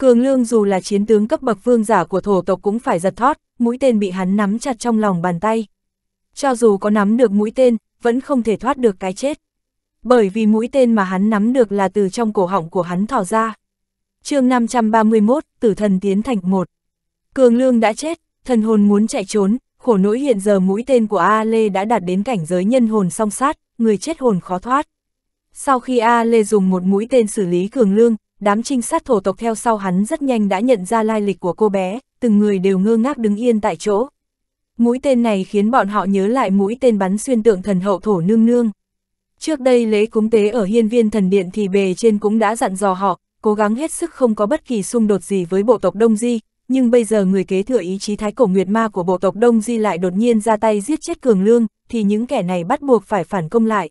Cường Lương dù là chiến tướng cấp bậc vương giả của thổ tộc cũng phải giật thót, mũi tên bị hắn nắm chặt trong lòng bàn tay. Cho dù có nắm được mũi tên, vẫn không thể thoát được cái chết. Bởi vì mũi tên mà hắn nắm được là từ trong cổ họng của hắn thò ra. chương 531, tử thần tiến thành một. Cường Lương đã chết, thần hồn muốn chạy trốn, khổ nỗi hiện giờ mũi tên của A Lê đã đạt đến cảnh giới nhân hồn song sát, người chết hồn khó thoát. Sau khi A Lê dùng một mũi tên xử lý Cường Lương, đám trinh sát thổ tộc theo sau hắn rất nhanh đã nhận ra lai lịch của cô bé, từng người đều ngơ ngác đứng yên tại chỗ. Mũi tên này khiến bọn họ nhớ lại mũi tên bắn xuyên tượng thần hậu thổ nương nương. Trước đây lễ cúng tế ở hiên viên thần điện thì bề trên cũng đã dặn dò họ, cố gắng hết sức không có bất kỳ xung đột gì với bộ tộc Đông Di, nhưng bây giờ người kế thừa ý chí thái cổ nguyệt ma của bộ tộc Đông Di lại đột nhiên ra tay giết chết cường lương, thì những kẻ này bắt buộc phải phản công lại.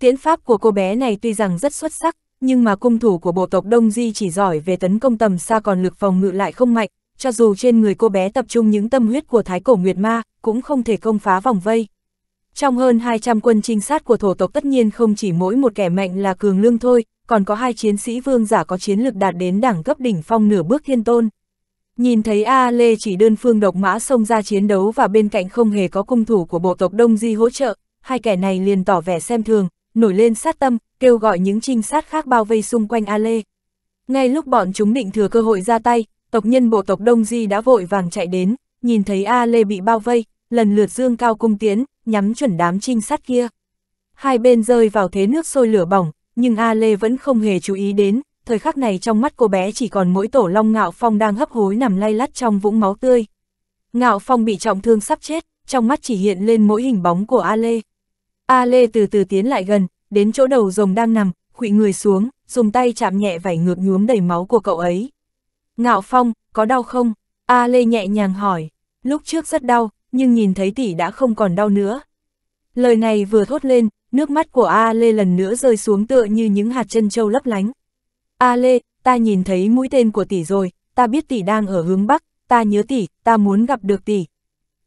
tiễn pháp của cô bé này tuy rằng rất xuất sắc, nhưng mà cung thủ của bộ tộc Đông Di chỉ giỏi về tấn công tầm xa còn lực phòng ngự lại không mạnh, cho dù trên người cô bé tập trung những tâm huyết của Thái Cổ Nguyệt Ma, cũng không thể công phá vòng vây. Trong hơn 200 quân trinh sát của thổ tộc tất nhiên không chỉ mỗi một kẻ mạnh là cường lương thôi, còn có hai chiến sĩ vương giả có chiến lực đạt đến đẳng cấp đỉnh phong nửa bước thiên tôn. Nhìn thấy A Lê chỉ đơn phương độc mã xông ra chiến đấu và bên cạnh không hề có cung thủ của bộ tộc Đông Di hỗ trợ, hai kẻ này liền tỏ vẻ xem thường, nổi lên sát tâm, kêu gọi những trinh sát khác bao vây xung quanh A Lê. Ngay lúc bọn chúng định thừa cơ hội ra tay, tộc nhân bộ tộc Đông Di đã vội vàng chạy đến, nhìn thấy A Lê bị bao vây, lần lượt dương cao cung tiến, nhắm chuẩn đám trinh sát kia. Hai bên rơi vào thế nước sôi lửa bỏng, nhưng A Lê vẫn không hề chú ý đến, thời khắc này trong mắt cô bé chỉ còn mỗi tổ long Ngạo Phong đang hấp hối nằm lay lắt trong vũng máu tươi. Ngạo Phong bị trọng thương sắp chết, trong mắt chỉ hiện lên mỗi hình bóng của A Lê. A Lê từ từ tiến lại gần, đến chỗ đầu rồng đang nằm, khụy người xuống, dùng tay chạm nhẹ vảy ngược nhuốm đầy máu của cậu ấy. Ngạo Phong, có đau không? A Lê nhẹ nhàng hỏi, lúc trước rất đau, nhưng nhìn thấy tỷ đã không còn đau nữa. Lời này vừa thốt lên, nước mắt của A Lê lần nữa rơi xuống tựa như những hạt chân châu lấp lánh. A Lê, ta nhìn thấy mũi tên của tỷ rồi, ta biết tỷ đang ở hướng Bắc, ta nhớ tỷ, ta muốn gặp được tỷ.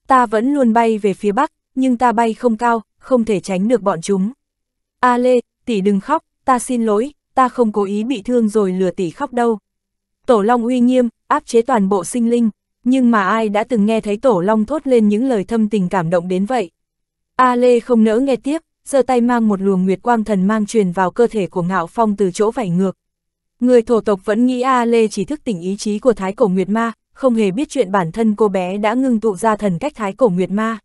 Ta vẫn luôn bay về phía Bắc, nhưng ta bay không cao, không thể tránh được bọn chúng. A Lê, tỷ đừng khóc, ta xin lỗi, ta không cố ý bị thương rồi lừa tỷ khóc đâu. Tổ Long uy nghiêm, áp chế toàn bộ sinh linh, nhưng mà ai đã từng nghe thấy Tổ Long thốt lên những lời thâm tình cảm động đến vậy. A Lê không nỡ nghe tiếp, giơ tay mang một luồng nguyệt quang thần mang truyền vào cơ thể của Ngạo Phong từ chỗ vảy ngược. Người thổ tộc vẫn nghĩ A Lê chỉ thức tỉnh ý chí của Thái Cổ Nguyệt Ma, không hề biết chuyện bản thân cô bé đã ngưng tụ ra thần cách Thái Cổ Nguyệt Ma.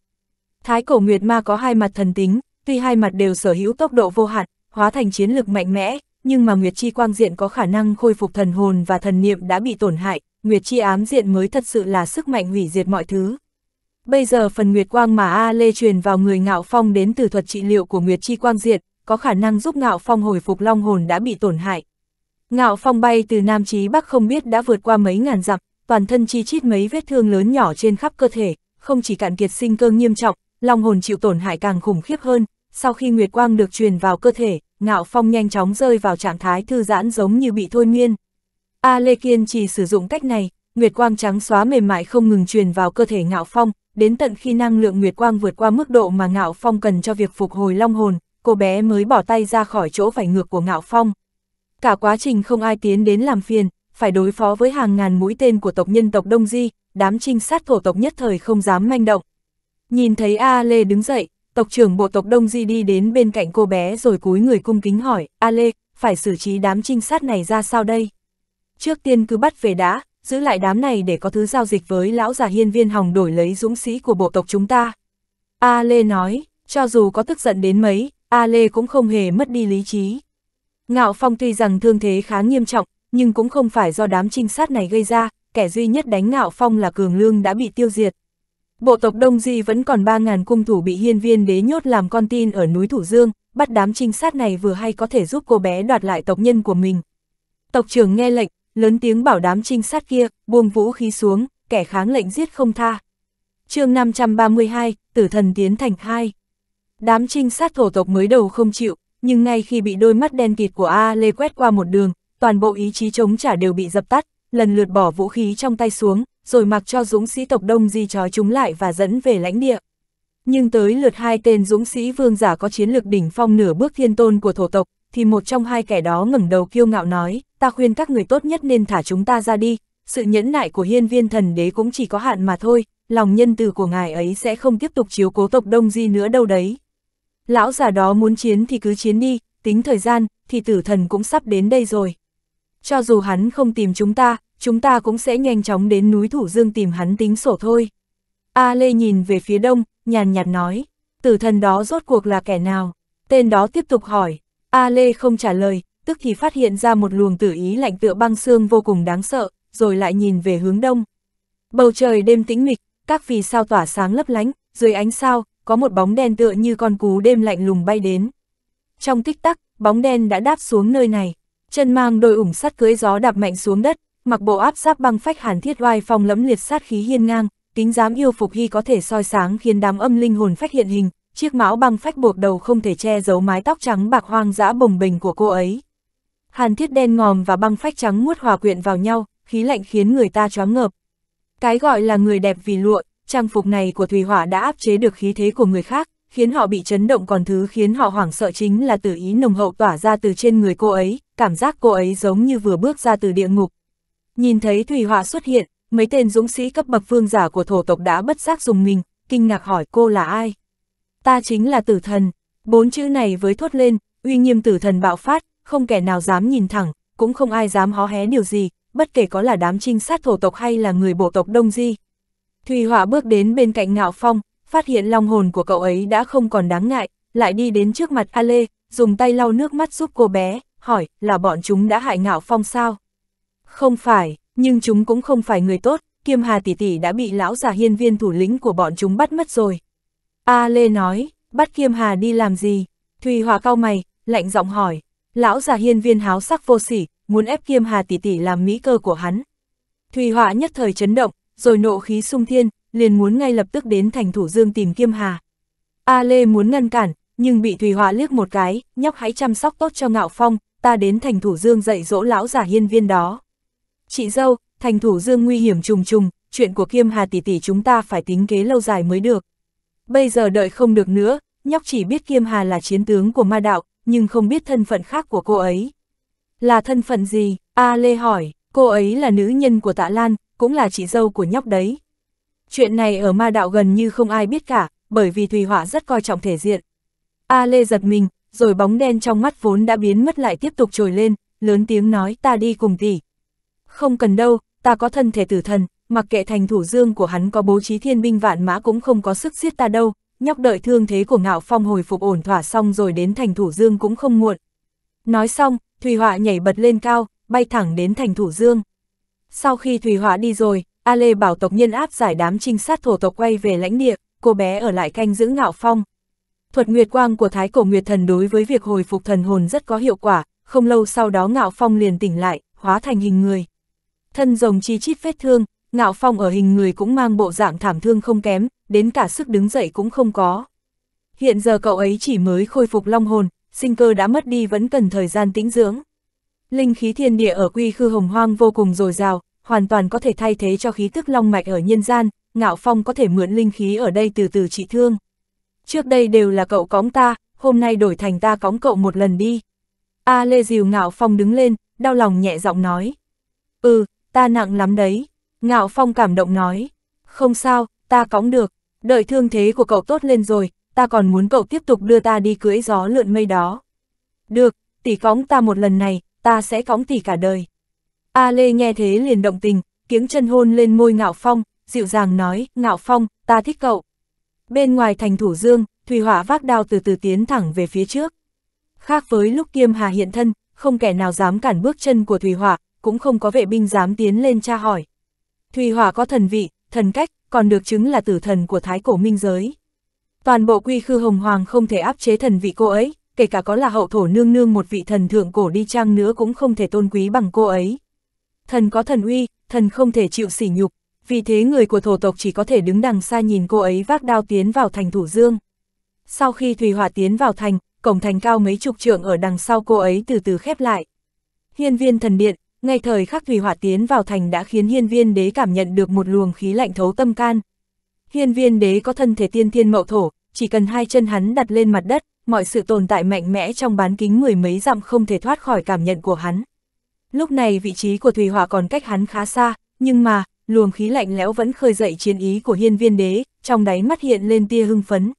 Thái Cổ Nguyệt Ma có hai mặt thần tính, tuy hai mặt đều sở hữu tốc độ vô hạn, hóa thành chiến lực mạnh mẽ, nhưng mà Nguyệt Chi Quang Diện có khả năng khôi phục thần hồn và thần niệm đã bị tổn hại, Nguyệt Chi Ám Diện mới thật sự là sức mạnh hủy diệt mọi thứ. Bây giờ phần Nguyệt Quang mà A Lê truyền vào người Ngạo Phong đến từ thuật trị liệu của Nguyệt Chi Quang Diện, có khả năng giúp Ngạo Phong hồi phục long hồn đã bị tổn hại. Ngạo Phong bay từ Nam Chí Bắc không biết đã vượt qua mấy ngàn dặm, toàn thân chi chít mấy vết thương lớn nhỏ trên khắp cơ thể, không chỉ cạn kiệt sinh cơ nghiêm trọng, long hồn chịu tổn hại càng khủng khiếp hơn, sau khi Nguyệt Quang được truyền vào cơ thể, Ngạo Phong nhanh chóng rơi vào trạng thái thư giãn giống như bị thôi miên. A à, Lê Kiên chỉ sử dụng cách này, Nguyệt Quang trắng xóa mềm mại không ngừng truyền vào cơ thể Ngạo Phong, đến tận khi năng lượng Nguyệt Quang vượt qua mức độ mà Ngạo Phong cần cho việc phục hồi long hồn, cô bé mới bỏ tay ra khỏi chỗ phải ngược của Ngạo Phong. Cả quá trình không ai tiến đến làm phiền, phải đối phó với hàng ngàn mũi tên của tộc nhân tộc Đông Di, đám trinh sát thổ tộc nhất thời không dám manh động, Nhìn thấy A Lê đứng dậy, tộc trưởng bộ tộc Đông Di đi đến bên cạnh cô bé rồi cúi người cung kính hỏi, A Lê, phải xử trí đám trinh sát này ra sao đây? Trước tiên cứ bắt về đã, giữ lại đám này để có thứ giao dịch với lão già hiên viên hồng đổi lấy dũng sĩ của bộ tộc chúng ta. A Lê nói, cho dù có tức giận đến mấy, A Lê cũng không hề mất đi lý trí. Ngạo Phong tuy rằng thương thế khá nghiêm trọng, nhưng cũng không phải do đám trinh sát này gây ra, kẻ duy nhất đánh Ngạo Phong là Cường Lương đã bị tiêu diệt. Bộ tộc Đông Di vẫn còn 3.000 cung thủ bị hiên viên đế nhốt làm con tin ở núi Thủ Dương, bắt đám trinh sát này vừa hay có thể giúp cô bé đoạt lại tộc nhân của mình. Tộc trưởng nghe lệnh, lớn tiếng bảo đám trinh sát kia, buông vũ khí xuống, kẻ kháng lệnh giết không tha. chương 532, Tử thần tiến thành 2 Đám trinh sát thổ tộc mới đầu không chịu, nhưng ngay khi bị đôi mắt đen kịt của A Lê quét qua một đường, toàn bộ ý chí chống trả đều bị dập tắt, lần lượt bỏ vũ khí trong tay xuống, rồi mặc cho dũng sĩ tộc Đông Di trói chúng lại và dẫn về lãnh địa. Nhưng tới lượt hai tên dũng sĩ vương giả có chiến lược đỉnh phong nửa bước thiên tôn của thổ tộc, thì một trong hai kẻ đó ngẩng đầu kiêu ngạo nói, ta khuyên các người tốt nhất nên thả chúng ta ra đi, sự nhẫn nại của hiên viên thần đế cũng chỉ có hạn mà thôi, lòng nhân từ của ngài ấy sẽ không tiếp tục chiếu cố tộc Đông Di nữa đâu đấy. Lão giả đó muốn chiến thì cứ chiến đi, tính thời gian, thì tử thần cũng sắp đến đây rồi. Cho dù hắn không tìm chúng ta, chúng ta cũng sẽ nhanh chóng đến núi Thủ Dương tìm hắn tính sổ thôi. A Lê nhìn về phía đông, nhàn nhạt nói, tử thần đó rốt cuộc là kẻ nào? Tên đó tiếp tục hỏi, A Lê không trả lời, tức thì phát hiện ra một luồng tử ý lạnh tựa băng xương vô cùng đáng sợ, rồi lại nhìn về hướng đông. Bầu trời đêm tĩnh mịch, các vì sao tỏa sáng lấp lánh, dưới ánh sao, có một bóng đen tựa như con cú đêm lạnh lùng bay đến. Trong tích tắc, bóng đen đã đáp xuống nơi này, chân mang đôi ủng sắt cưới gió đạp mạnh xuống đất, mặc bộ áp sát băng phách hàn thiết oai phong lẫm liệt sát khí hiên ngang, kính dám yêu phục hy có thể soi sáng khiến đám âm linh hồn phách hiện hình, chiếc mão băng phách buộc đầu không thể che giấu mái tóc trắng bạc hoang dã bồng bềnh của cô ấy. Hàn thiết đen ngòm và băng phách trắng muốt hòa quyện vào nhau, khí lạnh khiến người ta choáng ngợp. Cái gọi là người đẹp vì lụa, trang phục này của Thùy Hỏa đã áp chế được khí thế của người khác, khiến họ bị chấn động còn thứ khiến họ hoảng sợ chính là tử ý nồng hậu tỏa ra từ trên người cô ấy, cảm giác cô ấy giống như vừa bước ra từ địa ngục, Nhìn thấy Thủy Họa xuất hiện, mấy tên dũng sĩ cấp bậc vương giả của thổ tộc đã bất giác dùng mình, kinh ngạc hỏi cô là ai. Ta chính là tử thần, bốn chữ này với thốt lên, uy nghiêm tử thần bạo phát, không kẻ nào dám nhìn thẳng, cũng không ai dám hó hé điều gì, bất kể có là đám trinh sát thổ tộc hay là người bộ tộc Đông Di. Thùy Họa bước đến bên cạnh Ngạo Phong, phát hiện long hồn của cậu ấy đã không còn đáng ngại, lại đi đến trước mặt A Lê, dùng tay lau nước mắt giúp cô bé, hỏi là bọn chúng đã hại Ngạo Phong sao? Không phải, nhưng chúng cũng không phải người tốt, Kiêm Hà tỷ tỷ đã bị lão già hiên viên thủ lĩnh của bọn chúng bắt mất rồi. A Lê nói, bắt Kiêm Hà đi làm gì? Thùy Hòa cao mày, lạnh giọng hỏi, lão già hiên viên háo sắc vô sỉ, muốn ép Kiêm Hà tỷ tỷ làm mỹ cơ của hắn. Thùy Hòa nhất thời chấn động, rồi nộ khí sung thiên, liền muốn ngay lập tức đến thành thủ dương tìm Kiêm Hà. A Lê muốn ngăn cản, nhưng bị Thùy Hòa liếc một cái, nhóc hãy chăm sóc tốt cho ngạo phong, ta đến thành thủ dương dạy dỗ lão già hiên viên đó. Chị dâu, thành thủ dương nguy hiểm trùng trùng, chuyện của Kiêm Hà tỷ tỷ chúng ta phải tính kế lâu dài mới được. Bây giờ đợi không được nữa, nhóc chỉ biết Kiêm Hà là chiến tướng của ma đạo, nhưng không biết thân phận khác của cô ấy. Là thân phận gì? A Lê hỏi, cô ấy là nữ nhân của tạ Lan, cũng là chị dâu của nhóc đấy. Chuyện này ở ma đạo gần như không ai biết cả, bởi vì Thùy Họa rất coi trọng thể diện. A Lê giật mình, rồi bóng đen trong mắt vốn đã biến mất lại tiếp tục trồi lên, lớn tiếng nói ta đi cùng tỷ, không cần đâu, ta có thân thể tử thần, mặc kệ thành thủ dương của hắn có bố trí thiên binh vạn mã cũng không có sức giết ta đâu, nhóc đợi thương thế của ngạo phong hồi phục ổn thỏa xong rồi đến thành thủ dương cũng không muộn. Nói xong, thủy Họa nhảy bật lên cao, bay thẳng đến thành thủ dương. Sau khi thủy Họa đi rồi, A Lê bảo tộc nhân áp giải đám trinh sát thổ tộc quay về lãnh địa, cô bé ở lại canh giữ ngạo phong. Thuật Nguyệt Quang của Thái Cổ Nguyệt Thần đối với việc hồi phục thần hồn rất có hiệu quả, không lâu sau đó Ngạo Phong liền tỉnh lại, hóa thành hình người thân rồng chi chít vết thương, ngạo phong ở hình người cũng mang bộ dạng thảm thương không kém, đến cả sức đứng dậy cũng không có. Hiện giờ cậu ấy chỉ mới khôi phục long hồn, sinh cơ đã mất đi vẫn cần thời gian tĩnh dưỡng. Linh khí thiên địa ở quy khư hồng hoang vô cùng dồi dào, hoàn toàn có thể thay thế cho khí tức long mạch ở nhân gian, ngạo phong có thể mượn linh khí ở đây từ từ trị thương. Trước đây đều là cậu cóng ta, hôm nay đổi thành ta cóng cậu một lần đi. A Lê Diều ngạo phong đứng lên, đau lòng nhẹ giọng nói. Ừ, ta nặng lắm đấy. Ngạo Phong cảm động nói, không sao, ta cõng được, đợi thương thế của cậu tốt lên rồi, ta còn muốn cậu tiếp tục đưa ta đi cưỡi gió lượn mây đó. Được, tỷ cõng ta một lần này, ta sẽ cõng tỷ cả đời. A Lê nghe thế liền động tình, kiếng chân hôn lên môi Ngạo Phong, dịu dàng nói, Ngạo Phong, ta thích cậu. Bên ngoài thành thủ dương, Thùy Hỏa vác đao từ từ tiến thẳng về phía trước. Khác với lúc Kiêm Hà hiện thân, không kẻ nào dám cản bước chân của Thùy Hỏa, cũng không có vệ binh dám tiến lên tra hỏi. Thùy Hòa có thần vị, thần cách, còn được chứng là tử thần của thái cổ minh giới. Toàn bộ quy khư hồng hoàng không thể áp chế thần vị cô ấy, kể cả có là hậu thổ nương nương một vị thần thượng cổ đi chăng nữa cũng không thể tôn quý bằng cô ấy. Thần có thần uy, thần không thể chịu sỉ nhục, vì thế người của thổ tộc chỉ có thể đứng đằng xa nhìn cô ấy vác đao tiến vào thành thủ dương. Sau khi Thùy Hòa tiến vào thành, cổng thành cao mấy chục trượng ở đằng sau cô ấy từ từ khép lại. Hiên viên thần điện, ngay thời khắc thủy hỏa tiến vào thành đã khiến hiên viên đế cảm nhận được một luồng khí lạnh thấu tâm can. Hiên viên đế có thân thể tiên thiên mậu thổ, chỉ cần hai chân hắn đặt lên mặt đất, mọi sự tồn tại mạnh mẽ trong bán kính mười mấy dặm không thể thoát khỏi cảm nhận của hắn. Lúc này vị trí của thủy hỏa còn cách hắn khá xa, nhưng mà, luồng khí lạnh lẽo vẫn khơi dậy chiến ý của hiên viên đế, trong đáy mắt hiện lên tia hưng phấn.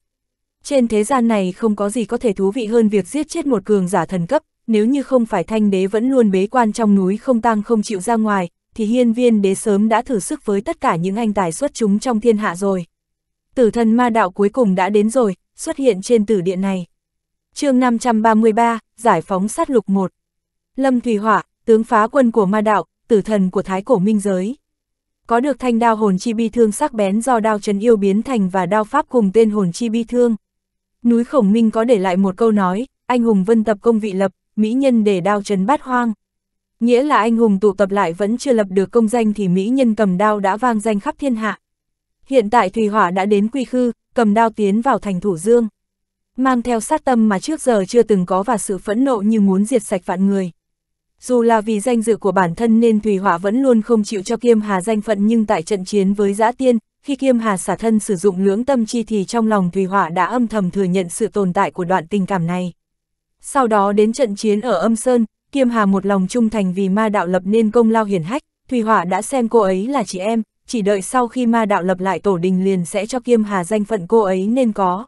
Trên thế gian này không có gì có thể thú vị hơn việc giết chết một cường giả thần cấp, nếu như không phải thanh đế vẫn luôn bế quan trong núi không tăng không chịu ra ngoài, thì hiên viên đế sớm đã thử sức với tất cả những anh tài xuất chúng trong thiên hạ rồi. Tử thần ma đạo cuối cùng đã đến rồi, xuất hiện trên tử điện này. chương 533, Giải phóng sát lục 1 Lâm Thủy Hỏa, tướng phá quân của ma đạo, tử thần của thái cổ minh giới. Có được thanh đao hồn chi bi thương sắc bén do đao trần yêu biến thành và đao pháp cùng tên hồn chi bi thương. Núi khổng minh có để lại một câu nói, anh hùng vân tập công vị lập, mỹ nhân để đao trấn bát hoang. Nghĩa là anh hùng tụ tập lại vẫn chưa lập được công danh thì mỹ nhân cầm đao đã vang danh khắp thiên hạ. Hiện tại Thùy Hỏa đã đến quy khư, cầm đao tiến vào thành Thủ Dương. Mang theo sát tâm mà trước giờ chưa từng có và sự phẫn nộ như muốn diệt sạch vạn người. Dù là vì danh dự của bản thân nên Thùy Hỏa vẫn luôn không chịu cho Kiêm Hà danh phận nhưng tại trận chiến với Giã Tiên, khi Kiêm Hà xả thân sử dụng lưỡng tâm chi thì trong lòng Thùy Hỏa đã âm thầm thừa nhận sự tồn tại của đoạn tình cảm này. Sau đó đến trận chiến ở âm sơn, Kiêm Hà một lòng trung thành vì ma đạo lập nên công lao hiển hách, Thùy Hỏa đã xem cô ấy là chị em, chỉ đợi sau khi ma đạo lập lại tổ đình liền sẽ cho Kiêm Hà danh phận cô ấy nên có.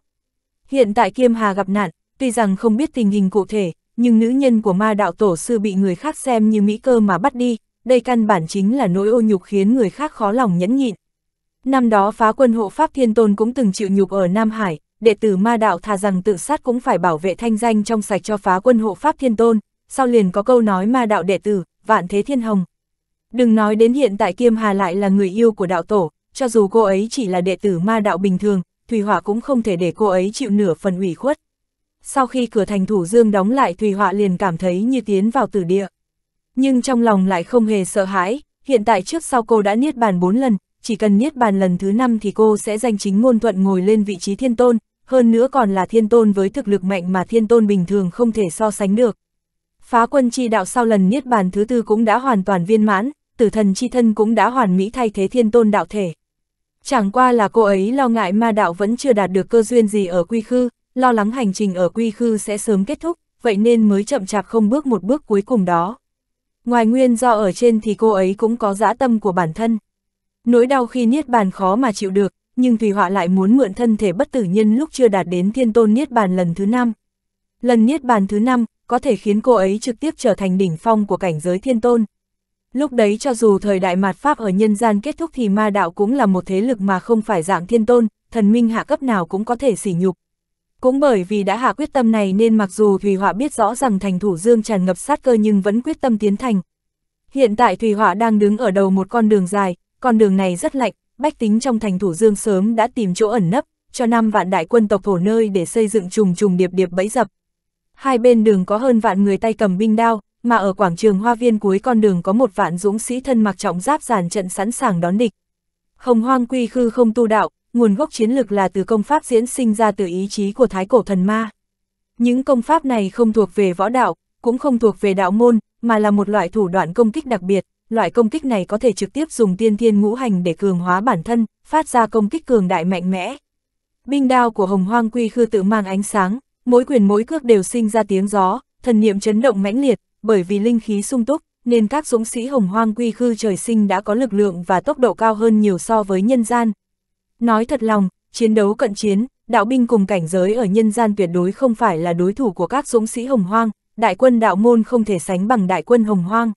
Hiện tại Kiêm Hà gặp nạn, tuy rằng không biết tình hình cụ thể, nhưng nữ nhân của ma đạo tổ sư bị người khác xem như mỹ cơ mà bắt đi, đây căn bản chính là nỗi ô nhục khiến người khác khó lòng nhẫn nhịn. Năm đó phá quân hộ Pháp Thiên Tôn cũng từng chịu nhục ở Nam Hải, đệ tử ma đạo thà rằng tự sát cũng phải bảo vệ thanh danh trong sạch cho phá quân hộ pháp thiên tôn, sau liền có câu nói ma đạo đệ tử, vạn thế thiên hồng. Đừng nói đến hiện tại Kiêm Hà lại là người yêu của đạo tổ, cho dù cô ấy chỉ là đệ tử ma đạo bình thường, Thùy Họa cũng không thể để cô ấy chịu nửa phần ủy khuất. Sau khi cửa thành thủ dương đóng lại Thùy Họa liền cảm thấy như tiến vào tử địa. Nhưng trong lòng lại không hề sợ hãi, hiện tại trước sau cô đã niết bàn bốn lần, chỉ cần niết bàn lần thứ năm thì cô sẽ danh chính ngôn thuận ngồi lên vị trí thiên tôn, hơn nữa còn là thiên tôn với thực lực mạnh mà thiên tôn bình thường không thể so sánh được. Phá quân chi đạo sau lần niết bàn thứ tư cũng đã hoàn toàn viên mãn, tử thần chi thân cũng đã hoàn mỹ thay thế thiên tôn đạo thể. Chẳng qua là cô ấy lo ngại ma đạo vẫn chưa đạt được cơ duyên gì ở quy khư, lo lắng hành trình ở quy khư sẽ sớm kết thúc, vậy nên mới chậm chạp không bước một bước cuối cùng đó. Ngoài nguyên do ở trên thì cô ấy cũng có dã tâm của bản thân. Nỗi đau khi Niết Bàn khó mà chịu được, nhưng Thủy Họa lại muốn mượn thân thể bất tử nhân lúc chưa đạt đến thiên tôn Niết Bàn lần thứ năm. Lần Niết Bàn thứ năm có thể khiến cô ấy trực tiếp trở thành đỉnh phong của cảnh giới thiên tôn. Lúc đấy cho dù thời đại mạt Pháp ở nhân gian kết thúc thì ma đạo cũng là một thế lực mà không phải dạng thiên tôn, thần minh hạ cấp nào cũng có thể sỉ nhục. Cũng bởi vì đã hạ quyết tâm này nên mặc dù Thủy Họa biết rõ rằng thành thủ dương tràn ngập sát cơ nhưng vẫn quyết tâm tiến thành. Hiện tại Thủy Họa đang đứng ở đầu một con đường dài, con đường này rất lạnh, bách tính trong thành thủ dương sớm đã tìm chỗ ẩn nấp, cho năm vạn đại quân tộc thổ nơi để xây dựng trùng trùng điệp điệp bẫy dập. Hai bên đường có hơn vạn người tay cầm binh đao, mà ở quảng trường hoa viên cuối con đường có một vạn dũng sĩ thân mặc trọng giáp giàn trận sẵn sàng đón địch. Hồng hoang quy khư không tu đạo, nguồn gốc chiến lực là từ công pháp diễn sinh ra từ ý chí của thái cổ thần ma. Những công pháp này không thuộc về võ đạo, cũng không thuộc về đạo môn, mà là một loại thủ đoạn công kích đặc biệt loại công kích này có thể trực tiếp dùng tiên thiên ngũ hành để cường hóa bản thân, phát ra công kích cường đại mạnh mẽ. Binh đao của hồng hoang quy khư tự mang ánh sáng, mỗi quyền mỗi cước đều sinh ra tiếng gió, thần niệm chấn động mãnh liệt, bởi vì linh khí sung túc, nên các dũng sĩ hồng hoang quy khư trời sinh đã có lực lượng và tốc độ cao hơn nhiều so với nhân gian. Nói thật lòng, chiến đấu cận chiến, đạo binh cùng cảnh giới ở nhân gian tuyệt đối không phải là đối thủ của các dũng sĩ hồng hoang, đại quân đạo môn không thể sánh bằng đại quân hồng hoang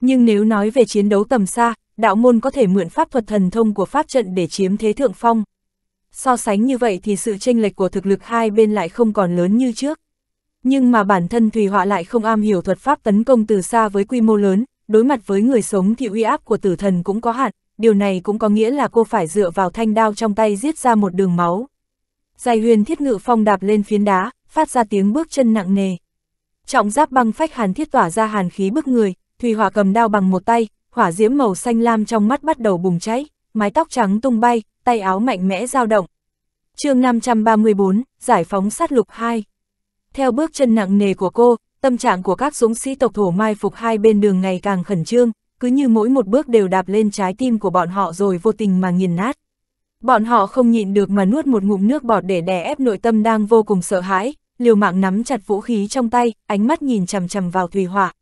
nhưng nếu nói về chiến đấu tầm xa, đạo môn có thể mượn pháp thuật thần thông của pháp trận để chiếm thế thượng phong. So sánh như vậy thì sự chênh lệch của thực lực hai bên lại không còn lớn như trước. Nhưng mà bản thân Thùy Họa lại không am hiểu thuật pháp tấn công từ xa với quy mô lớn, đối mặt với người sống thì uy áp của tử thần cũng có hạn, điều này cũng có nghĩa là cô phải dựa vào thanh đao trong tay giết ra một đường máu. Giai huyền thiết ngự phong đạp lên phiến đá, phát ra tiếng bước chân nặng nề. Trọng giáp băng phách hàn thiết tỏa ra hàn khí bức người, Thùy Hỏa cầm đao bằng một tay, hỏa diễm màu xanh lam trong mắt bắt đầu bùng cháy, mái tóc trắng tung bay, tay áo mạnh mẽ dao động. chương 534, Giải phóng sát lục 2 Theo bước chân nặng nề của cô, tâm trạng của các dũng sĩ tộc thổ mai phục hai bên đường ngày càng khẩn trương, cứ như mỗi một bước đều đạp lên trái tim của bọn họ rồi vô tình mà nghiền nát. Bọn họ không nhịn được mà nuốt một ngụm nước bọt để đè ép nội tâm đang vô cùng sợ hãi, liều mạng nắm chặt vũ khí trong tay, ánh mắt nhìn chằm chằm vào Thùy Hỏa,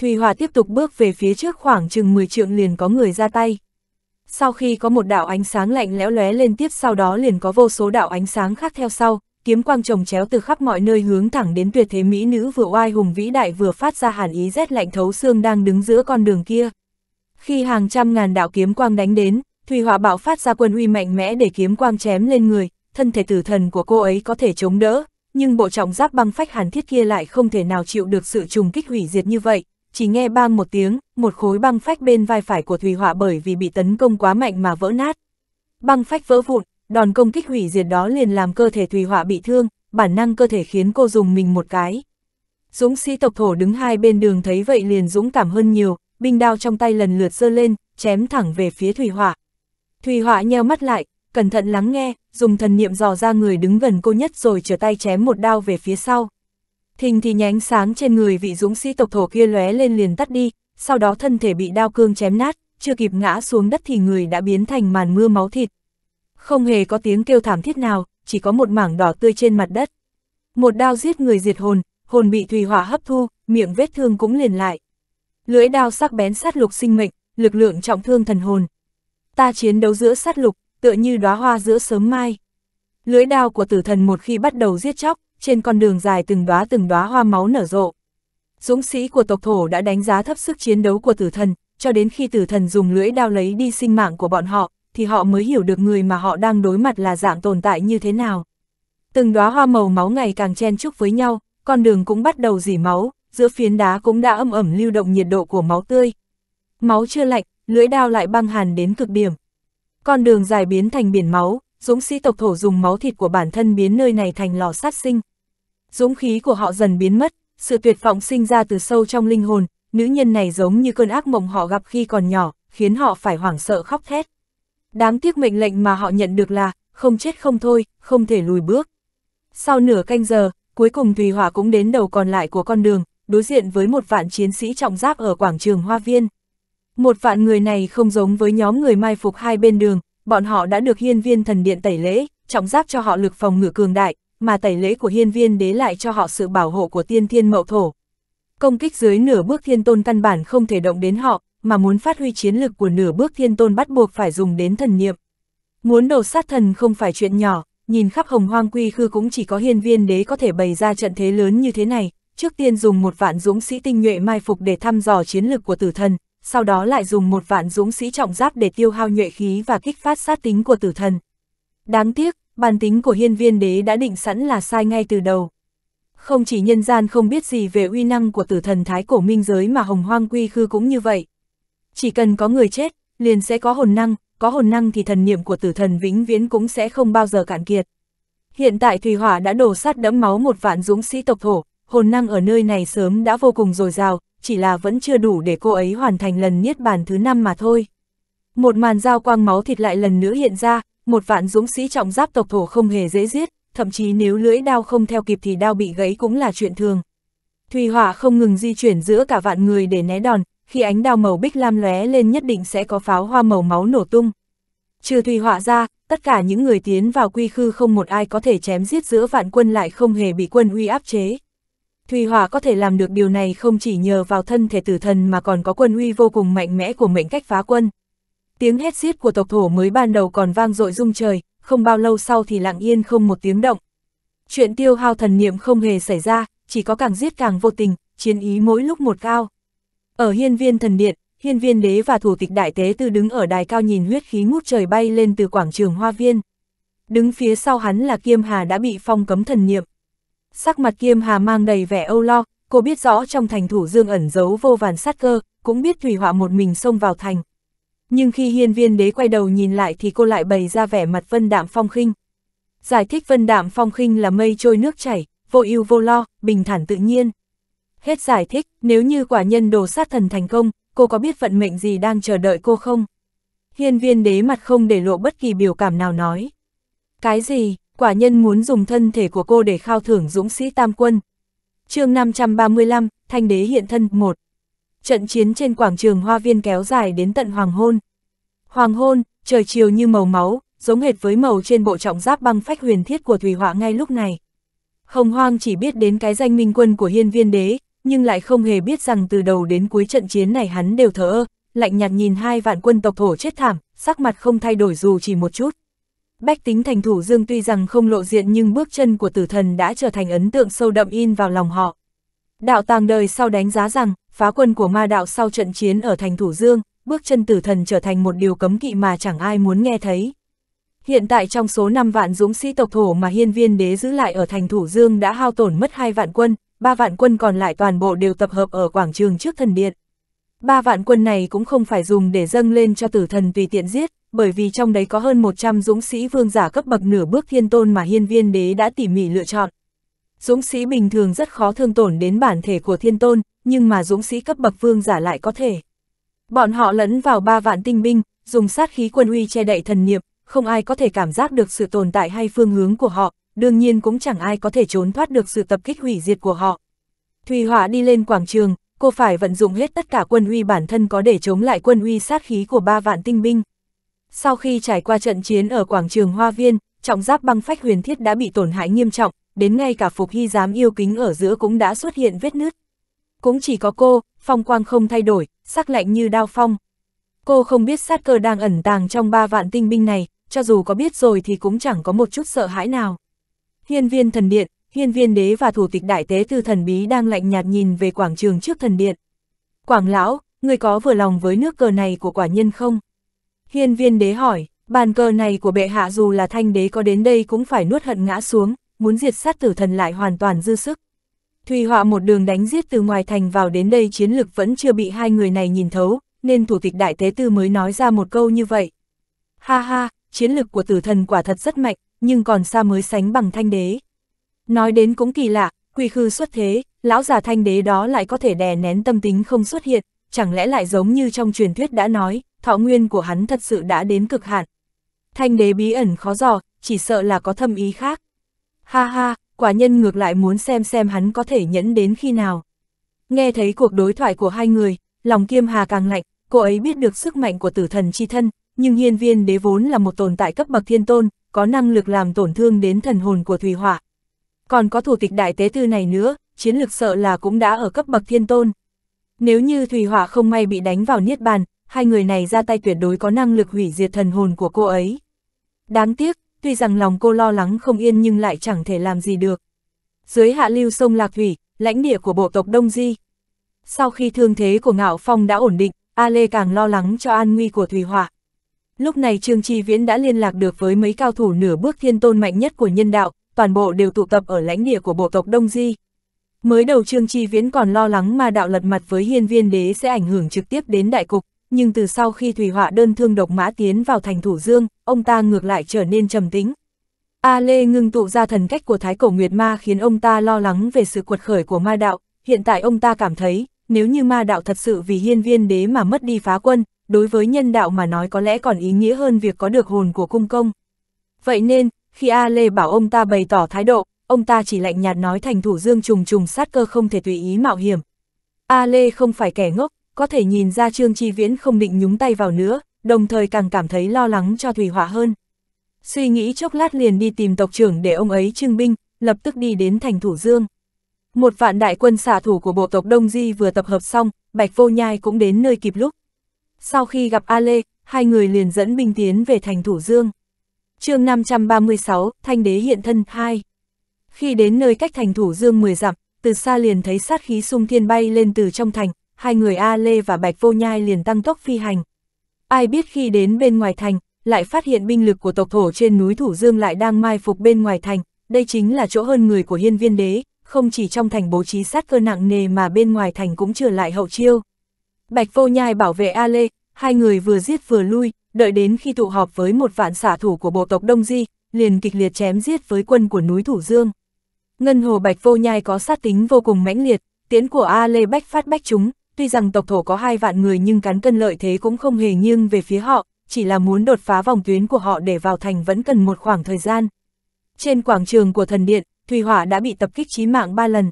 Thùy Hòa tiếp tục bước về phía trước khoảng chừng 10 trượng liền có người ra tay. Sau khi có một đạo ánh sáng lạnh lẽo lóe lên tiếp sau đó liền có vô số đạo ánh sáng khác theo sau, kiếm quang trồng chéo từ khắp mọi nơi hướng thẳng đến tuyệt thế mỹ nữ vừa oai hùng vĩ đại vừa phát ra hàn ý rét lạnh thấu xương đang đứng giữa con đường kia. Khi hàng trăm ngàn đạo kiếm quang đánh đến, Thùy Hòa bạo phát ra quân uy mạnh mẽ để kiếm quang chém lên người, thân thể tử thần của cô ấy có thể chống đỡ, nhưng bộ trọng giáp băng phách hàn thiết kia lại không thể nào chịu được sự trùng kích hủy diệt như vậy, chỉ nghe bang một tiếng, một khối băng phách bên vai phải của Thùy Họa bởi vì bị tấn công quá mạnh mà vỡ nát. Băng phách vỡ vụn, đòn công kích hủy diệt đó liền làm cơ thể Thùy Họa bị thương, bản năng cơ thể khiến cô dùng mình một cái. Dũng sĩ tộc thổ đứng hai bên đường thấy vậy liền dũng cảm hơn nhiều, binh đao trong tay lần lượt giơ lên, chém thẳng về phía Thùy Họa. Thùy Họa nheo mắt lại, cẩn thận lắng nghe, dùng thần niệm dò ra người đứng gần cô nhất rồi trở tay chém một đao về phía sau. Thình thì nhánh sáng trên người vị dũng sĩ tộc thổ kia lóe lên liền tắt đi, sau đó thân thể bị đao cương chém nát, chưa kịp ngã xuống đất thì người đã biến thành màn mưa máu thịt. Không hề có tiếng kêu thảm thiết nào, chỉ có một mảng đỏ tươi trên mặt đất. Một đao giết người diệt hồn, hồn bị thủy hỏa hấp thu, miệng vết thương cũng liền lại. Lưỡi đao sắc bén sát lục sinh mệnh, lực lượng trọng thương thần hồn. Ta chiến đấu giữa sát lục, tựa như đóa hoa giữa sớm mai. Lưỡi đao của tử thần một khi bắt đầu giết chóc, trên con đường dài từng đóa từng đóa hoa máu nở rộ. Dũng sĩ của tộc thổ đã đánh giá thấp sức chiến đấu của tử thần, cho đến khi tử thần dùng lưỡi đao lấy đi sinh mạng của bọn họ, thì họ mới hiểu được người mà họ đang đối mặt là dạng tồn tại như thế nào. Từng đóa hoa màu máu ngày càng chen chúc với nhau, con đường cũng bắt đầu dỉ máu, giữa phiến đá cũng đã âm ẩm lưu động nhiệt độ của máu tươi. Máu chưa lạnh, lưỡi đao lại băng hàn đến cực điểm. Con đường dài biến thành biển máu, dũng sĩ tộc thổ dùng máu thịt của bản thân biến nơi này thành lò sát sinh. Dũng khí của họ dần biến mất, sự tuyệt vọng sinh ra từ sâu trong linh hồn, nữ nhân này giống như cơn ác mộng họ gặp khi còn nhỏ, khiến họ phải hoảng sợ khóc thét. Đáng tiếc mệnh lệnh mà họ nhận được là, không chết không thôi, không thể lùi bước. Sau nửa canh giờ, cuối cùng Thùy Hỏa cũng đến đầu còn lại của con đường, đối diện với một vạn chiến sĩ trọng giáp ở quảng trường Hoa Viên. Một vạn người này không giống với nhóm người mai phục hai bên đường, bọn họ đã được hiên viên thần điện tẩy lễ, trọng giáp cho họ lực phòng ngự cường đại, mà tẩy lễ của hiên viên đế lại cho họ sự bảo hộ của tiên thiên mậu thổ. Công kích dưới nửa bước thiên tôn căn bản không thể động đến họ, mà muốn phát huy chiến lực của nửa bước thiên tôn bắt buộc phải dùng đến thần niệm. Muốn đầu sát thần không phải chuyện nhỏ, nhìn khắp hồng hoang quy khư cũng chỉ có hiên viên đế có thể bày ra trận thế lớn như thế này, trước tiên dùng một vạn dũng sĩ tinh nhuệ mai phục để thăm dò chiến lực của tử thần, sau đó lại dùng một vạn dũng sĩ trọng giáp để tiêu hao nhuệ khí và kích phát sát tính của tử thần. Đáng tiếc, bản tính của hiên viên đế đã định sẵn là sai ngay từ đầu. Không chỉ nhân gian không biết gì về uy năng của tử thần thái cổ minh giới mà hồng hoang quy khư cũng như vậy. Chỉ cần có người chết, liền sẽ có hồn năng, có hồn năng thì thần niệm của tử thần vĩnh viễn cũng sẽ không bao giờ cạn kiệt. Hiện tại Thủy Hỏa đã đổ sát đẫm máu một vạn dũng sĩ tộc thổ, hồn năng ở nơi này sớm đã vô cùng dồi dào, chỉ là vẫn chưa đủ để cô ấy hoàn thành lần niết bàn thứ năm mà thôi. Một màn dao quang máu thịt lại lần nữa hiện ra, một vạn dũng sĩ trọng giáp tộc thổ không hề dễ giết, thậm chí nếu lưỡi đao không theo kịp thì đao bị gãy cũng là chuyện thường. Thùy hỏa không ngừng di chuyển giữa cả vạn người để né đòn, khi ánh đao màu bích lam lóe lên nhất định sẽ có pháo hoa màu máu nổ tung. Trừ thùy hỏa ra, tất cả những người tiến vào quy khư không một ai có thể chém giết giữa vạn quân lại không hề bị quân uy áp chế. Thùy Hỏa có thể làm được điều này không chỉ nhờ vào thân thể tử thần mà còn có quân uy vô cùng mạnh mẽ của mệnh cách phá quân. Tiếng hét xiết của tộc thổ mới ban đầu còn vang dội rung trời, không bao lâu sau thì lặng yên không một tiếng động. Chuyện tiêu hao thần niệm không hề xảy ra, chỉ có càng giết càng vô tình, chiến ý mỗi lúc một cao. Ở hiên viên thần điện, hiên viên đế và thủ tịch đại tế tư đứng ở đài cao nhìn huyết khí ngút trời bay lên từ quảng trường hoa viên. Đứng phía sau hắn là Kiêm Hà đã bị phong cấm thần niệm sắc mặt kiêm hà mang đầy vẻ âu lo, cô biết rõ trong thành thủ dương ẩn giấu vô vàn sát cơ, cũng biết thủy họa một mình xông vào thành. Nhưng khi hiên viên đế quay đầu nhìn lại thì cô lại bày ra vẻ mặt vân đạm phong khinh. Giải thích vân đạm phong khinh là mây trôi nước chảy, vô ưu vô lo, bình thản tự nhiên. Hết giải thích, nếu như quả nhân đồ sát thần thành công, cô có biết vận mệnh gì đang chờ đợi cô không? Hiên viên đế mặt không để lộ bất kỳ biểu cảm nào nói. Cái gì, quả nhân muốn dùng thân thể của cô để khao thưởng dũng sĩ tam quân. chương 535, Thanh Đế hiện thân 1 Trận chiến trên quảng trường Hoa Viên kéo dài đến tận hoàng hôn. Hoàng hôn, trời chiều như màu máu, giống hệt với màu trên bộ trọng giáp băng phách huyền thiết của thủy Họa ngay lúc này. Hồng Hoang chỉ biết đến cái danh minh quân của hiên viên đế, nhưng lại không hề biết rằng từ đầu đến cuối trận chiến này hắn đều thở ơ, lạnh nhạt nhìn hai vạn quân tộc thổ chết thảm, sắc mặt không thay đổi dù chỉ một chút. Bách tính thành thủ dương tuy rằng không lộ diện nhưng bước chân của tử thần đã trở thành ấn tượng sâu đậm in vào lòng họ. Đạo tàng đời sau đánh giá rằng, phá quân của ma đạo sau trận chiến ở thành thủ dương, bước chân tử thần trở thành một điều cấm kỵ mà chẳng ai muốn nghe thấy. Hiện tại trong số 5 vạn dũng sĩ tộc thổ mà hiên viên đế giữ lại ở thành thủ dương đã hao tổn mất 2 vạn quân, 3 vạn quân còn lại toàn bộ đều tập hợp ở quảng trường trước thần điện. 3 vạn quân này cũng không phải dùng để dâng lên cho tử thần tùy tiện giết, bởi vì trong đấy có hơn 100 dũng sĩ vương giả cấp bậc nửa bước thiên tôn mà hiên viên đế đã tỉ mỉ lựa chọn. Dũng sĩ bình thường rất khó thương tổn đến bản thể của thiên tôn, nhưng mà dũng sĩ cấp bậc vương giả lại có thể. Bọn họ lẫn vào ba vạn tinh binh, dùng sát khí quân uy che đậy thần niệm, không ai có thể cảm giác được sự tồn tại hay phương hướng của họ, đương nhiên cũng chẳng ai có thể trốn thoát được sự tập kích hủy diệt của họ. Thùy Hỏa đi lên quảng trường, cô phải vận dụng hết tất cả quân uy bản thân có để chống lại quân uy sát khí của ba vạn tinh binh. Sau khi trải qua trận chiến ở quảng trường Hoa Viên, trọng giáp băng phách huyền thiết đã bị tổn hại nghiêm trọng, đến ngay cả phục hy giám yêu kính ở giữa cũng đã xuất hiện vết nứt. Cũng chỉ có cô, phong quang không thay đổi, sắc lạnh như đao phong. Cô không biết sát cơ đang ẩn tàng trong ba vạn tinh binh này, cho dù có biết rồi thì cũng chẳng có một chút sợ hãi nào. Hiên viên thần điện, hiên viên đế và thủ tịch đại tế tư thần bí đang lạnh nhạt nhìn về quảng trường trước thần điện. Quảng lão, người có vừa lòng với nước cờ này của quả nhân không? Hiên viên đế hỏi, bàn cờ này của bệ hạ dù là thanh đế có đến đây cũng phải nuốt hận ngã xuống, muốn diệt sát tử thần lại hoàn toàn dư sức. Thùy họa một đường đánh giết từ ngoài thành vào đến đây chiến lực vẫn chưa bị hai người này nhìn thấu, nên thủ tịch đại tế tư mới nói ra một câu như vậy. Ha ha, chiến lực của tử thần quả thật rất mạnh, nhưng còn xa mới sánh bằng thanh đế. Nói đến cũng kỳ lạ, quy khư xuất thế, lão già thanh đế đó lại có thể đè nén tâm tính không xuất hiện, chẳng lẽ lại giống như trong truyền thuyết đã nói, thọ nguyên của hắn thật sự đã đến cực hạn. Thanh đế bí ẩn khó dò, chỉ sợ là có thâm ý khác. Ha ha, quả nhân ngược lại muốn xem xem hắn có thể nhẫn đến khi nào. Nghe thấy cuộc đối thoại của hai người, lòng kiêm hà càng lạnh, cô ấy biết được sức mạnh của tử thần chi thân, nhưng hiên viên đế vốn là một tồn tại cấp bậc thiên tôn, có năng lực làm tổn thương đến thần hồn của Thùy Hỏa. Còn có thủ tịch đại tế tư này nữa, chiến lược sợ là cũng đã ở cấp bậc thiên tôn. Nếu như Thùy Hỏa không may bị đánh vào niết bàn, hai người này ra tay tuyệt đối có năng lực hủy diệt thần hồn của cô ấy. Đáng tiếc, tuy rằng lòng cô lo lắng không yên nhưng lại chẳng thể làm gì được. Dưới hạ lưu sông Lạc Thủy, lãnh địa của bộ tộc Đông Di. Sau khi thương thế của Ngạo Phong đã ổn định, A Lê càng lo lắng cho an nguy của Thủy Họa. Lúc này Trương tri Viễn đã liên lạc được với mấy cao thủ nửa bước thiên tôn mạnh nhất của nhân đạo, toàn bộ đều tụ tập ở lãnh địa của bộ tộc Đông Di. Mới đầu Trương tri Viễn còn lo lắng mà đạo lật mặt với hiên viên đế sẽ ảnh hưởng trực tiếp đến đại cục, nhưng từ sau khi Thủy Họa đơn thương độc mã tiến vào thành Thủ Dương, ông ta ngược lại trở nên trầm tính. A Lê ngưng tụ ra thần cách của Thái Cổ Nguyệt Ma khiến ông ta lo lắng về sự cuột khởi của ma đạo, hiện tại ông ta cảm thấy, nếu như ma đạo thật sự vì hiên viên đế mà mất đi phá quân, đối với nhân đạo mà nói có lẽ còn ý nghĩa hơn việc có được hồn của cung công. Vậy nên, khi A Lê bảo ông ta bày tỏ thái độ, ông ta chỉ lạnh nhạt nói thành thủ dương trùng trùng sát cơ không thể tùy ý mạo hiểm. A Lê không phải kẻ ngốc, có thể nhìn ra Trương Chi Viễn không định nhúng tay vào nữa, đồng thời càng cảm thấy lo lắng cho Thủy Hỏa hơn. Suy nghĩ chốc lát liền đi tìm tộc trưởng để ông ấy trưng binh, lập tức đi đến thành Thủ Dương. Một vạn đại quân xạ thủ của bộ tộc Đông Di vừa tập hợp xong, Bạch Vô Nhai cũng đến nơi kịp lúc. Sau khi gặp A Lê, hai người liền dẫn binh tiến về thành Thủ Dương. chương 536, Thanh Đế hiện thân 2 Khi đến nơi cách thành Thủ Dương 10 dặm, từ xa liền thấy sát khí sung thiên bay lên từ trong thành, hai người A Lê và Bạch Vô Nhai liền tăng tốc phi hành. Ai biết khi đến bên ngoài thành, lại phát hiện binh lực của tộc thổ trên núi Thủ Dương lại đang mai phục bên ngoài thành, đây chính là chỗ hơn người của hiên viên đế, không chỉ trong thành bố trí sát cơ nặng nề mà bên ngoài thành cũng trở lại hậu chiêu. Bạch Vô Nhai bảo vệ A Lê, hai người vừa giết vừa lui, đợi đến khi tụ họp với một vạn xả thủ của bộ tộc Đông Di, liền kịch liệt chém giết với quân của núi Thủ Dương. Ngân hồ Bạch Vô Nhai có sát tính vô cùng mãnh liệt, tiến của A Lê Bách phát bách chúng, tuy rằng tộc thổ có hai vạn người nhưng cán cân lợi thế cũng không hề nghiêng về phía họ, chỉ là muốn đột phá vòng tuyến của họ để vào thành vẫn cần một khoảng thời gian. Trên quảng trường của thần điện, Thùy Hỏa đã bị tập kích chí mạng ba lần.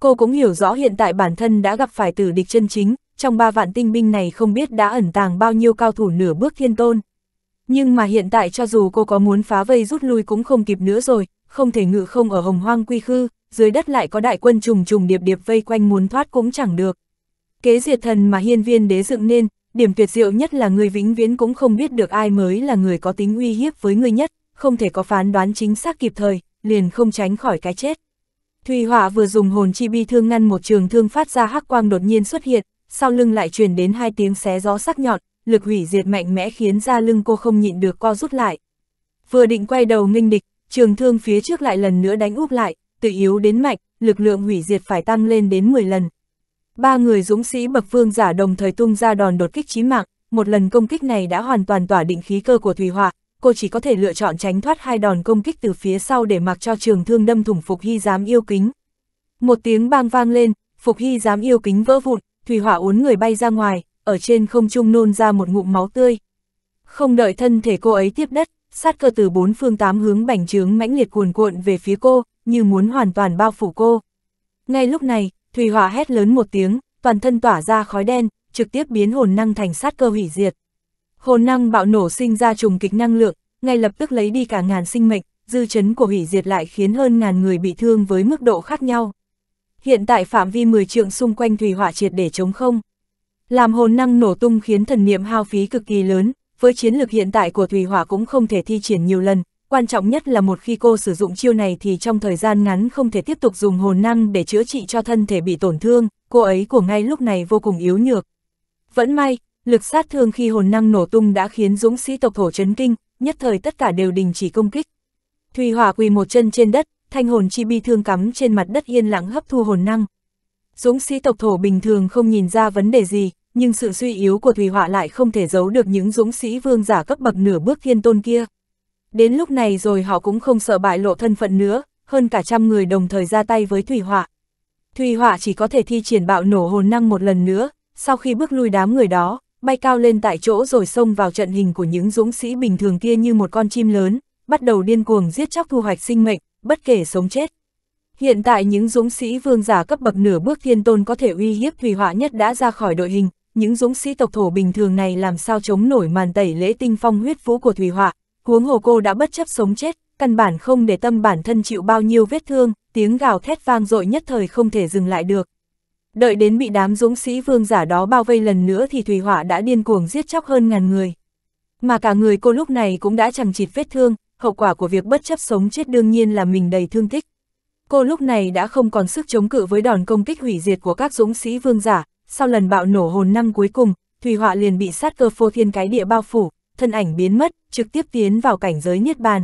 Cô cũng hiểu rõ hiện tại bản thân đã gặp phải tử địch chân chính, trong ba vạn tinh binh này không biết đã ẩn tàng bao nhiêu cao thủ nửa bước thiên tôn. Nhưng mà hiện tại cho dù cô có muốn phá vây rút lui cũng không kịp nữa rồi, không thể ngự không ở hồng hoang quy khư, dưới đất lại có đại quân trùng trùng điệp điệp vây quanh muốn thoát cũng chẳng được. Kế diệt thần mà hiên viên đế dựng nên, điểm tuyệt diệu nhất là người vĩnh viễn cũng không biết được ai mới là người có tính uy hiếp với người nhất, không thể có phán đoán chính xác kịp thời, liền không tránh khỏi cái chết. Thùy Họa vừa dùng hồn chi bi thương ngăn một trường thương phát ra hắc quang đột nhiên xuất hiện, sau lưng lại truyền đến hai tiếng xé gió sắc nhọn, lực hủy diệt mạnh mẽ khiến da lưng cô không nhịn được co rút lại. Vừa định quay đầu nghênh địch, trường thương phía trước lại lần nữa đánh úp lại, từ yếu đến mạnh, lực lượng hủy diệt phải tăng lên đến 10 lần, Ba người dũng sĩ bậc vương giả đồng thời tung ra đòn đột kích chí mạng, một lần công kích này đã hoàn toàn tỏa định khí cơ của Thùy Họa, cô chỉ có thể lựa chọn tránh thoát hai đòn công kích từ phía sau để mặc cho trường thương đâm thủng Phục Hy dám yêu kính. Một tiếng bang vang lên, Phục Hy dám yêu kính vỡ vụn, Thùy Họa uốn người bay ra ngoài, ở trên không trung nôn ra một ngụm máu tươi. Không đợi thân thể cô ấy tiếp đất, sát cơ từ bốn phương tám hướng bành trướng mãnh liệt cuồn cuộn về phía cô, như muốn hoàn toàn bao phủ cô. Ngay lúc này, Thủy hỏa hét lớn một tiếng, toàn thân tỏa ra khói đen, trực tiếp biến hồn năng thành sát cơ hủy diệt. Hồn năng bạo nổ sinh ra trùng kịch năng lượng, ngay lập tức lấy đi cả ngàn sinh mệnh, dư chấn của hủy diệt lại khiến hơn ngàn người bị thương với mức độ khác nhau. Hiện tại phạm vi 10 trượng xung quanh thủy hỏa triệt để chống không. Làm hồn năng nổ tung khiến thần niệm hao phí cực kỳ lớn, với chiến lược hiện tại của thủy hỏa cũng không thể thi triển nhiều lần, quan trọng nhất là một khi cô sử dụng chiêu này thì trong thời gian ngắn không thể tiếp tục dùng hồn năng để chữa trị cho thân thể bị tổn thương, cô ấy của ngay lúc này vô cùng yếu nhược. Vẫn may, lực sát thương khi hồn năng nổ tung đã khiến dũng sĩ tộc thổ chấn kinh, nhất thời tất cả đều đình chỉ công kích. Thùy Hỏa quỳ một chân trên đất, thanh hồn chi bi thương cắm trên mặt đất yên lặng hấp thu hồn năng. Dũng sĩ tộc thổ bình thường không nhìn ra vấn đề gì, nhưng sự suy yếu của Thùy họa lại không thể giấu được những dũng sĩ vương giả cấp bậc nửa bước thiên tôn kia. Đến lúc này rồi họ cũng không sợ bại lộ thân phận nữa, hơn cả trăm người đồng thời ra tay với Thủy Họa. Thủy Họa chỉ có thể thi triển bạo nổ hồn năng một lần nữa, sau khi bước lui đám người đó, bay cao lên tại chỗ rồi xông vào trận hình của những dũng sĩ bình thường kia như một con chim lớn, bắt đầu điên cuồng giết chóc thu hoạch sinh mệnh, bất kể sống chết. Hiện tại những dũng sĩ vương giả cấp bậc nửa bước thiên tôn có thể uy hiếp Thủy Họa nhất đã ra khỏi đội hình, những dũng sĩ tộc thổ bình thường này làm sao chống nổi màn tẩy lễ tinh phong huyết vũ của Thủy Họa, huống hồ cô đã bất chấp sống chết, căn bản không để tâm bản thân chịu bao nhiêu vết thương, tiếng gào thét vang dội nhất thời không thể dừng lại được. Đợi đến bị đám dũng sĩ vương giả đó bao vây lần nữa thì Thủy Hỏa đã điên cuồng giết chóc hơn ngàn người. Mà cả người cô lúc này cũng đã chẳng chịt vết thương, hậu quả của việc bất chấp sống chết đương nhiên là mình đầy thương tích. Cô lúc này đã không còn sức chống cự với đòn công kích hủy diệt của các dũng sĩ vương giả, sau lần bạo nổ hồn năm cuối cùng, Thủy Họa liền bị sát cơ phô thiên cái địa bao phủ, thân ảnh biến mất, trực tiếp tiến vào cảnh giới Niết Bàn.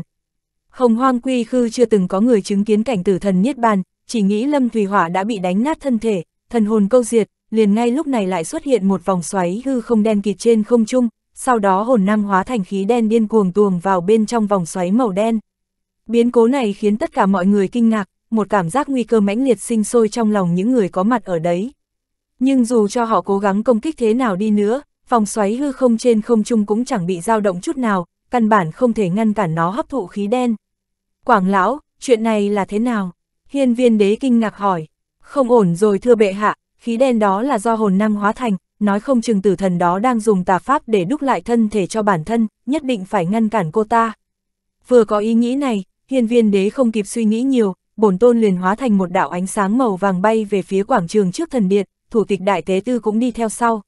Hồng Hoang Quy Khư chưa từng có người chứng kiến cảnh tử thần Niết Bàn, chỉ nghĩ Lâm Thùy Hỏa đã bị đánh nát thân thể, thần hồn câu diệt, liền ngay lúc này lại xuất hiện một vòng xoáy hư không đen kịt trên không trung, sau đó hồn năng hóa thành khí đen điên cuồng tuồng vào bên trong vòng xoáy màu đen. Biến cố này khiến tất cả mọi người kinh ngạc, một cảm giác nguy cơ mãnh liệt sinh sôi trong lòng những người có mặt ở đấy. Nhưng dù cho họ cố gắng công kích thế nào đi nữa, phòng xoáy hư không trên không trung cũng chẳng bị dao động chút nào, căn bản không thể ngăn cản nó hấp thụ khí đen. Quảng lão, chuyện này là thế nào? Hiên viên đế kinh ngạc hỏi. Không ổn rồi thưa bệ hạ, khí đen đó là do hồn năng hóa thành, nói không chừng tử thần đó đang dùng tà pháp để đúc lại thân thể cho bản thân, nhất định phải ngăn cản cô ta. Vừa có ý nghĩ này, hiên viên đế không kịp suy nghĩ nhiều, bổn tôn liền hóa thành một đạo ánh sáng màu vàng bay về phía quảng trường trước thần điện, thủ tịch đại tế tư cũng đi theo sau.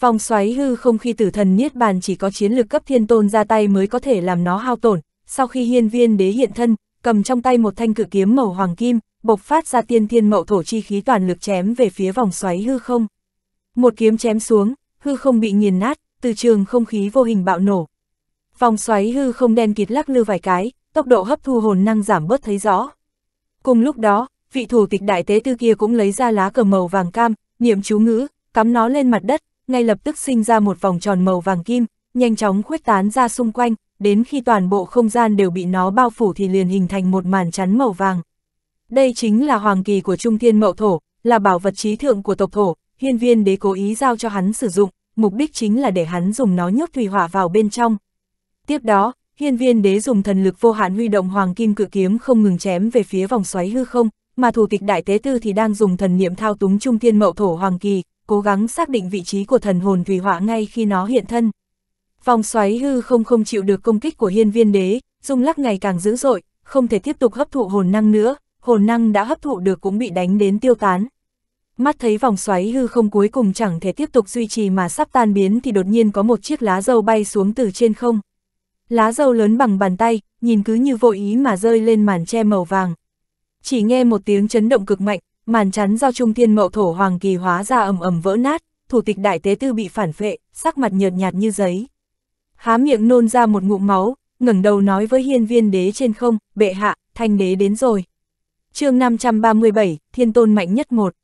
Vòng xoáy hư không khi tử thần Niết Bàn chỉ có chiến lực cấp thiên tôn ra tay mới có thể làm nó hao tổn, sau khi hiên viên đế hiện thân, cầm trong tay một thanh cự kiếm màu hoàng kim, bộc phát ra tiên thiên mậu thổ chi khí toàn lực chém về phía vòng xoáy hư không. Một kiếm chém xuống, hư không bị nghiền nát, từ trường không khí vô hình bạo nổ. Vòng xoáy hư không đen kịt lắc lư vài cái, tốc độ hấp thu hồn năng giảm bớt thấy rõ. Cùng lúc đó, vị thủ tịch đại tế tư kia cũng lấy ra lá cờ màu vàng cam, niệm chú ngữ, cắm nó lên mặt đất, ngay lập tức sinh ra một vòng tròn màu vàng kim, nhanh chóng khuếch tán ra xung quanh, đến khi toàn bộ không gian đều bị nó bao phủ thì liền hình thành một màn chắn màu vàng. Đây chính là hoàng kỳ của Trung Thiên Mậu Thổ, là bảo vật trí thượng của tộc thổ, hiên viên đế cố ý giao cho hắn sử dụng, mục đích chính là để hắn dùng nó nhốt thủy hỏa vào bên trong. Tiếp đó, hiên viên đế dùng thần lực vô hạn huy động hoàng kim cự kiếm không ngừng chém về phía vòng xoáy hư không, mà thủ tịch đại tế tư thì đang dùng thần niệm thao túng Trung Thiên Mậu Thổ hoàng kỳ, cố gắng xác định vị trí của thần hồn thủy họa ngay khi nó hiện thân. Vòng xoáy hư không không chịu được công kích của hiên viên đế, rung lắc ngày càng dữ dội, không thể tiếp tục hấp thụ hồn năng nữa, hồn năng đã hấp thụ được cũng bị đánh đến tiêu tán. Mắt thấy vòng xoáy hư không cuối cùng chẳng thể tiếp tục duy trì mà sắp tan biến thì đột nhiên có một chiếc lá dâu bay xuống từ trên không. Lá dâu lớn bằng bàn tay, nhìn cứ như vội ý mà rơi lên màn che màu vàng. Chỉ nghe một tiếng chấn động cực mạnh, màn chắn do trung thiên mậu thổ hoàng kỳ hóa ra ầm ầm vỡ nát, thủ tịch đại tế tư bị phản phệ, sắc mặt nhợt nhạt như giấy. Há miệng nôn ra một ngụm máu, ngẩng đầu nói với hiên viên đế trên không, bệ hạ, thanh đế đến rồi. chương 537, thiên tôn mạnh nhất một.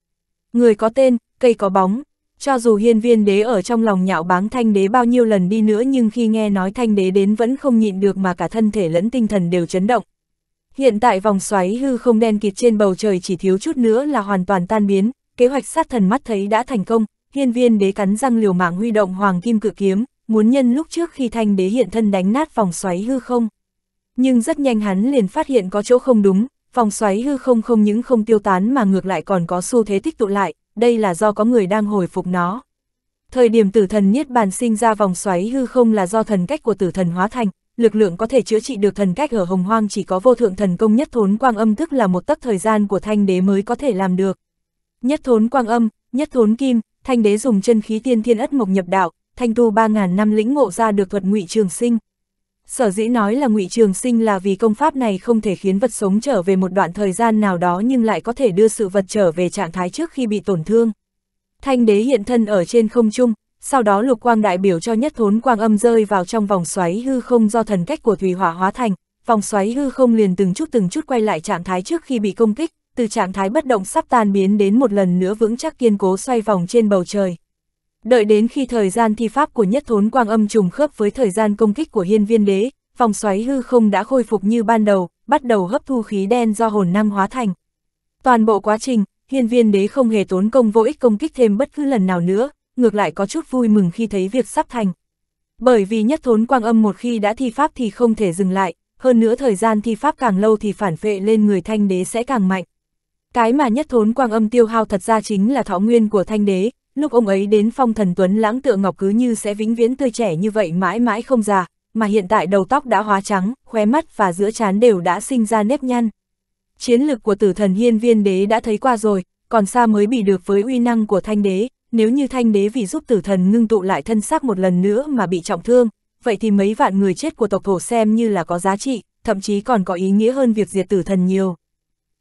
Người có tên, cây có bóng. Cho dù hiên viên đế ở trong lòng nhạo báng thanh đế bao nhiêu lần đi nữa nhưng khi nghe nói thanh đế đến vẫn không nhịn được mà cả thân thể lẫn tinh thần đều chấn động. Hiện tại vòng xoáy hư không đen kịt trên bầu trời chỉ thiếu chút nữa là hoàn toàn tan biến, kế hoạch sát thần mắt thấy đã thành công, hiên viên đế cắn răng liều mạng huy động hoàng kim cự kiếm, muốn nhân lúc trước khi thanh đế hiện thân đánh nát vòng xoáy hư không. Nhưng rất nhanh hắn liền phát hiện có chỗ không đúng, vòng xoáy hư không không những không tiêu tán mà ngược lại còn có xu thế tích tụ lại, đây là do có người đang hồi phục nó. Thời điểm tử thần Niết Bàn sinh ra vòng xoáy hư không là do thần cách của tử thần hóa thành, lực lượng có thể chữa trị được thần cách ở hồng hoang chỉ có vô thượng thần công nhất thốn quang âm tức là một tấc thời gian của thanh đế mới có thể làm được. Nhất thốn quang âm, nhất thốn kim, thanh đế dùng chân khí tiên thiên ất mộc nhập đạo, thanh tu 3.000 năm lĩnh ngộ ra được thuật ngụy trường sinh. Sở dĩ nói là ngụy trường sinh là vì công pháp này không thể khiến vật sống trở về một đoạn thời gian nào đó nhưng lại có thể đưa sự vật trở về trạng thái trước khi bị tổn thương. Thanh đế hiện thân ở trên không trung, sau đó lục quang đại biểu cho nhất thốn quang âm rơi vào trong vòng xoáy hư không do thần cách của thủy hỏa hóa thành, vòng xoáy hư không liền từng chút từng chút quay lại trạng thái trước khi bị công kích, từ trạng thái bất động sắp tan biến đến một lần nữa vững chắc kiên cố xoay vòng trên bầu trời. Đợi đến khi thời gian thi pháp của nhất thốn quang âm trùng khớp với thời gian công kích của hiên viên đế, vòng xoáy hư không đã khôi phục như ban đầu, bắt đầu hấp thu khí đen do hồn năng hóa thành. Toàn bộ quá trình, hiên viên đế không hề tốn công vô ích công kích thêm bất cứ lần nào nữa, ngược lại có chút vui mừng khi thấy việc sắp thành. Bởi vì nhất thốn quang âm một khi đã thi pháp thì không thể dừng lại, hơn nữa thời gian thi pháp càng lâu thì phản phệ lên người thanh đế sẽ càng mạnh. Cái mà nhất thốn quang âm tiêu hao thật ra chính là thọ nguyên của thanh đế, lúc ông ấy đến phong thần tuấn lãng tựa ngọc cứ như sẽ vĩnh viễn tươi trẻ như vậy mãi mãi không già, mà hiện tại đầu tóc đã hóa trắng, khóe mắt và giữa trán đều đã sinh ra nếp nhăn. Chiến lực của tử thần hiên viên đế đã thấy qua rồi, còn xa mới bị được với uy năng của thanh đế, nếu như thanh đế vì giúp tử thần ngưng tụ lại thân xác một lần nữa mà bị trọng thương, vậy thì mấy vạn người chết của tộc thổ xem như là có giá trị, thậm chí còn có ý nghĩa hơn việc diệt tử thần nhiều.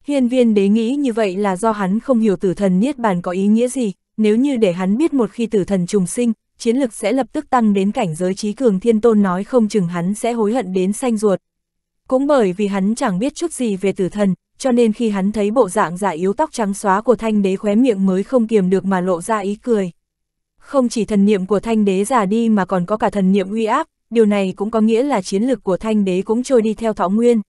Hiên viên đế nghĩ như vậy là do hắn không hiểu tử thần Niết Bàn có ý nghĩa gì, nếu như để hắn biết một khi tử thần trùng sinh, chiến lực sẽ lập tức tăng đến cảnh giới trí cường thiên tôn nói không chừng hắn sẽ hối hận đến xanh ruột. Cũng bởi vì hắn chẳng biết chút gì về tử thần, cho nên khi hắn thấy bộ dạng giả yếu tóc trắng xóa của thanh đế khóe miệng mới không kiềm được mà lộ ra ý cười. Không chỉ thần niệm của thanh đế già đi mà còn có cả thần niệm uy áp, điều này cũng có nghĩa là chiến lực của thanh đế cũng trôi đi theo thọ nguyên.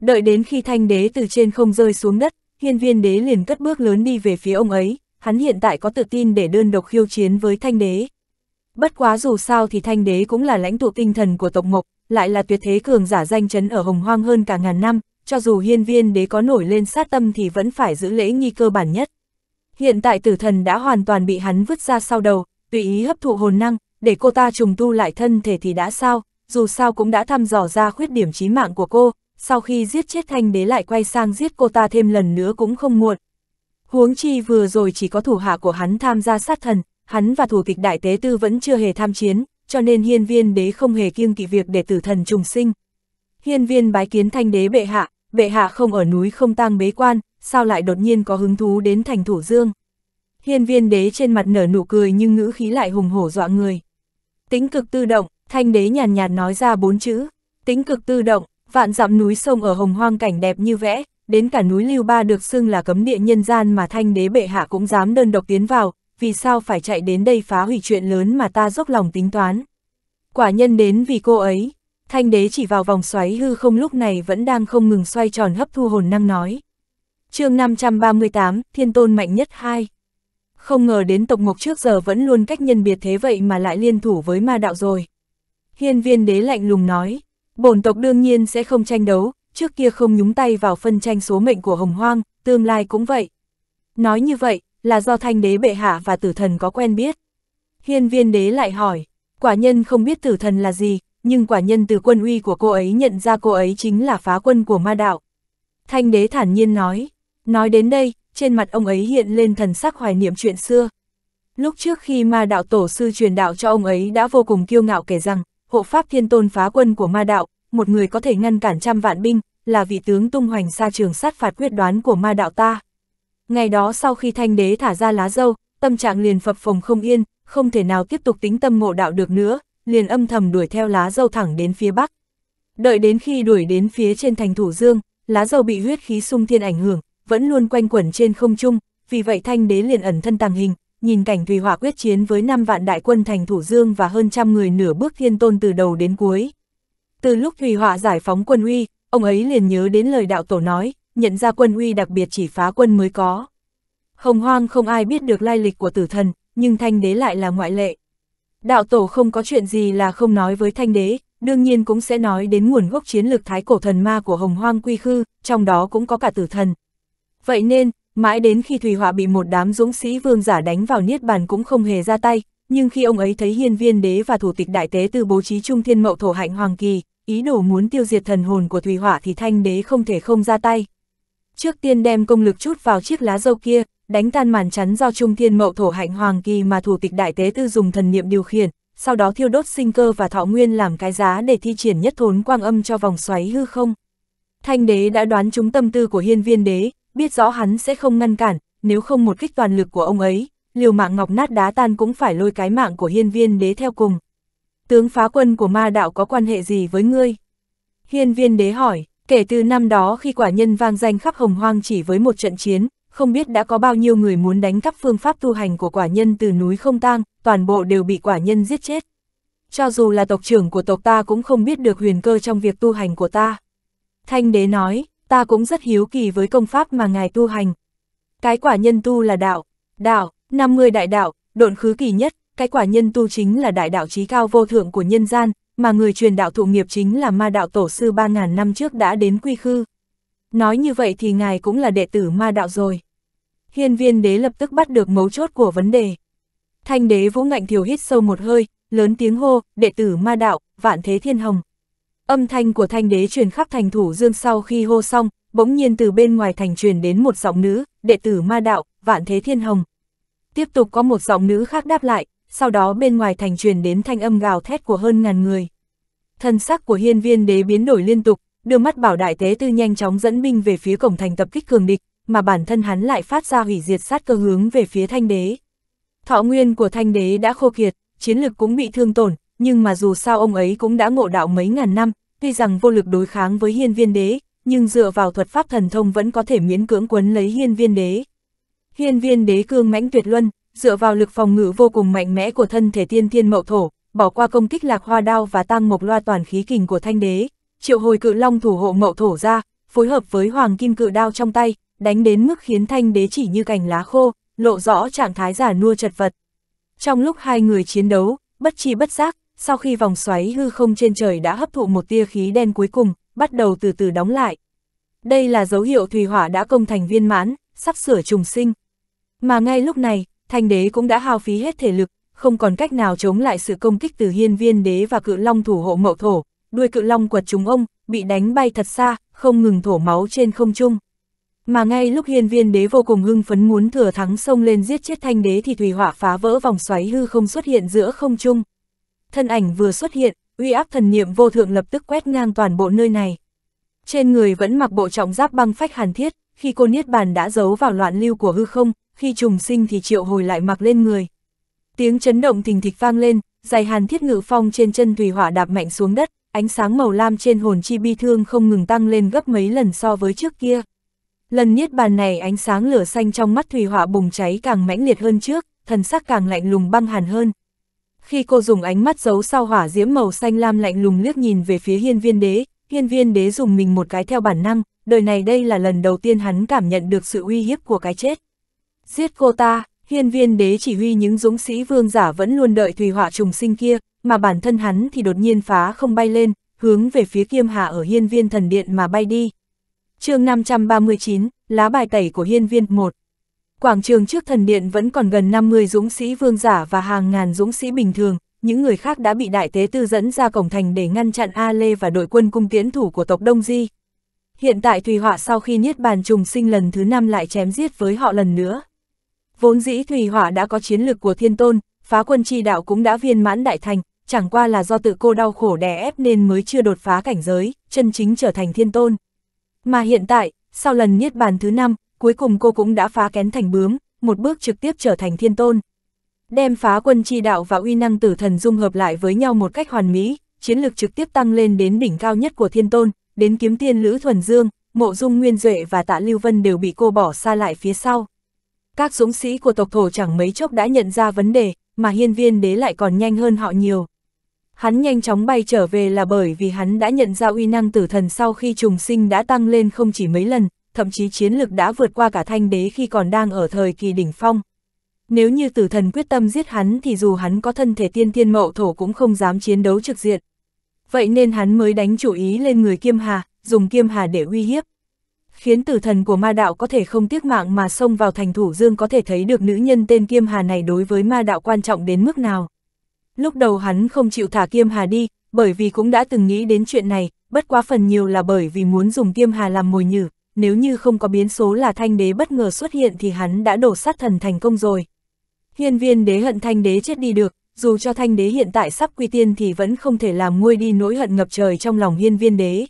Đợi đến khi thanh đế từ trên không rơi xuống đất, hiên viên đế liền cất bước lớn đi về phía ông ấy, hắn hiện tại có tự tin để đơn độc khiêu chiến với thanh đế. Bất quá dù sao thì thanh đế cũng là lãnh tụ tinh thần của tộc mộc, lại là tuyệt thế cường giả danh chấn ở hồng hoang hơn cả ngàn năm, cho dù hiên viên đế có nổi lên sát tâm thì vẫn phải giữ lễ nghi cơ bản nhất. Hiện tại tử thần đã hoàn toàn bị hắn vứt ra sau đầu, tùy ý hấp thụ hồn năng, để cô ta trùng tu lại thân thể thì đã sao, dù sao cũng đã thăm dò ra khuyết điểm chí mạng của cô, sau khi giết chết thanh đế lại quay sang giết cô ta thêm lần nữa cũng không muộn. Huống chi vừa rồi chỉ có thủ hạ của hắn tham gia sát thần, hắn và thủ tịch đại tế tư vẫn chưa hề tham chiến, cho nên hiên viên đế không hề kiêng kỵ việc để tử thần trùng sinh. Hiên viên bái kiến thanh đế bệ hạ, bệ hạ không ở núi không tang bế quan, sao lại đột nhiên có hứng thú đến thành thủ dương. Hiên viên đế trên mặt nở nụ cười nhưng ngữ khí lại hùng hổ dọa người. Tính cực tư động, thanh đế nhàn nhạt nói ra bốn chữ. Tính cực tư động, vạn dặm núi sông ở hồng hoang cảnh đẹp như vẽ, đến cả núi Lưu Ba được xưng là cấm địa nhân gian mà thanh đế bệ hạ cũng dám đơn độc tiến vào, vì sao phải chạy đến đây phá hủy chuyện lớn mà ta dốc lòng tính toán. Quả nhân đến vì cô ấy, Thanh đế chỉ vào vòng xoáy hư không lúc này vẫn đang không ngừng xoay tròn hấp thu hồn năng nói. chương 538, Thiên Tôn mạnh nhất 2. Không ngờ đến tộc mộc trước giờ vẫn luôn cách nhân biệt thế vậy mà lại liên thủ với ma đạo rồi. Hiên viên đế lạnh lùng nói, bổn tộc đương nhiên sẽ không tranh đấu, trước kia không nhúng tay vào phân tranh số mệnh của hồng hoang, tương lai cũng vậy. Nói như vậy, là do thanh đế bệ hạ và tử thần có quen biết. Hiên viên đế lại hỏi, quả nhân không biết tử thần là gì, nhưng quả nhân từ quân uy của cô ấy nhận ra cô ấy chính là phá quân của ma đạo. Thanh đế thản nhiên nói, nói đến đây, trên mặt ông ấy hiện lên thần sắc hoài niệm chuyện xưa. Lúc trước khi ma đạo tổ sư truyền đạo cho ông ấy đã vô cùng kiêu ngạo kể rằng, hộ pháp thiên tôn phá quân của ma đạo, một người có thể ngăn cản trăm vạn binh, là vị tướng tung hoành xa trường sát phạt quyết đoán của ma đạo ta. Ngày đó sau khi thanh đế thả ra lá dâu, tâm trạng liền phập phồng không yên, không thể nào tiếp tục tính tâm ngộ đạo được nữa, liền âm thầm đuổi theo lá dâu thẳng đến phía bắc. Đợi đến khi đuổi đến phía trên thành thủ dương, lá dâu bị huyết khí sung thiên ảnh hưởng, vẫn luôn quanh quẩn trên không trung, vì vậy thanh đế liền ẩn thân tàng hình, nhìn cảnh Thùy Hỏa quyết chiến với 5 vạn đại quân thành thủ dương và hơn trăm người nửa bước thiên tôn từ đầu đến cuối. Từ lúc Thùy Hỏa giải phóng quân uy, ông ấy liền nhớ đến lời đạo tổ nói, nhận ra quân uy đặc biệt chỉ phá quân mới có. Hồng hoang không ai biết được lai lịch của tử thần, nhưng thanh đế lại là ngoại lệ. Đạo tổ không có chuyện gì là không nói với thanh đế, đương nhiên cũng sẽ nói đến nguồn gốc chiến lược thái cổ thần ma của hồng hoang quy khư, trong đó cũng có cả tử thần. Vậy nên, mãi đến khi Thùy Họa bị một đám dũng sĩ vương giả đánh vào niết bàn cũng không hề ra tay, nhưng khi ông ấy thấy hiên viên đế và thủ tịch đại tế từ bố trí trung thiên mậu thổ hạnh hoàng kỳ, ý đồ muốn tiêu diệt thần hồn của Thùy Họa thì thanh đế không thể không ra tay. Trước tiên đem công lực chút vào chiếc lá dâu kia, đánh tan màn chắn do Trung Thiên Mậu Thổ Hạnh Hoàng Kỳ mà Thủ tịch Đại Tế Tư dùng thần niệm điều khiển, sau đó thiêu đốt sinh cơ và thọ nguyên làm cái giá để thi triển nhất thốn quang âm cho vòng xoáy hư không. Thanh đế đã đoán trúng tâm tư của hiên viên đế, biết rõ hắn sẽ không ngăn cản, nếu không một kích toàn lực của ông ấy, liều mạng ngọc nát đá tan cũng phải lôi cái mạng của hiên viên đế theo cùng. Tướng phá quân của ma đạo có quan hệ gì với ngươi? Hiên viên đế hỏi, kể từ năm đó khi quả nhân vang danh khắp hồng hoang chỉ với một trận chiến, không biết đã có bao nhiêu người muốn đánh cắp phương pháp tu hành của quả nhân từ núi không tang, toàn bộ đều bị quả nhân giết chết. Cho dù là tộc trưởng của tộc ta cũng không biết được huyền cơ trong việc tu hành của ta. Thanh đế nói, ta cũng rất hiếu kỳ với công pháp mà ngài tu hành. Cái quả nhân tu là đạo, đạo, 50 đại đạo, độn khứ kỳ nhất, cái quả nhân tu chính là đại đạo trí cao vô thượng của nhân gian, mà người truyền đạo thụ nghiệp chính là ma đạo tổ sư 3.000 năm trước đã đến quy khư. Nói như vậy thì ngài cũng là đệ tử ma đạo rồi. Hiên viên đế lập tức bắt được mấu chốt của vấn đề. Thanh đế vũ ngạnh thiều hít sâu một hơi, lớn tiếng hô, đệ tử ma đạo, vạn thế thiên hồng. Âm thanh của thanh đế truyền khắp thành thủ dương sau khi hô xong, bỗng nhiên từ bên ngoài thành truyền đến một giọng nữ, đệ tử ma đạo, vạn thế thiên hồng. Tiếp tục có một giọng nữ khác đáp lại, sau đó bên ngoài thành truyền đến thanh âm gào thét của hơn ngàn người. Thân sắc của hiên viên đế biến đổi liên tục, đưa mắt bảo đại tế tư nhanh chóng dẫn binh về phía cổng thành tập kích cường địch, mà bản thân hắn lại phát ra hủy diệt sát cơ hướng về phía thanh đế. Thọ nguyên của thanh đế đã khô kiệt, chiến lực cũng bị thương tổn, nhưng mà dù sao ông ấy cũng đã ngộ đạo mấy ngàn năm, tuy rằng vô lực đối kháng với hiên viên đế, nhưng dựa vào thuật pháp thần thông vẫn có thể miễn cưỡng quấn lấy hiên viên đế. Hiên viên đế cương mãnh tuyệt luân, dựa vào lực phòng ngự vô cùng mạnh mẽ của thân thể tiên thiên mậu thổ, bỏ qua công kích lạc hoa đao và tăng mộc loa toàn khí kình của thanh đế, triệu hồi cự long thủ hộ mậu thổ ra, phối hợp với hoàng kim cự đao trong tay, đánh đến mức khiến thanh đế chỉ như cành lá khô, lộ rõ trạng thái giả nua chật vật. Trong lúc hai người chiến đấu, bất chi bất giác, sau khi vòng xoáy hư không trên trời đã hấp thụ một tia khí đen cuối cùng, bắt đầu từ từ đóng lại. Đây là dấu hiệu thủy hỏa đã công thành viên mãn, sắp sửa trùng sinh. Mà ngay lúc này, thanh đế cũng đã hao phí hết thể lực, không còn cách nào chống lại sự công kích từ hiên viên đế và cự long thủ hộ mậu thổ, đuôi cự long quật chúng ông, bị đánh bay thật xa, không ngừng thổ máu trên không trung. Mà ngay lúc hiên viên đế vô cùng hưng phấn muốn thừa thắng xông lên giết chết thanh đế thì thủy hỏa phá vỡ vòng xoáy hư không xuất hiện giữa không trung. Thân ảnh vừa xuất hiện, uy áp thần niệm vô thượng lập tức quét ngang toàn bộ nơi này. Trên người vẫn mặc bộ trọng giáp băng phách hàn thiết, khi cô niết bàn đã giấu vào loạn lưu của hư không, khi trùng sinh thì triệu hồi lại mặc lên người. Tiếng chấn động thình thịch vang lên, dày hàn thiết ngự phong trên chân thủy hỏa đạp mạnh xuống đất, ánh sáng màu lam trên hồn chi bi thương không ngừng tăng lên gấp mấy lần so với trước kia. Lần niết bàn này ánh sáng lửa xanh trong mắt Thủy Họa bùng cháy càng mãnh liệt hơn trước, thần sắc càng lạnh lùng băng hàn hơn. Khi cô dùng ánh mắt giấu sau hỏa diễm màu xanh lam lạnh lùng liếc nhìn về phía hiên viên đế, hiên viên đế dùng mình một cái theo bản năng, đời này đây là lần đầu tiên hắn cảm nhận được sự uy hiếp của cái chết. Giết cô ta, hiên viên đế chỉ huy những dũng sĩ vương giả vẫn luôn đợi Thủy Họa trùng sinh kia, mà bản thân hắn thì đột nhiên phá không bay lên, hướng về phía Kiêm Hà ở hiên viên thần điện mà bay đi. chương 539, lá bài tẩy của hiên viên 1 Quảng trường trước thần điện vẫn còn gần 50 dũng sĩ vương giả và hàng ngàn dũng sĩ bình thường, những người khác đã bị đại tế tư dẫn ra cổng thành để ngăn chặn A Lê và đội quân cung tiến thủ của tộc Đông Di. Hiện tại Thùy Họa sau khi niết bàn trùng sinh lần thứ năm lại chém giết với họ lần nữa. Vốn dĩ Thùy Họa đã có chiến lược của thiên tôn, phá quân chi đạo cũng đã viên mãn đại thành, chẳng qua là do tự cô đau khổ đè ép nên mới chưa đột phá cảnh giới, chân chính trở thành thiên tôn. Mà hiện tại, sau lần niết bàn thứ năm, cuối cùng cô cũng đã phá kén thành bướm, một bước trực tiếp trở thành thiên tôn. Đem phá quân chi đạo và uy năng tử thần dung hợp lại với nhau một cách hoàn mỹ, chiến lực trực tiếp tăng lên đến đỉnh cao nhất của thiên tôn, đến kiếm tiên Lữ Thuần Dương, Mộ Dung Nguyên Duệ và Tạ Lưu Vân đều bị cô bỏ xa lại phía sau. Các dũng sĩ của tộc thổ chẳng mấy chốc đã nhận ra vấn đề, mà hiên viên đế lại còn nhanh hơn họ nhiều. Hắn nhanh chóng bay trở về là bởi vì hắn đã nhận ra uy năng tử thần sau khi trùng sinh đã tăng lên không chỉ mấy lần, thậm chí chiến lực đã vượt qua cả thanh đế khi còn đang ở thời kỳ đỉnh phong. Nếu như tử thần quyết tâm giết hắn thì dù hắn có thân thể tiên thiên mậu thổ cũng không dám chiến đấu trực diện. Vậy nên hắn mới đánh chủ ý lên người kiêm hà, dùng kiêm hà để uy hiếp. Khiến tử thần của ma đạo có thể không tiếc mạng mà xông vào thành thủ dương có thể thấy được nữ nhân tên kiêm hà này đối với ma đạo quan trọng đến mức nào. Lúc đầu hắn không chịu thả Kiêm Hà đi, bởi vì cũng đã từng nghĩ đến chuyện này, bất quá phần nhiều là bởi vì muốn dùng Kiêm Hà làm mồi nhử, nếu như không có biến số là thanh đế bất ngờ xuất hiện thì hắn đã đổ sát thần thành công rồi. Hiên viên đế hận thanh đế chết đi được, dù cho thanh đế hiện tại sắp quy tiên thì vẫn không thể làm nguôi đi nỗi hận ngập trời trong lòng hiên viên đế.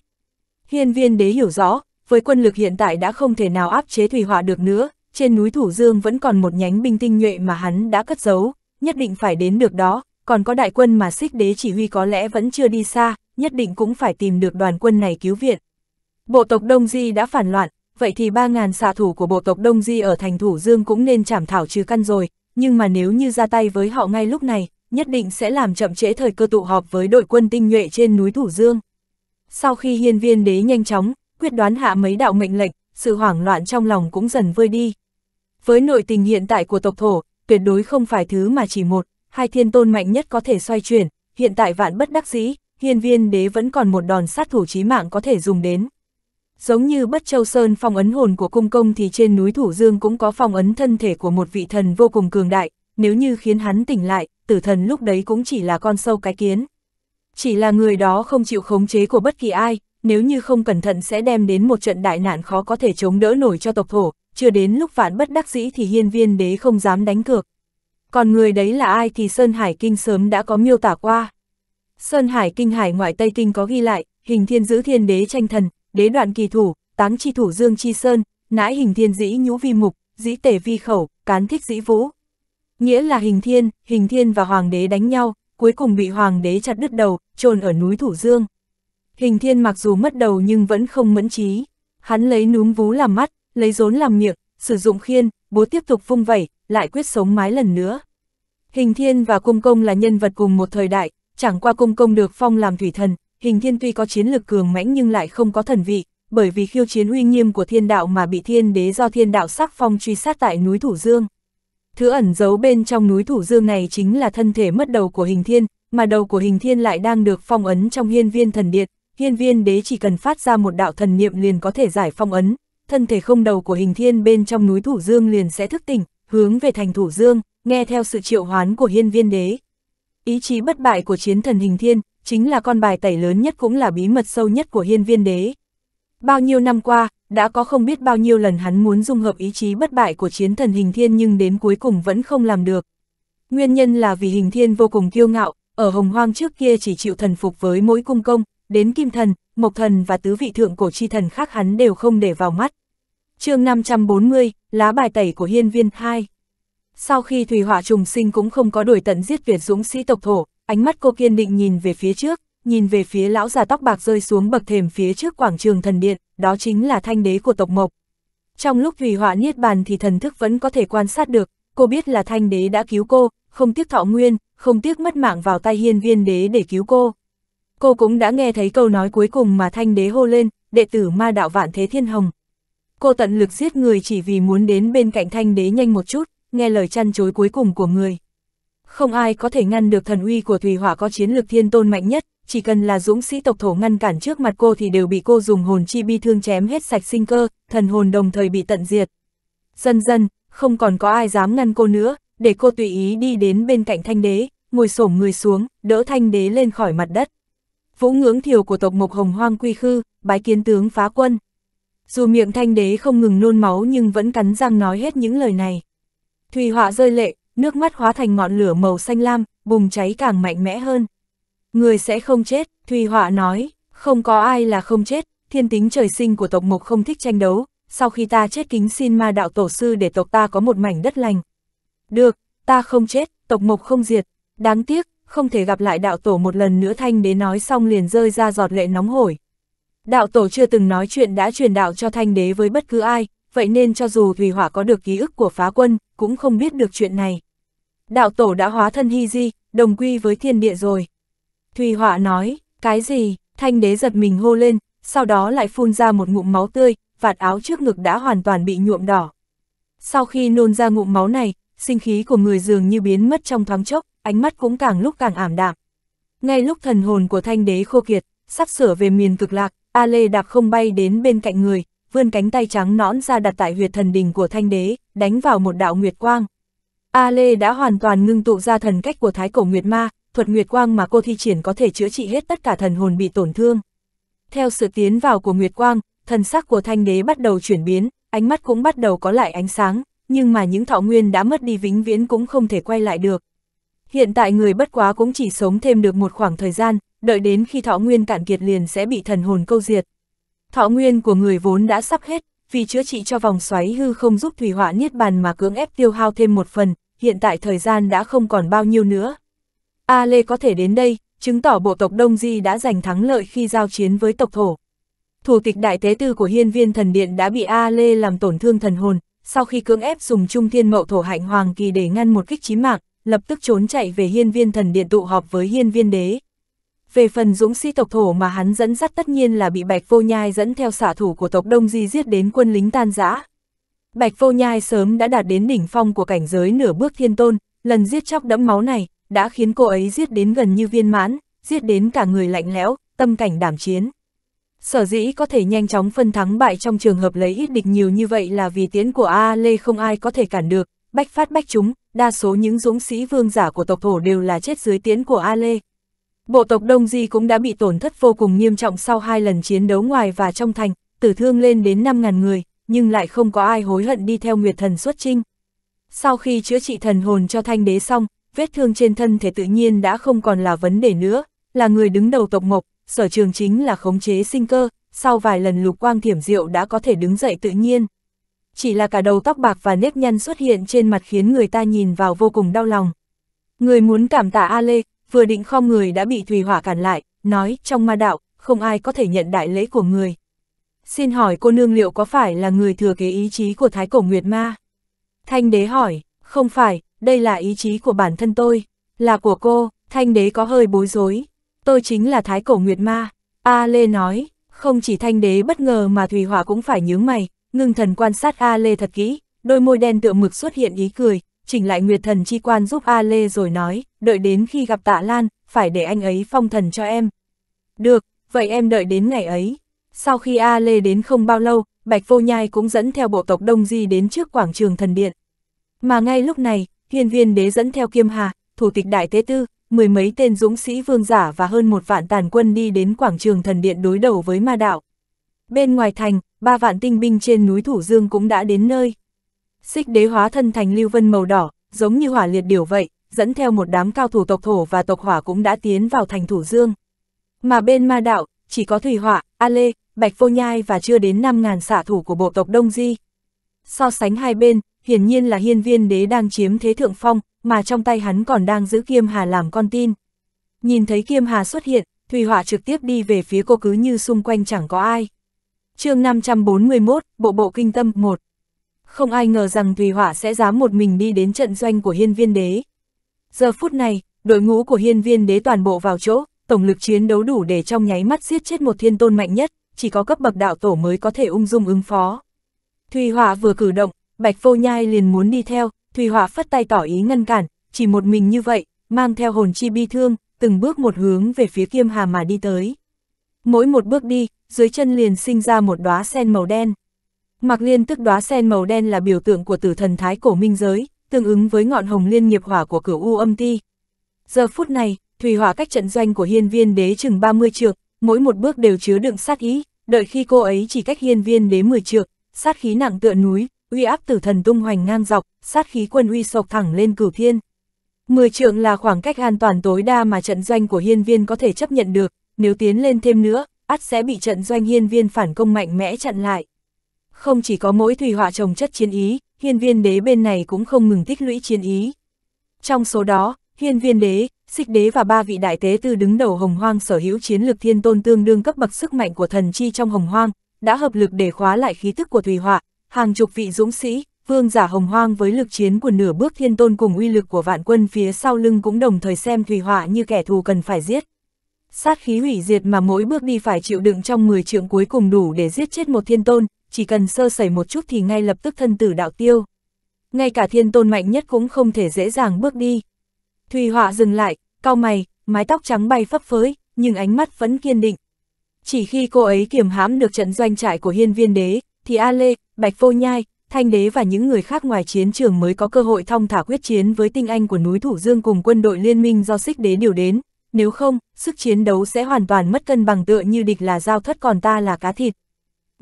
Hiên viên đế hiểu rõ, với quân lực hiện tại đã không thể nào áp chế thủy họa được nữa, trên núi Thủ Dương vẫn còn một nhánh binh tinh nhuệ mà hắn đã cất giấu, nhất định phải đến được đó, còn có đại quân mà xích đế chỉ huy có lẽ vẫn chưa đi xa, nhất định cũng phải tìm được đoàn quân này cứu viện. Bộ tộc Đông Di đã phản loạn, vậy thì 3.000 xạ thủ của bộ tộc Đông Di ở thành thủ Dương cũng nên chảm thảo trừ căn rồi, nhưng mà nếu như ra tay với họ ngay lúc này, nhất định sẽ làm chậm trễ thời cơ tụ họp với đội quân tinh nhuệ trên núi Thủ Dương. Sau khi hiên viên đế nhanh chóng, quyết đoán hạ mấy đạo mệnh lệnh, sự hoảng loạn trong lòng cũng dần vơi đi. Với nội tình hiện tại của tộc thổ, tuyệt đối không phải thứ mà chỉ một, hai thiên tôn mạnh nhất có thể xoay chuyển, hiện tại vạn bất đắc dĩ, hiên viên đế vẫn còn một đòn sát thủ chí mạng có thể dùng đến. Giống như bất châu sơn phong ấn hồn của cung công thì trên núi Thủ Dương cũng có phong ấn thân thể của một vị thần vô cùng cường đại, nếu như khiến hắn tỉnh lại, tử thần lúc đấy cũng chỉ là con sâu cái kiến. Chỉ là người đó không chịu khống chế của bất kỳ ai, nếu như không cẩn thận sẽ đem đến một trận đại nạn khó có thể chống đỡ nổi cho tộc thổ, chưa đến lúc vạn bất đắc dĩ thì hiên viên đế không dám đánh cược còn người đấy là ai thì Sơn Hải Kinh sớm đã có miêu tả qua. Sơn Hải Kinh Hải ngoại Tây Kinh có ghi lại, hình thiên giữ thiên đế tranh thần, đế đoạn kỳ thủ, táng chi thủ dương chi sơn, nãi hình thiên dĩ nhũ vi mục, dĩ tể vi khẩu, cán thích dĩ vũ. Nghĩa là hình thiên, hình thiên và hoàng đế đánh nhau, cuối cùng bị hoàng đế chặt đứt đầu, chôn ở núi Thủ Dương. Hình thiên mặc dù mất đầu nhưng vẫn không mẫn trí. Hắn lấy núm vú làm mắt, lấy rốn làm miệng, sử dụng khiên, búa tiếp tục vung vẩy, lại quyết sống mái lần nữa. Hình thiên và cung công là nhân vật cùng một thời đại, chẳng qua cung công được phong làm thủy thần, hình thiên tuy có chiến lực cường mãnh nhưng lại không có thần vị, bởi vì khiêu chiến uy nghiêm của thiên đạo mà bị thiên đế do thiên đạo sắc phong truy sát tại núi Thủ Dương. Thứ ẩn giấu bên trong núi Thủ Dương này chính là thân thể mất đầu của hình thiên, mà đầu của hình thiên lại đang được phong ấn trong hiên viên thần điện, hiên viên đế chỉ cần phát ra một đạo thần niệm liền có thể giải phong ấn, thân thể không đầu của hình thiên bên trong núi Thủ Dương liền sẽ thức tỉnh, hướng về thành Thủ Dương, nghe theo sự triệu hoán của hiên viên đế. Ý chí bất bại của chiến thần hình thiên, chính là con bài tẩy lớn nhất cũng là bí mật sâu nhất của hiên viên đế. Bao nhiêu năm qua, đã có không biết bao nhiêu lần hắn muốn dung hợp ý chí bất bại của chiến thần hình thiên nhưng đến cuối cùng vẫn không làm được. Nguyên nhân là vì hình thiên vô cùng kiêu ngạo, ở hồng hoang trước kia chỉ chịu thần phục với mỗi cung công, đến kim thần, mộc thần và tứ vị thượng cổ chi thần khác hắn đều không để vào mắt chương 540, lá bài tẩy của hiên viên 2. Sau khi Thủy Hỏa trùng sinh cũng không có đuổi tận giết Việt dũng sĩ tộc thổ, ánh mắt cô kiên định nhìn về phía trước, nhìn về phía lão già tóc bạc rơi xuống bậc thềm phía trước quảng trường thần điện, đó chính là thanh đế của tộc Mộc. Trong lúc Thủy Hỏa niết bàn thì thần thức vẫn có thể quan sát được, cô biết là thanh đế đã cứu cô, không tiếc thọ nguyên, không tiếc mất mạng vào tay hiên viên đế để cứu cô. Cô cũng đã nghe thấy câu nói cuối cùng mà thanh đế hô lên, đệ tử ma đạo vạn thế thiên hồng, cô tận lực giết người chỉ vì muốn đến bên cạnh thanh đế nhanh một chút, nghe lời chăn chối cuối cùng của người. Không ai có thể ngăn được thần uy của Thủy Hỏa có chiến lược thiên tôn mạnh nhất, chỉ cần là dũng sĩ tộc thổ ngăn cản trước mặt cô thì đều bị cô dùng hồn chi bi thương chém hết sạch sinh cơ, thần hồn đồng thời bị tận diệt. Dần dần, không còn có ai dám ngăn cô nữa, để cô tùy ý đi đến bên cạnh thanh đế, ngồi xổm người xuống, đỡ thanh đế lên khỏi mặt đất. Vũ ngưỡng thiều của tộc Mộc Hồng Hoang Quy Khư, bái kiến tướng phá quân dù miệng thanh đế không ngừng nôn máu nhưng vẫn cắn răng nói hết những lời này. Thùy họa rơi lệ, nước mắt hóa thành ngọn lửa màu xanh lam, bùng cháy càng mạnh mẽ hơn. Người sẽ không chết, Thùy họa nói, không có ai là không chết, thiên tính trời sinh của tộc mộc không thích tranh đấu, sau khi ta chết kính xin ma đạo tổ sư để tộc ta có một mảnh đất lành. Được, ta không chết, tộc mộc không diệt, đáng tiếc, không thể gặp lại đạo tổ một lần nữa thanh đế nói xong liền rơi ra giọt lệ nóng hổi. Đạo tổ chưa từng nói chuyện đã truyền đạo cho thanh đế với bất cứ ai, vậy nên cho dù Thủy Hỏa có được ký ức của phá quân, cũng không biết được chuyện này. Đạo tổ đã hóa thân hy di, đồng quy với thiên địa rồi. Thủy Hỏa nói, cái gì, thanh đế giật mình hô lên, sau đó lại phun ra một ngụm máu tươi, vạt áo trước ngực đã hoàn toàn bị nhuộm đỏ. Sau khi nôn ra ngụm máu này, sinh khí của người dường như biến mất trong thoáng chốc, ánh mắt cũng càng lúc càng ảm đạm. Ngay lúc thần hồn của thanh đế khô kiệt, sắp sửa về miền cực lạc, A Lê đạp không bay đến bên cạnh người, vươn cánh tay trắng nõn ra đặt tại huyệt thần đình của thanh đế, đánh vào một đạo nguyệt quang. A Lê đã hoàn toàn ngưng tụ ra thần cách của thái cổ nguyệt ma, thuật nguyệt quang mà cô thi triển có thể chữa trị hết tất cả thần hồn bị tổn thương. Theo sự tiến vào của nguyệt quang, thần sắc của thanh đế bắt đầu chuyển biến, ánh mắt cũng bắt đầu có lại ánh sáng, nhưng mà những thọ nguyên đã mất đi vĩnh viễn cũng không thể quay lại được. Hiện tại người bất quá cũng chỉ sống thêm được một khoảng thời gian, đợi đến khi thọ nguyên cạn kiệt liền sẽ bị thần hồn câu diệt. Thọ nguyên của người vốn đã sắp hết, vì chữa trị cho vòng xoáy hư không giúp thủy hỏa niết bàn mà cưỡng ép tiêu hao thêm một phần, hiện tại thời gian đã không còn bao nhiêu nữa. A Lê có thể đến đây, chứng tỏ bộ tộc Đông Di đã giành thắng lợi khi giao chiến với tộc thổ. Thủ tịch đại tế tư của hiên viên thần điện đã bị A Lê làm tổn thương thần hồn, sau khi cưỡng ép dùng trung thiên mậu thổ hạnh hoàng kỳ để ngăn một kích chí mạng, lập tức trốn chạy về hiên viên thần điện tụ họp với hiên viên đế. Về phần dũng sĩ tộc thổ mà hắn dẫn dắt tất nhiên là bị Bạch Vô Nhai dẫn theo xả thủ của tộc Đông Di giết đến quân lính tan rã. Bạch Vô Nhai sớm đã đạt đến đỉnh phong của cảnh giới nửa bước thiên tôn, lần giết chóc đẫm máu này, đã khiến cô ấy giết đến gần như viên mãn, giết đến cả người lạnh lẽo, tâm cảnh đảm chiến. Sở dĩ có thể nhanh chóng phân thắng bại trong trường hợp lấy ít địch nhiều như vậy là vì tiến của A Lê không ai có thể cản được, bách phát bách chúng, đa số những dũng sĩ vương giả của tộc thổ đều là chết dưới tiến của A Lê, Bộ tộc Đông Di cũng đã bị tổn thất vô cùng nghiêm trọng sau hai lần chiến đấu ngoài và trong thành, tử thương lên đến 5.000 người, nhưng lại không có ai hối hận đi theo Nguyệt Thần xuất trinh. Sau khi chữa trị thần hồn cho thanh đế xong, vết thương trên thân thể tự nhiên đã không còn là vấn đề nữa, là người đứng đầu tộc Mộc, sở trường chính là khống chế sinh cơ, sau vài lần lục quang thiểm diệu đã có thể đứng dậy tự nhiên. Chỉ là cả đầu tóc bạc và nếp nhăn xuất hiện trên mặt khiến người ta nhìn vào vô cùng đau lòng. Người muốn cảm tạ A Lê, vừa định khom người đã bị Thùy Hỏa cản lại, nói trong ma đạo, không ai có thể nhận đại lễ của người. Xin hỏi cô nương liệu có phải là người thừa kế ý chí của Thái Cổ Nguyệt Ma? Thanh đế hỏi, không phải, đây là ý chí của bản thân tôi, là của cô, thanh đế có hơi bối rối. Tôi chính là Thái Cổ Nguyệt Ma. A Lê nói, không chỉ thanh đế bất ngờ mà Thùy Hỏa cũng phải nhướng mày, ngưng thần quan sát A Lê thật kỹ, đôi môi đen tựa mực xuất hiện ý cười, chỉnh lại Nguyệt Thần Chi Quan giúp A Lê rồi nói, đợi đến khi gặp Tạ Lan, phải để anh ấy phong thần cho em. Được, vậy em đợi đến ngày ấy. Sau khi A Lê đến không bao lâu, Bạch Vô Nhai cũng dẫn theo bộ tộc Đông Di đến trước quảng trường thần điện. Mà ngay lúc này, hiên viên đế dẫn theo Kiêm Hà, thủ tịch Đại Tế Tư, mười mấy tên dũng sĩ vương giả và hơn một vạn tàn quân đi đến quảng trường thần điện đối đầu với ma đạo. Bên ngoài thành, ba vạn tinh binh trên núi Thủ Dương cũng đã đến nơi. Xích đế hóa thân thành lưu vân màu đỏ, giống như hỏa liệt điểu vậy, dẫn theo một đám cao thủ tộc thổ và tộc hỏa cũng đã tiến vào thành thủ dương. Mà bên ma đạo, chỉ có thủy hỏa, A Lê, Bạch Vô Nhai và chưa đến 5.000 xạ thủ của bộ tộc Đông Di. So sánh hai bên, hiển nhiên là hiên viên đế đang chiếm thế thượng phong, mà trong tay hắn còn đang giữ Kiêm Hà làm con tin. Nhìn thấy Kiêm Hà xuất hiện, Thủy Hỏa trực tiếp đi về phía cô cứ như xung quanh chẳng có ai. chương 541, Bộ Bộ Kinh Tâm 1 không ai ngờ rằng Thùy Hỏa sẽ dám một mình đi đến trận doanh của hiên viên đế. Giờ phút này, đội ngũ của hiên viên đế toàn bộ vào chỗ, tổng lực chiến đấu đủ để trong nháy mắt giết chết một thiên tôn mạnh nhất, chỉ có cấp bậc đạo tổ mới có thể ung dung ứng phó. Thùy Hỏa vừa cử động, Bạch Vô Nhai liền muốn đi theo, Thùy Hỏa phất tay tỏ ý ngăn cản, chỉ một mình như vậy, mang theo hồn chi bi thương, từng bước một hướng về phía Kiêm Hà mà đi tới. Mỗi một bước đi, dưới chân liền sinh ra một đóa sen màu đen. Mặc liên tức đóa sen màu đen là biểu tượng của tử thần thái cổ minh giới, tương ứng với ngọn hồng liên nghiệp hỏa của cửu u âm ti. Giờ phút này, thủy hỏa cách trận doanh của hiên viên đế chừng 30 trượng, mỗi một bước đều chứa đựng sát ý, đợi khi cô ấy chỉ cách hiên viên đế 10 trượng, sát khí nặng tựa núi, uy áp tử thần tung hoành ngang dọc, sát khí quân uy sộc thẳng lên cửu thiên. 10 trượng là khoảng cách an toàn tối đa mà trận doanh của hiên viên có thể chấp nhận được, nếu tiến lên thêm nữa, ắt sẽ bị trận doanh hiên viên phản công mạnh mẽ chặn lại. Không chỉ có mỗi thủy họa trồng chất chiến ý, hiên viên đế bên này cũng không ngừng tích lũy chiến ý. Trong số đó, hiên viên đế, xích đế và ba vị đại tế tư đứng đầu hồng hoang sở hữu chiến lực thiên tôn tương đương cấp bậc sức mạnh của thần chi trong hồng hoang, đã hợp lực để khóa lại khí tức của thủy họa, hàng chục vị dũng sĩ, vương giả hồng hoang với lực chiến của nửa bước thiên tôn cùng uy lực của vạn quân phía sau lưng cũng đồng thời xem thủy họa như kẻ thù cần phải giết. Sát khí hủy diệt mà mỗi bước đi phải chịu đựng trong 10 trượng cuối cùng đủ để giết chết một thiên tôn, chỉ cần sơ sẩy một chút thì ngay lập tức thân tử đạo tiêu. Ngay cả thiên tôn mạnh nhất cũng không thể dễ dàng bước đi. Thùy họa dừng lại, cau mày, mái tóc trắng bay phấp phới, nhưng ánh mắt vẫn kiên định. Chỉ khi cô ấy kiềm hãm được trận doanh trại của hiên viên đế, thì A Lê, Bạch Vô Nhai, Thanh Đế và những người khác ngoài chiến trường mới có cơ hội thong thả quyết chiến với tinh anh của núi Thủ Dương cùng quân đội liên minh do xích đế điều đến. Nếu không, sức chiến đấu sẽ hoàn toàn mất cân bằng tựa như địch là dao thất còn ta là cá thịt.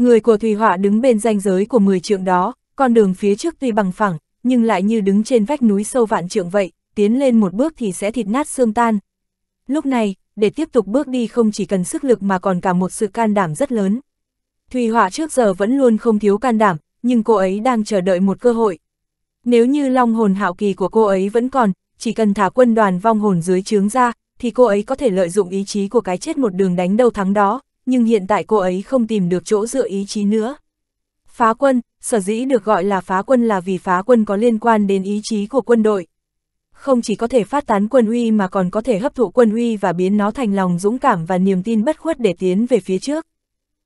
Người của Thùy Họa đứng bên ranh giới của 10 trượng đó, con đường phía trước tuy bằng phẳng, nhưng lại như đứng trên vách núi sâu vạn trượng vậy, tiến lên một bước thì sẽ thịt nát xương tan. Lúc này, để tiếp tục bước đi không chỉ cần sức lực mà còn cả một sự can đảm rất lớn. Thùy Họa trước giờ vẫn luôn không thiếu can đảm, nhưng cô ấy đang chờ đợi một cơ hội. Nếu như long hồn hạo kỳ của cô ấy vẫn còn, chỉ cần thả quân đoàn vong hồn dưới trướng ra, thì cô ấy có thể lợi dụng ý chí của cái chết một đường đánh đầu thắng đó, nhưng hiện tại cô ấy không tìm được chỗ dựa ý chí nữa. Phá quân, sở dĩ được gọi là phá quân là vì phá quân có liên quan đến ý chí của quân đội. Không chỉ có thể phát tán quân uy mà còn có thể hấp thụ quân uy và biến nó thành lòng dũng cảm và niềm tin bất khuất để tiến về phía trước.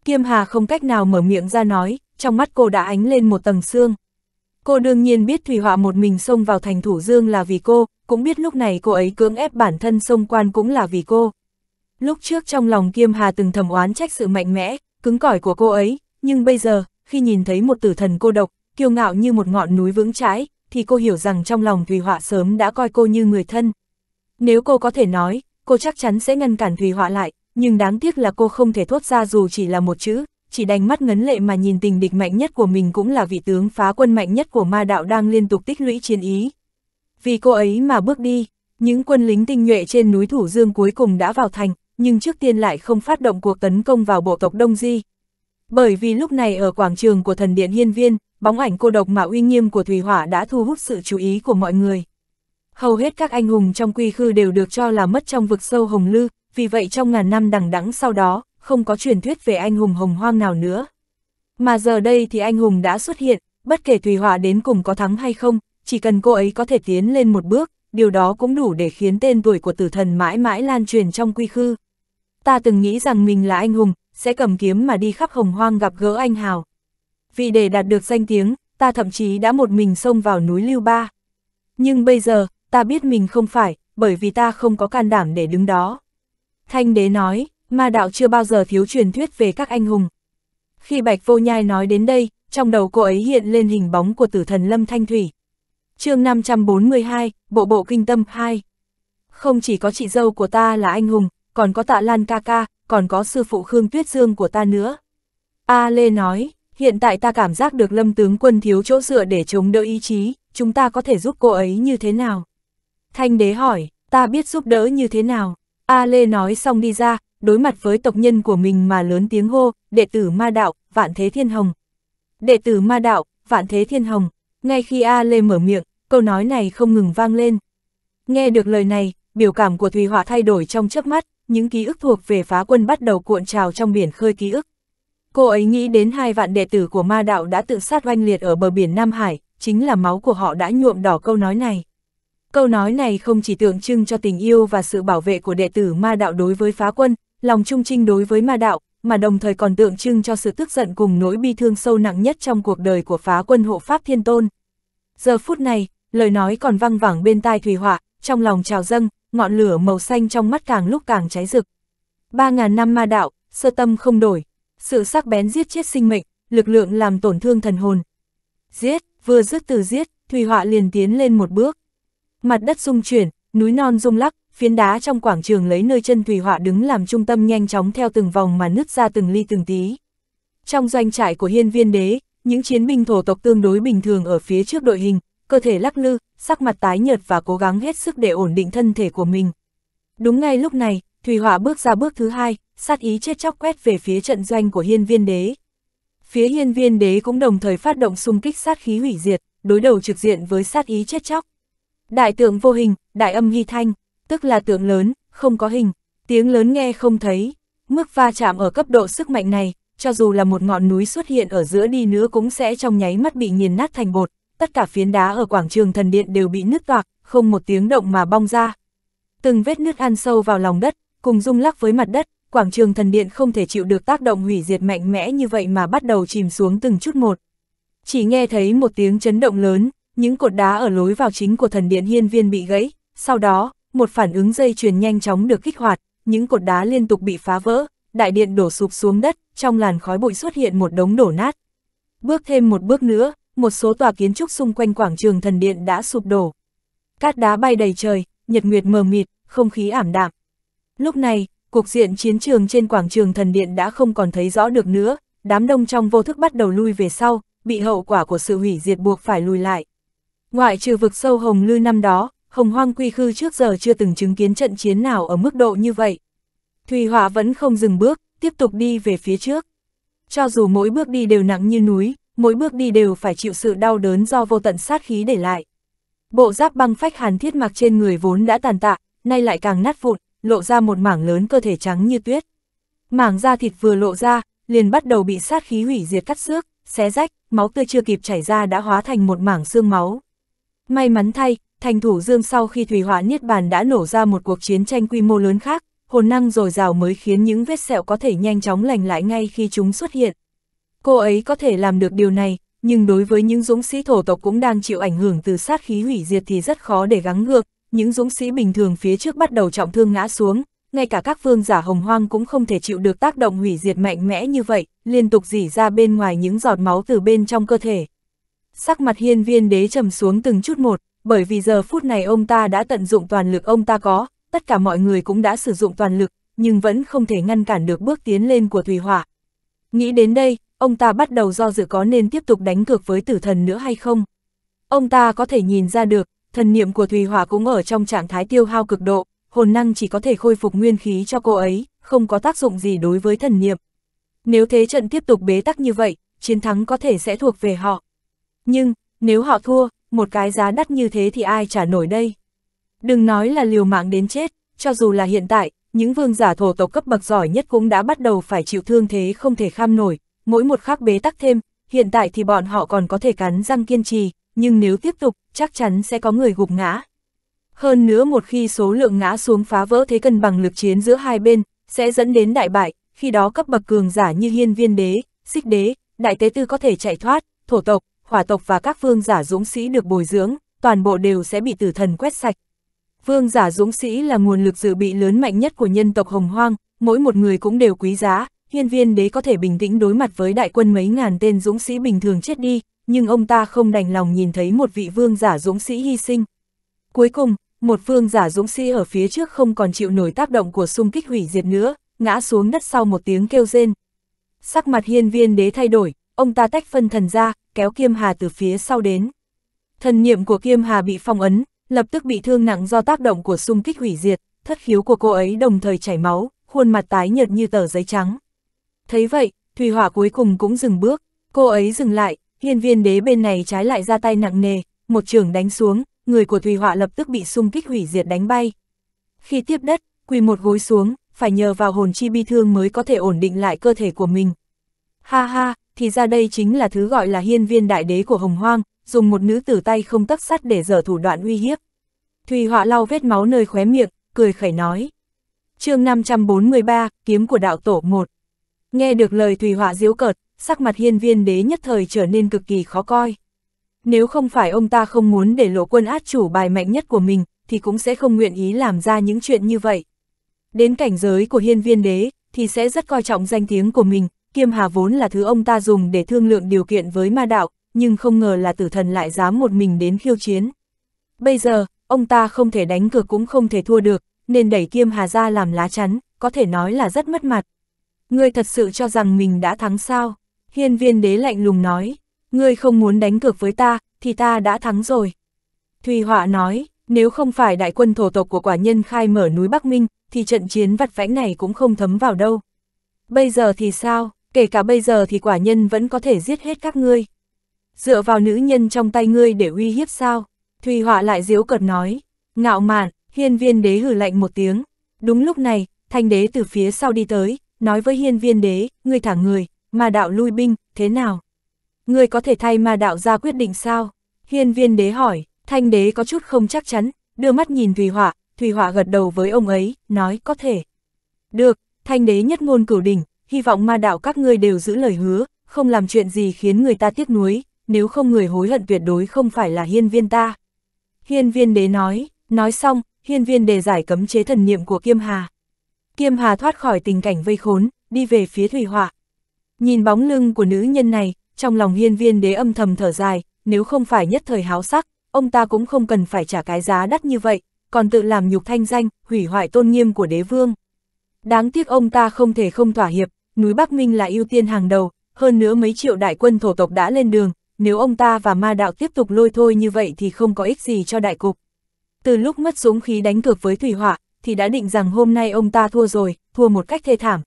Kiêm Hà không cách nào mở miệng ra nói, trong mắt cô đã ánh lên một tầng xương. Cô đương nhiên biết Thủy Họa một mình xông vào thành Thủ Dương là vì cô, cũng biết lúc này cô ấy cưỡng ép bản thân xông quan cũng là vì cô. Lúc trước trong lòng Kiêm Hà từng thầm oán trách sự mạnh mẽ, cứng cỏi của cô ấy, nhưng bây giờ, khi nhìn thấy một tử thần cô độc, kiêu ngạo như một ngọn núi vững chãi, thì cô hiểu rằng trong lòng Thùy Họa sớm đã coi cô như người thân. Nếu cô có thể nói, cô chắc chắn sẽ ngăn cản Thùy Họa lại, nhưng đáng tiếc là cô không thể thốt ra dù chỉ là một chữ, chỉ đành mắt ngấn lệ mà nhìn tình địch mạnh nhất của mình cũng là vị tướng phá quân mạnh nhất của ma đạo đang liên tục tích lũy chiến ý. Vì cô ấy mà bước đi, những quân lính tinh nhuệ trên núi Thủ Dương cuối cùng đã vào thành, nhưng trước tiên lại không phát động cuộc tấn công vào bộ tộc Đông Di. Bởi vì lúc này ở quảng trường của thần điện hiên viên, bóng ảnh cô độc mà uy nghiêm của Thủy Hỏa đã thu hút sự chú ý của mọi người. Hầu hết các anh hùng trong quy khư đều được cho là mất trong vực sâu Hồng Lư, vì vậy trong ngàn năm đằng đẵng sau đó, không có truyền thuyết về anh hùng hồng hoang nào nữa. Mà giờ đây thì anh hùng đã xuất hiện, bất kể Thùy Hỏa đến cùng có thắng hay không, chỉ cần cô ấy có thể tiến lên một bước, điều đó cũng đủ để khiến tên tuổi của tử thần mãi mãi lan truyền trong quy khư ta từng nghĩ rằng mình là anh hùng, sẽ cầm kiếm mà đi khắp hồng hoang gặp gỡ anh hào. Vì để đạt được danh tiếng, ta thậm chí đã một mình xông vào núi Lưu Ba. Nhưng bây giờ, ta biết mình không phải, bởi vì ta không có can đảm để đứng đó. Thanh đế nói, ma đạo chưa bao giờ thiếu truyền thuyết về các anh hùng. Khi Bạch Vô Nhai nói đến đây, trong đầu cô ấy hiện lên hình bóng của tử thần Lâm Thanh Thủy. chương 542, Bộ Bộ Kinh Tâm 2 Không chỉ có chị dâu của ta là anh hùng, còn có tạ Lan ca ca, còn có sư phụ Khương Tuyết Dương của ta nữa. A Lê nói, hiện tại ta cảm giác được lâm tướng quân thiếu chỗ dựa để chống đỡ ý chí, chúng ta có thể giúp cô ấy như thế nào? Thanh đế hỏi, ta biết giúp đỡ như thế nào? A Lê nói xong đi ra, đối mặt với tộc nhân của mình mà lớn tiếng hô, đệ tử ma đạo, vạn thế thiên hồng. Đệ tử ma đạo, vạn thế thiên hồng, ngay khi A Lê mở miệng, câu nói này không ngừng vang lên. Nghe được lời này, biểu cảm của Thùy Họa thay đổi trong chớp mắt, những ký ức thuộc về phá quân bắt đầu cuộn trào trong biển khơi ký ức. Cô ấy nghĩ đến hai vạn đệ tử của ma đạo đã tự sát oanh liệt ở bờ biển Nam Hải, chính là máu của họ đã nhuộm đỏ câu nói này. Câu nói này không chỉ tượng trưng cho tình yêu và sự bảo vệ của đệ tử ma đạo đối với phá quân, lòng trung trinh đối với ma đạo, mà đồng thời còn tượng trưng cho sự tức giận cùng nỗi bi thương sâu nặng nhất trong cuộc đời của phá quân hộ pháp thiên tôn. Giờ phút này, lời nói còn văng vẳng bên tai Thùy Họa, trong lòng trào dâng, ngọn lửa màu xanh trong mắt càng lúc càng cháy rực. Ba ngàn năm ma đạo, sơ tâm không đổi, sự sắc bén giết chết sinh mệnh, lực lượng làm tổn thương thần hồn. Giết, vừa dứt từ giết, Thùy Họa liền tiến lên một bước. Mặt đất rung chuyển, núi non rung lắc, phiến đá trong quảng trường lấy nơi chân Thùy Họa đứng làm trung tâm nhanh chóng theo từng vòng mà nứt ra từng ly từng tí. Trong doanh trại của hiên viên đế, những chiến binh thổ tộc tương đối bình thường ở phía trước đội hình, cơ thể lắc lư, sắc mặt tái nhợt và cố gắng hết sức để ổn định thân thể của mình. Đúng ngay lúc này, Thủy Hỏa bước ra bước thứ hai, sát ý chết chóc quét về phía trận doanh của hiên viên đế. Phía hiên viên đế cũng đồng thời phát động xung kích sát khí hủy diệt, đối đầu trực diện với sát ý chết chóc. Đại tượng vô hình, đại âm hy thanh, tức là tượng lớn, không có hình, tiếng lớn nghe không thấy. Mức va chạm ở cấp độ sức mạnh này, cho dù là một ngọn núi xuất hiện ở giữa đi nữa cũng sẽ trong nháy mắt bị nghiền nát thành bột, tất cả phiến đá ở quảng trường thần điện đều bị nứt toạc, không một tiếng động mà bong ra. Từng vết nứt ăn sâu vào lòng đất, cùng rung lắc với mặt đất, quảng trường thần điện không thể chịu được tác động hủy diệt mạnh mẽ như vậy mà bắt đầu chìm xuống từng chút một. Chỉ nghe thấy một tiếng chấn động lớn, những cột đá ở lối vào chính của thần điện hiên viên bị gãy, sau đó, một phản ứng dây chuyền nhanh chóng được kích hoạt, những cột đá liên tục bị phá vỡ, đại điện đổ sụp xuống đất, trong làn khói bụi xuất hiện một đống đổ nát. Bước thêm một bước nữa, một số tòa kiến trúc xung quanh quảng trường thần điện đã sụp đổ. Cát đá bay đầy trời, nhật nguyệt mờ mịt, không khí ảm đạm. Lúc này, cuộc diện chiến trường trên quảng trường thần điện đã không còn thấy rõ được nữa, đám đông trong vô thức bắt đầu lui về sau, bị hậu quả của sự hủy diệt buộc phải lùi lại. Ngoại trừ vực sâu hồng lư năm đó, hồng hoang quy khư trước giờ chưa từng chứng kiến trận chiến nào ở mức độ như vậy. Thùy hỏa vẫn không dừng bước, tiếp tục đi về phía trước. Cho dù mỗi bước đi đều nặng như núi, mỗi bước đi đều phải chịu sự đau đớn do vô tận sát khí để lại. Bộ giáp băng phách hàn thiết mặc trên người vốn đã tàn tạ, nay lại càng nát vụn, lộ ra một mảng lớn cơ thể trắng như tuyết. Mảng da thịt vừa lộ ra, liền bắt đầu bị sát khí hủy diệt cắt xước, xé rách, máu tươi chưa kịp chảy ra đã hóa thành một mảng xương máu. May mắn thay, thành thủ dương sau khi thủy hỏa niết bàn đã nổ ra một cuộc chiến tranh quy mô lớn khác, hồn năng dồi dào mới khiến những vết sẹo có thể nhanh chóng lành lại ngay khi chúng xuất hiện. Cô ấy có thể làm được điều này, nhưng đối với những dũng sĩ thổ tộc cũng đang chịu ảnh hưởng từ sát khí hủy diệt thì rất khó để gắng ngược, những dũng sĩ bình thường phía trước bắt đầu trọng thương ngã xuống, ngay cả các vương giả hồng hoang cũng không thể chịu được tác động hủy diệt mạnh mẽ như vậy, liên tục dỉ ra bên ngoài những giọt máu từ bên trong cơ thể. Sắc mặt hiên viên đế trầm xuống từng chút một, bởi vì giờ phút này ông ta đã tận dụng toàn lực ông ta có, tất cả mọi người cũng đã sử dụng toàn lực, nhưng vẫn không thể ngăn cản được bước tiến lên của Thủy Hỏa. Nghĩ đến đây, ông ta bắt đầu do dự có nên tiếp tục đánh cược với tử thần nữa hay không. Ông ta có thể nhìn ra được, thần niệm của Thùy Hỏa cũng ở trong trạng thái tiêu hao cực độ, hồn năng chỉ có thể khôi phục nguyên khí cho cô ấy, không có tác dụng gì đối với thần niệm. Nếu thế trận tiếp tục bế tắc như vậy, chiến thắng có thể sẽ thuộc về họ. Nhưng, nếu họ thua, một cái giá đắt như thế thì ai trả nổi đây? Đừng nói là liều mạng đến chết, cho dù là hiện tại, những vương giả thổ tộc cấp bậc giỏi nhất cũng đã bắt đầu phải chịu thương thế không thể kham nổi, mỗi một khắc bế tắc thêm, hiện tại thì bọn họ còn có thể cắn răng kiên trì, nhưng nếu tiếp tục, chắc chắn sẽ có người gục ngã. Hơn nữa một khi số lượng ngã xuống phá vỡ thế cân bằng lực chiến giữa hai bên, sẽ dẫn đến đại bại, khi đó cấp bậc cường giả như hiên viên đế, xích đế, đại tế tư có thể chạy thoát, thổ tộc, hỏa tộc và các vương giả dũng sĩ được bồi dưỡng, toàn bộ đều sẽ bị tử thần quét sạch. Vương giả dũng sĩ là nguồn lực dự bị lớn mạnh nhất của nhân tộc hồng hoang, mỗi một người cũng đều quý giá, hiên viên đế có thể bình tĩnh đối mặt với đại quân mấy ngàn tên dũng sĩ bình thường chết đi, nhưng ông ta không đành lòng nhìn thấy một vị vương giả dũng sĩ hy sinh. Cuối cùng, một vương giả dũng sĩ ở phía trước không còn chịu nổi tác động của xung kích hủy diệt nữa, ngã xuống đất sau một tiếng kêu rên. Sắc mặt hiên viên đế thay đổi, ông ta tách phân thần ra, kéo Kiêm Hà từ phía sau đến. Thần niệm của Kiêm Hà bị phong ấn, lập tức bị thương nặng do tác động của xung kích hủy diệt, thất khiếu của cô ấy đồng thời chảy máu, khuôn mặt tái nhợt như tờ giấy trắng. Thấy vậy, Thủy Hỏa cuối cùng cũng dừng bước, cô ấy dừng lại, hiên viên đế bên này trái lại ra tay nặng nề, một trường đánh xuống, người của Thủy Hỏa lập tức bị xung kích hủy diệt đánh bay. Khi tiếp đất, quỳ một gối xuống, phải nhờ vào hồn chi bi thương mới có thể ổn định lại cơ thể của mình. Ha ha, thì ra đây chính là thứ gọi là hiên viên đại đế của Hồng Hoang, dùng một nữ tử tay không tắc sắt để dở thủ đoạn uy hiếp. Thùy Họa lau vết máu nơi khóe miệng, cười khẩy nói. chương 543, Kiếm của Đạo Tổ 1 Nghe được lời Thùy Họa diễu cợt, sắc mặt hiên viên đế nhất thời trở nên cực kỳ khó coi. Nếu không phải ông ta không muốn để lộ quân át chủ bài mạnh nhất của mình, thì cũng sẽ không nguyện ý làm ra những chuyện như vậy. Đến cảnh giới của hiên viên đế, thì sẽ rất coi trọng danh tiếng của mình, kiêm hà vốn là thứ ông ta dùng để thương lượng điều kiện với ma đạo, nhưng không ngờ là tử thần lại dám một mình đến khiêu chiến. Bây giờ, ông ta không thể đánh cược cũng không thể thua được, nên đẩy kiêm hà ra làm lá chắn, có thể nói là rất mất mặt. Ngươi thật sự cho rằng mình đã thắng sao? Hiên viên đế lạnh lùng nói, ngươi không muốn đánh cược với ta, thì ta đã thắng rồi. Thùy Họa nói, nếu không phải đại quân thổ tộc của quả nhân khai mở núi Bắc Minh, thì trận chiến vặt vãnh này cũng không thấm vào đâu. Bây giờ thì sao, kể cả bây giờ thì quả nhân vẫn có thể giết hết các ngươi. Dựa vào nữ nhân trong tay ngươi để uy hiếp sao? Thùy Họa lại diếu cợt nói, ngạo mạn, hiên viên đế hử lạnh một tiếng. Đúng lúc này, thanh đế từ phía sau đi tới, nói với hiên viên đế, ngươi thả người, ma đạo lui binh, thế nào? Ngươi có thể thay ma đạo ra quyết định sao? Hiên viên đế hỏi, thanh đế có chút không chắc chắn, đưa mắt nhìn Thùy Họa, Thùy Họa gật đầu với ông ấy, nói có thể. Được, thanh đế nhất ngôn cửu đỉnh, hy vọng ma đạo các ngươi đều giữ lời hứa, không làm chuyện gì khiến người ta tiếc nuối, nếu không người hối hận tuyệt đối không phải là hiên viên ta. Hiên viên đế nói, nói xong, hiên viên đề giải cấm chế thần niệm của Kiêm Hà. Kiêm Hà thoát khỏi tình cảnh vây khốn, đi về phía Thủy Họa. Nhìn bóng lưng của nữ nhân này, trong lòng hiên viên đế âm thầm thở dài, nếu không phải nhất thời háo sắc, ông ta cũng không cần phải trả cái giá đắt như vậy, còn tự làm nhục thanh danh, hủy hoại tôn nghiêm của đế vương. Đáng tiếc ông ta không thể không thỏa hiệp, núi Bắc Minh là ưu tiên hàng đầu, hơn nữa mấy triệu đại quân thổ tộc đã lên đường, nếu ông ta và ma đạo tiếp tục lôi thôi như vậy thì không có ích gì cho đại cục. Từ lúc mất súng khí đánh cược với Thủy Họa, thì đã định rằng hôm nay ông ta thua rồi, thua một cách thê thảm.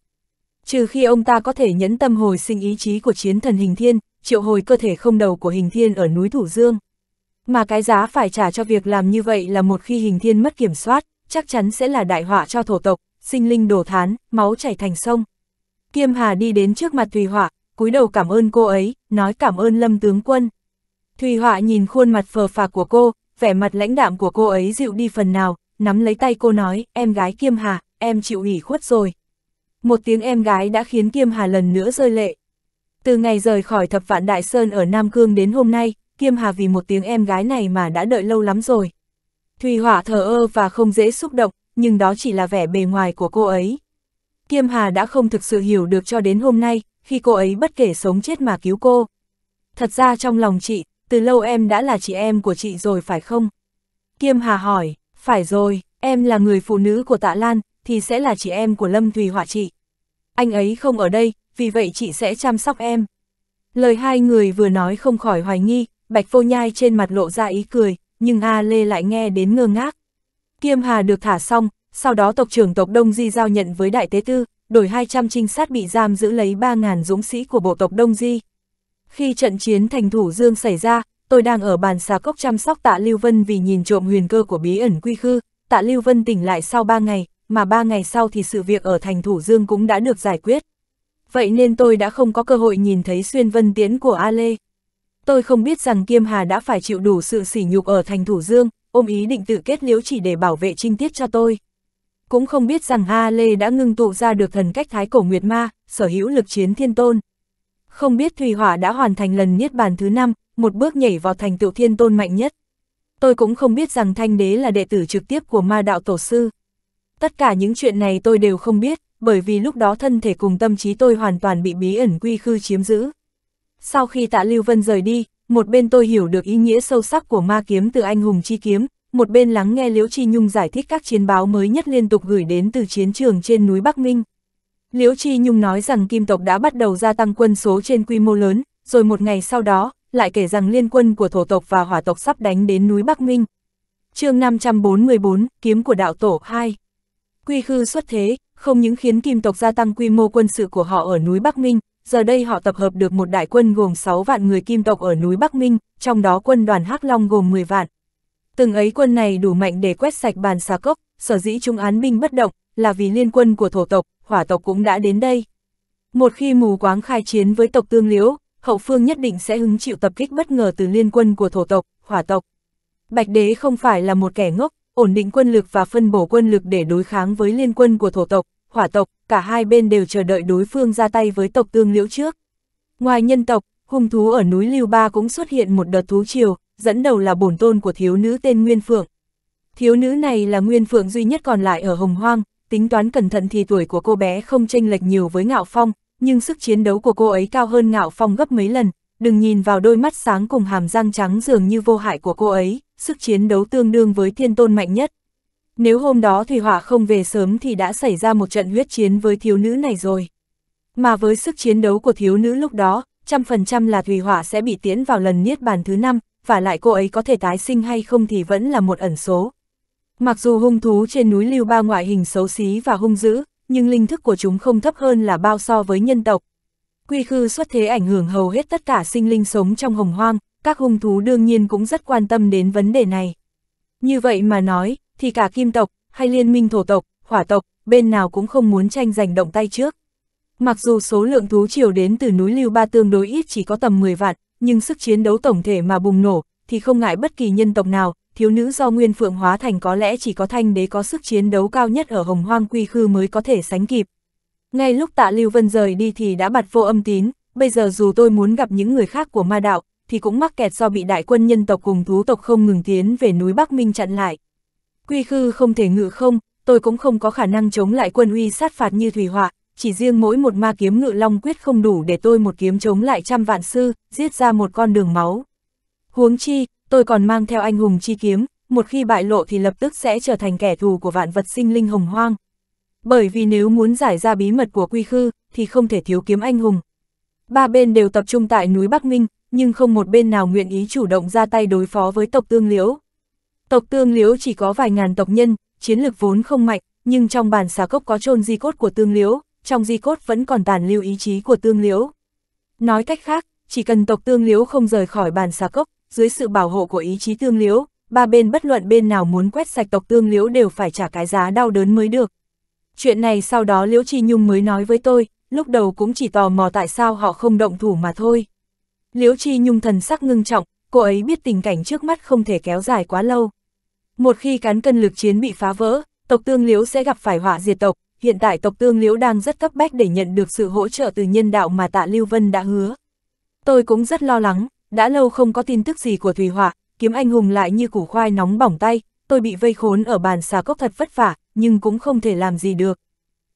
Trừ khi ông ta có thể nhẫn tâm hồi sinh ý chí của chiến thần hình thiên, triệu hồi cơ thể không đầu của hình thiên ở núi Thủ Dương. Mà cái giá phải trả cho việc làm như vậy là một khi hình thiên mất kiểm soát, chắc chắn sẽ là đại họa cho thổ tộc, sinh linh đổ thán, máu chảy thành sông. Kiêm Hà đi đến trước mặt Thùy Họa, cúi đầu cảm ơn cô ấy, nói cảm ơn Lâm tướng quân. Thùy Họa nhìn khuôn mặt phờ phạc của cô, vẻ mặt lãnh đạm của cô ấy dịu đi phần nào, nắm lấy tay cô nói, em gái Kiêm Hà, em chịu ủy khuất rồi. Một tiếng em gái đã khiến Kiêm Hà lần nữa rơi lệ. Từ ngày rời khỏi thập vạn Đại Sơn ở Nam Cương đến hôm nay, Kiêm Hà vì một tiếng em gái này mà đã đợi lâu lắm rồi. Thùy Hỏa thờ ơ và không dễ xúc động, nhưng đó chỉ là vẻ bề ngoài của cô ấy. Kiêm Hà đã không thực sự hiểu được cho đến hôm nay, khi cô ấy bất kể sống chết mà cứu cô. Thật ra trong lòng chị, từ lâu em đã là chị em của chị rồi phải không? Kiêm Hà hỏi, phải rồi, em là người phụ nữ của Tạ Lan, thì sẽ là chị em của Lâm Thùy Hỏa chị. Anh ấy không ở đây, vì vậy chị sẽ chăm sóc em. Lời hai người vừa nói không khỏi hoài nghi, Bạch Vô Nhai trên mặt lộ ra ý cười, nhưng A Lê lại nghe đến ngơ ngác. Kiêm Hà được thả xong, sau đó tộc trưởng tộc Đông Di giao nhận với Đại Tế Tư, đổi 200 trinh sát bị giam giữ lấy 3.000 dũng sĩ của bộ tộc Đông Di. Khi trận chiến thành thủ Dương xảy ra, tôi đang ở bàn xà cốc chăm sóc tạ Lưu Vân vì nhìn trộm huyền cơ của bí ẩn quy khư, tạ Lưu Vân tỉnh lại sau 3 ngày, mà 3 ngày sau thì sự việc ở thành Thủ Dương cũng đã được giải quyết. Vậy nên tôi đã không có cơ hội nhìn thấy xuyên vân tiến của A Lê. Tôi không biết rằng Kiêm Hà đã phải chịu đủ sự sỉ nhục ở thành Thủ Dương, ôm ý định tự kết liễu chỉ để bảo vệ trinh tiết cho tôi. Cũng không biết rằng A Lê đã ngưng tụ ra được thần cách thái cổ Nguyệt Ma, sở hữu lực chiến thiên tôn. Không biết Thùy Hỏa đã hoàn thành lần niết bàn thứ 5, một bước nhảy vào thành tựu thiên tôn mạnh nhất. Tôi cũng không biết rằng Thanh Đế là đệ tử trực tiếp của ma đạo tổ sư. Tất cả những chuyện này tôi đều không biết, bởi vì lúc đó thân thể cùng tâm trí tôi hoàn toàn bị bí ẩn quy khư chiếm giữ. Sau khi tạ Lưu Vân rời đi, một bên tôi hiểu được ý nghĩa sâu sắc của ma kiếm từ anh hùng chi kiếm, một bên lắng nghe Liễu Chi Nhung giải thích các chiến báo mới nhất liên tục gửi đến từ chiến trường trên núi Bắc Minh. Liễu Chi Nhung nói rằng kim tộc đã bắt đầu gia tăng quân số trên quy mô lớn, rồi một ngày sau đó, lại kể rằng liên quân của thổ tộc và hỏa tộc sắp đánh đến núi Bắc Minh. chương 544, Kiếm của Đạo Tổ 2 Quy khư xuất thế, không những khiến kim tộc gia tăng quy mô quân sự của họ ở núi Bắc Minh, giờ đây họ tập hợp được một đại quân gồm 6 vạn người kim tộc ở núi Bắc Minh, trong đó quân đoàn Hắc Long gồm 10 vạn. Từng ấy quân này đủ mạnh để quét sạch bàn xà cốc, sở dĩ trung án binh bất động, là vì liên quân của thổ tộc, hỏa tộc cũng đã đến đây. Một khi mù quáng khai chiến với tộc tương liễu, hậu phương nhất định sẽ hứng chịu tập kích bất ngờ từ liên quân của thổ tộc, hỏa tộc. Bạch đế không phải là một kẻ ngốc, ổn định quân lực và phân bổ quân lực để đối kháng với liên quân của thổ tộc, hỏa tộc, cả hai bên đều chờ đợi đối phương ra tay với tộc tương liễu trước. Ngoài nhân tộc, hung thú ở núi Lưu Ba cũng xuất hiện một đợt thú triều, dẫn đầu là bổn tôn của thiếu nữ tên Nguyên Phượng. Thiếu nữ này là Nguyên Phượng duy nhất còn lại ở Hồng Hoang, tính toán cẩn thận thì tuổi của cô bé không chênh lệch nhiều với Ngạo Phong, nhưng sức chiến đấu của cô ấy cao hơn ngạo phong gấp mấy lần, đừng nhìn vào đôi mắt sáng cùng hàm răng trắng dường như vô hại của cô ấy, sức chiến đấu tương đương với thiên tôn mạnh nhất. Nếu hôm đó Thủy Hỏa không về sớm thì đã xảy ra một trận huyết chiến với thiếu nữ này rồi. Mà với sức chiến đấu của thiếu nữ lúc đó, trăm phần trăm là Thủy Hỏa sẽ bị tiến vào lần niết bàn thứ năm, và lại cô ấy có thể tái sinh hay không thì vẫn là một ẩn số. Mặc dù hung thú trên núi Lưu Ba ngoại hình xấu xí và hung dữ, nhưng linh thức của chúng không thấp hơn là bao so với nhân tộc. Quy khư xuất thế ảnh hưởng hầu hết tất cả sinh linh sống trong hồng hoang, các hung thú đương nhiên cũng rất quan tâm đến vấn đề này. Như vậy mà nói, thì cả kim tộc, hay liên minh thổ tộc, hỏa tộc, bên nào cũng không muốn tranh giành động tay trước. Mặc dù số lượng thú triều đến từ núi Lưu Ba tương đối ít chỉ có tầm 10 vạn, nhưng sức chiến đấu tổng thể mà bùng nổ, thì không ngại bất kỳ nhân tộc nào, thiếu nữ do Nguyên Phượng hóa thành có lẽ chỉ có thanh đế có sức chiến đấu cao nhất ở Hồng Hoang Quy Khư mới có thể sánh kịp. Ngay lúc tạ Lưu Vân rời đi thì đã bật vô âm tín, bây giờ dù tôi muốn gặp những người khác của ma đạo, thì cũng mắc kẹt do bị đại quân nhân tộc cùng thú tộc không ngừng tiến về núi Bắc Minh chặn lại. Quy Khư không thể ngự không, tôi cũng không có khả năng chống lại quân uy sát phạt như Thủy Họa, chỉ riêng mỗi một ma kiếm ngự long quyết không đủ để tôi một kiếm chống lại trăm vạn sư, giết ra một con đường máu. Huống chi, tôi còn mang theo anh hùng chi kiếm, một khi bại lộ thì lập tức sẽ trở thành kẻ thù của vạn vật sinh linh hồng hoang. Bởi vì nếu muốn giải ra bí mật của quy khư, thì không thể thiếu kiếm anh hùng. Ba bên đều tập trung tại núi Bắc Minh, nhưng không một bên nào nguyện ý chủ động ra tay đối phó với tộc tương liễu. Tộc tương liễu chỉ có vài ngàn tộc nhân, chiến lực vốn không mạnh, nhưng trong bàn xà cốc có trôn di cốt của tương liễu, trong di cốt vẫn còn tàn lưu ý chí của tương liễu. Nói cách khác, chỉ cần tộc tương liễu không rời khỏi bàn xà cốc, dưới sự bảo hộ của ý chí tương liễu, ba bên bất luận bên nào muốn quét sạch tộc tương liễu đều phải trả cái giá đau đớn mới được. Chuyện này sau đó Liễu Chi Nhung mới nói với tôi, lúc đầu cũng chỉ tò mò tại sao họ không động thủ mà thôi. Liễu Chi Nhung thần sắc ngưng trọng, cô ấy biết tình cảnh trước mắt không thể kéo dài quá lâu. Một khi cán cân lực chiến bị phá vỡ, tộc tương liễu sẽ gặp phải họa diệt tộc, hiện tại tộc tương liễu đang rất cấp bách để nhận được sự hỗ trợ từ nhân đạo mà tạ Lưu Vân đã hứa. Tôi cũng rất lo lắng, đã lâu không có tin tức gì của Thùy Họa, kiếm anh hùng lại như củ khoai nóng bỏng tay, tôi bị vây khốn ở bàn xà cốc thật vất vả, nhưng cũng không thể làm gì được.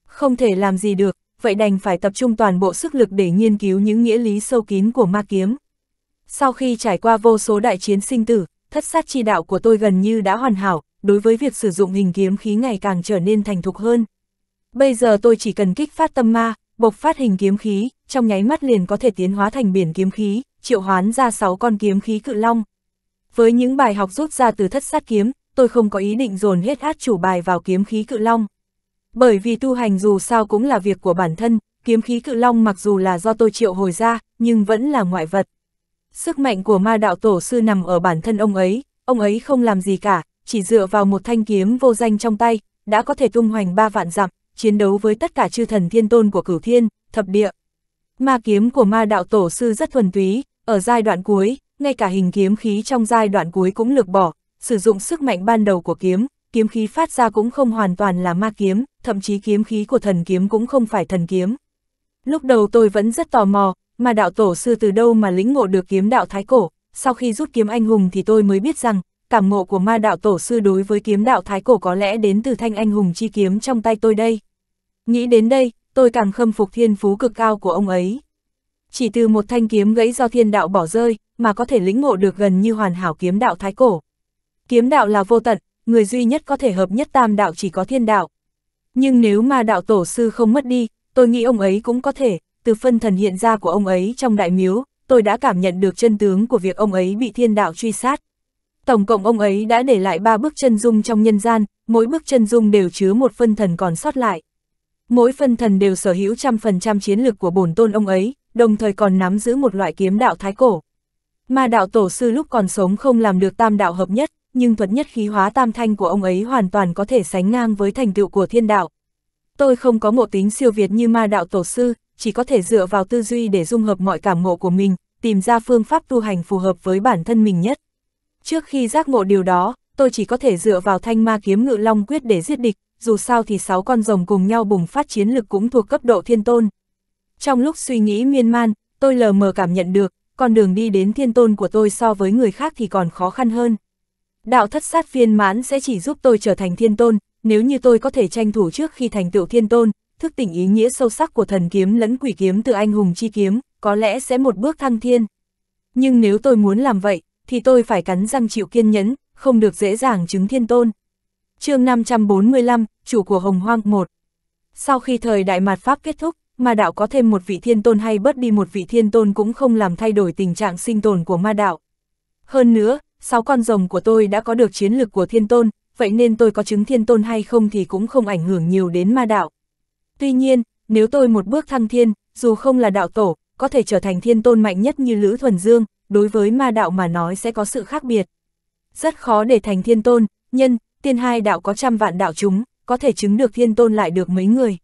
Không thể làm gì được, vậy đành phải tập trung toàn bộ sức lực để nghiên cứu những nghĩa lý sâu kín của ma kiếm. Sau khi trải qua vô số đại chiến sinh tử, thất sát chi đạo của tôi gần như đã hoàn hảo, đối với việc sử dụng hình kiếm khí ngày càng trở nên thành thục hơn. Bây giờ tôi chỉ cần kích phát tâm ma, bộc phát hình kiếm khí, trong nháy mắt liền có thể tiến hóa thành biển kiếm khí, triệu hoán ra 6 con kiếm khí cự long. Với những bài học rút ra từ thất sát kiếm, tôi không có ý định dồn hết át chủ bài vào kiếm khí cự long. Bởi vì tu hành dù sao cũng là việc của bản thân, kiếm khí cự long mặc dù là do tôi triệu hồi ra, nhưng vẫn là ngoại vật. Sức mạnh của ma đạo tổ sư nằm ở bản thân ông ấy, ông ấy không làm gì cả, chỉ dựa vào một thanh kiếm vô danh trong tay, đã có thể tung hoành ba vạn dặm, chiến đấu với tất cả chư thần thiên tôn của cửu thiên, thập địa. Ma kiếm của ma đạo tổ sư rất thuần túy, ở giai đoạn cuối, ngay cả hình kiếm khí trong giai đoạn cuối cũng lược bỏ, sử dụng sức mạnh ban đầu của kiếm, kiếm khí phát ra cũng không hoàn toàn là ma kiếm, thậm chí kiếm khí của thần kiếm cũng không phải thần kiếm. Lúc đầu tôi vẫn rất tò mò, ma đạo tổ sư từ đâu mà lĩnh ngộ được kiếm đạo thái cổ, sau khi rút kiếm anh hùng thì tôi mới biết rằng, cảm ngộ của ma đạo tổ sư đối với kiếm đạo thái cổ có lẽ đến từ thanh anh hùng chi kiếm trong tay tôi đây. Nghĩ đến đây, tôi càng khâm phục thiên phú cực cao của ông ấy. Chỉ từ một thanh kiếm gãy do thiên đạo bỏ rơi, mà có thể lĩnh ngộ được gần như hoàn hảo kiếm đạo thái cổ. Kiếm đạo là vô tận, người duy nhất có thể hợp nhất tam đạo chỉ có thiên đạo. Nhưng nếu mà đạo tổ sư không mất đi, tôi nghĩ ông ấy cũng có thể, từ phân thần hiện ra của ông ấy trong đại miếu, tôi đã cảm nhận được chân tướng của việc ông ấy bị thiên đạo truy sát. Tổng cộng ông ấy đã để lại ba bước chân dung trong nhân gian, mỗi bước chân dung đều chứa một phân thần còn sót lại. Mỗi phân thần đều sở hữu trăm phần trăm chiến lược của bổn tôn ông ấy, đồng thời còn nắm giữ một loại kiếm đạo thái cổ. Mà đạo tổ sư lúc còn sống không làm được tam đạo hợp nhất, nhưng thuật nhất khí hóa tam thanh của ông ấy hoàn toàn có thể sánh ngang với thành tựu của thiên đạo. Tôi không có ngộ tính siêu việt như ma đạo tổ sư, chỉ có thể dựa vào tư duy để dung hợp mọi cảm ngộ của mình, tìm ra phương pháp tu hành phù hợp với bản thân mình nhất. Trước khi giác ngộ điều đó, tôi chỉ có thể dựa vào thanh ma kiếm ngự long quyết để giết địch, dù sao thì sáu con rồng cùng nhau bùng phát chiến lực cũng thuộc cấp độ thiên tôn. Trong lúc suy nghĩ miên man, tôi lờ mờ cảm nhận được, con đường đi đến thiên tôn của tôi so với người khác thì còn khó khăn hơn. Đạo thất sát viên mãn sẽ chỉ giúp tôi trở thành thiên tôn, nếu như tôi có thể tranh thủ trước khi thành tựu thiên tôn, thức tỉnh ý nghĩa sâu sắc của thần kiếm lẫn quỷ kiếm từ anh hùng chi kiếm, có lẽ sẽ một bước thăng thiên. Nhưng nếu tôi muốn làm vậy, thì tôi phải cắn răng chịu kiên nhẫn, không được dễ dàng chứng thiên tôn chương 545, chủ của Hồng Hoang 1. Sau khi thời đại mạt Pháp kết thúc, ma đạo có thêm một vị thiên tôn hay bớt đi một vị thiên tôn cũng không làm thay đổi tình trạng sinh tồn của ma đạo. Hơn nữa, sáu con rồng của tôi đã có được chiến lực của thiên tôn, vậy nên tôi có chứng thiên tôn hay không thì cũng không ảnh hưởng nhiều đến ma đạo. Tuy nhiên, nếu tôi một bước thăng thiên, dù không là đạo tổ, có thể trở thành thiên tôn mạnh nhất như Lữ Thuần Dương, đối với ma đạo mà nói sẽ có sự khác biệt. Rất khó để thành thiên tôn, nhân, tiên hai đạo có trăm vạn đạo chúng, có thể chứng được thiên tôn lại được mấy người.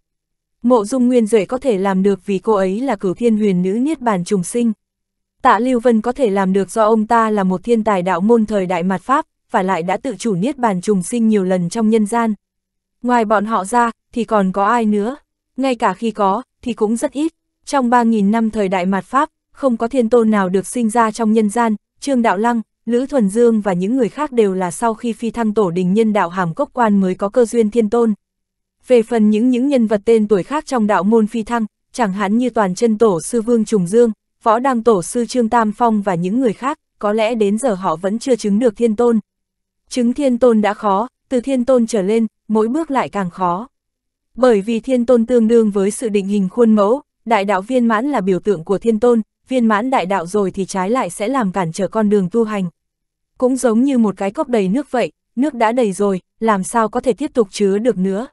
Mộ dung nguyên duệ có thể làm được vì cô ấy là cửu thiên huyền nữ niết bàn trùng sinh. Tạ Lưu Vân có thể làm được do ông ta là một thiên tài đạo môn thời đại mặt Pháp, và lại đã tự chủ niết bàn trùng sinh nhiều lần trong nhân gian. Ngoài bọn họ ra, thì còn có ai nữa? Ngay cả khi có, thì cũng rất ít. Trong 3.000 năm thời đại mặt Pháp, không có thiên tôn nào được sinh ra trong nhân gian, Trương Đạo Lăng, Lữ Thuần Dương và những người khác đều là sau khi phi thăng tổ đình nhân đạo hàm cốc quan mới có cơ duyên thiên tôn. Về phần những những nhân vật tên tuổi khác trong đạo môn phi thăng, chẳng hạn như toàn chân tổ sư Vương Trùng Dương, võ đăng tổ sư Trương Tam Phong và những người khác, có lẽ đến giờ họ vẫn chưa chứng được thiên tôn. Chứng thiên tôn đã khó, từ thiên tôn trở lên, mỗi bước lại càng khó. Bởi vì thiên tôn tương đương với sự định hình khuôn mẫu, đại đạo viên mãn là biểu tượng của thiên tôn, viên mãn đại đạo rồi thì trái lại sẽ làm cản trở con đường tu hành cũng giống như một cái cốc đầy nước vậy, nước đã đầy rồi, làm sao có thể tiếp tục chứa được nữa.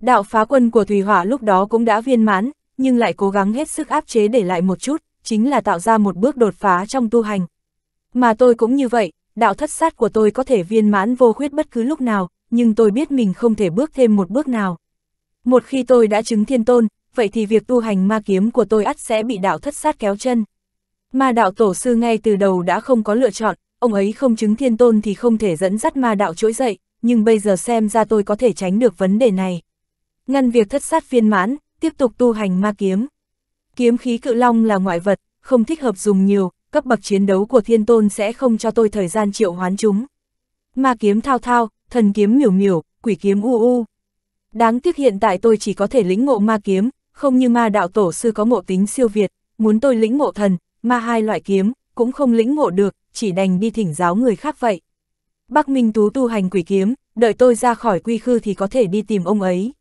Đạo phá quân của Thùy Hỏa lúc đó cũng đã viên mãn, nhưng lại cố gắng hết sức áp chế để lại một chút, chính là tạo ra một bước đột phá trong tu hành. Mà tôi cũng như vậy, đạo thất sát của tôi có thể viên mãn vô khuyết bất cứ lúc nào, nhưng tôi biết mình không thể bước thêm một bước nào. Một khi tôi đã chứng thiên tôn, vậy thì việc tu hành ma kiếm của tôi ắt sẽ bị đạo thất sát kéo chân. Mà đạo tổ sư ngay từ đầu đã không có lựa chọn, ông ấy không chứng thiên tôn thì không thể dẫn dắt ma đạo trỗi dậy, nhưng bây giờ xem ra tôi có thể tránh được vấn đề này. Ngăn việc thất sát viên mãn, tiếp tục tu hành ma kiếm. Kiếm khí cự long là ngoại vật, không thích hợp dùng nhiều, cấp bậc chiến đấu của thiên tôn sẽ không cho tôi thời gian triệu hoán chúng. Ma kiếm thao thao, thần kiếm miểu miểu, quỷ kiếm u u. Đáng tiếc hiện tại tôi chỉ có thể lĩnh ngộ ma kiếm, không như ma đạo tổ sư có ngộ tính siêu việt, muốn tôi lĩnh ngộ thần, ma hai loại kiếm, cũng không lĩnh ngộ được, chỉ đành đi thỉnh giáo người khác vậy. Bắc Minh Tú tu hành quỷ kiếm, đợi tôi ra khỏi quy khư thì có thể đi tìm ông ấy.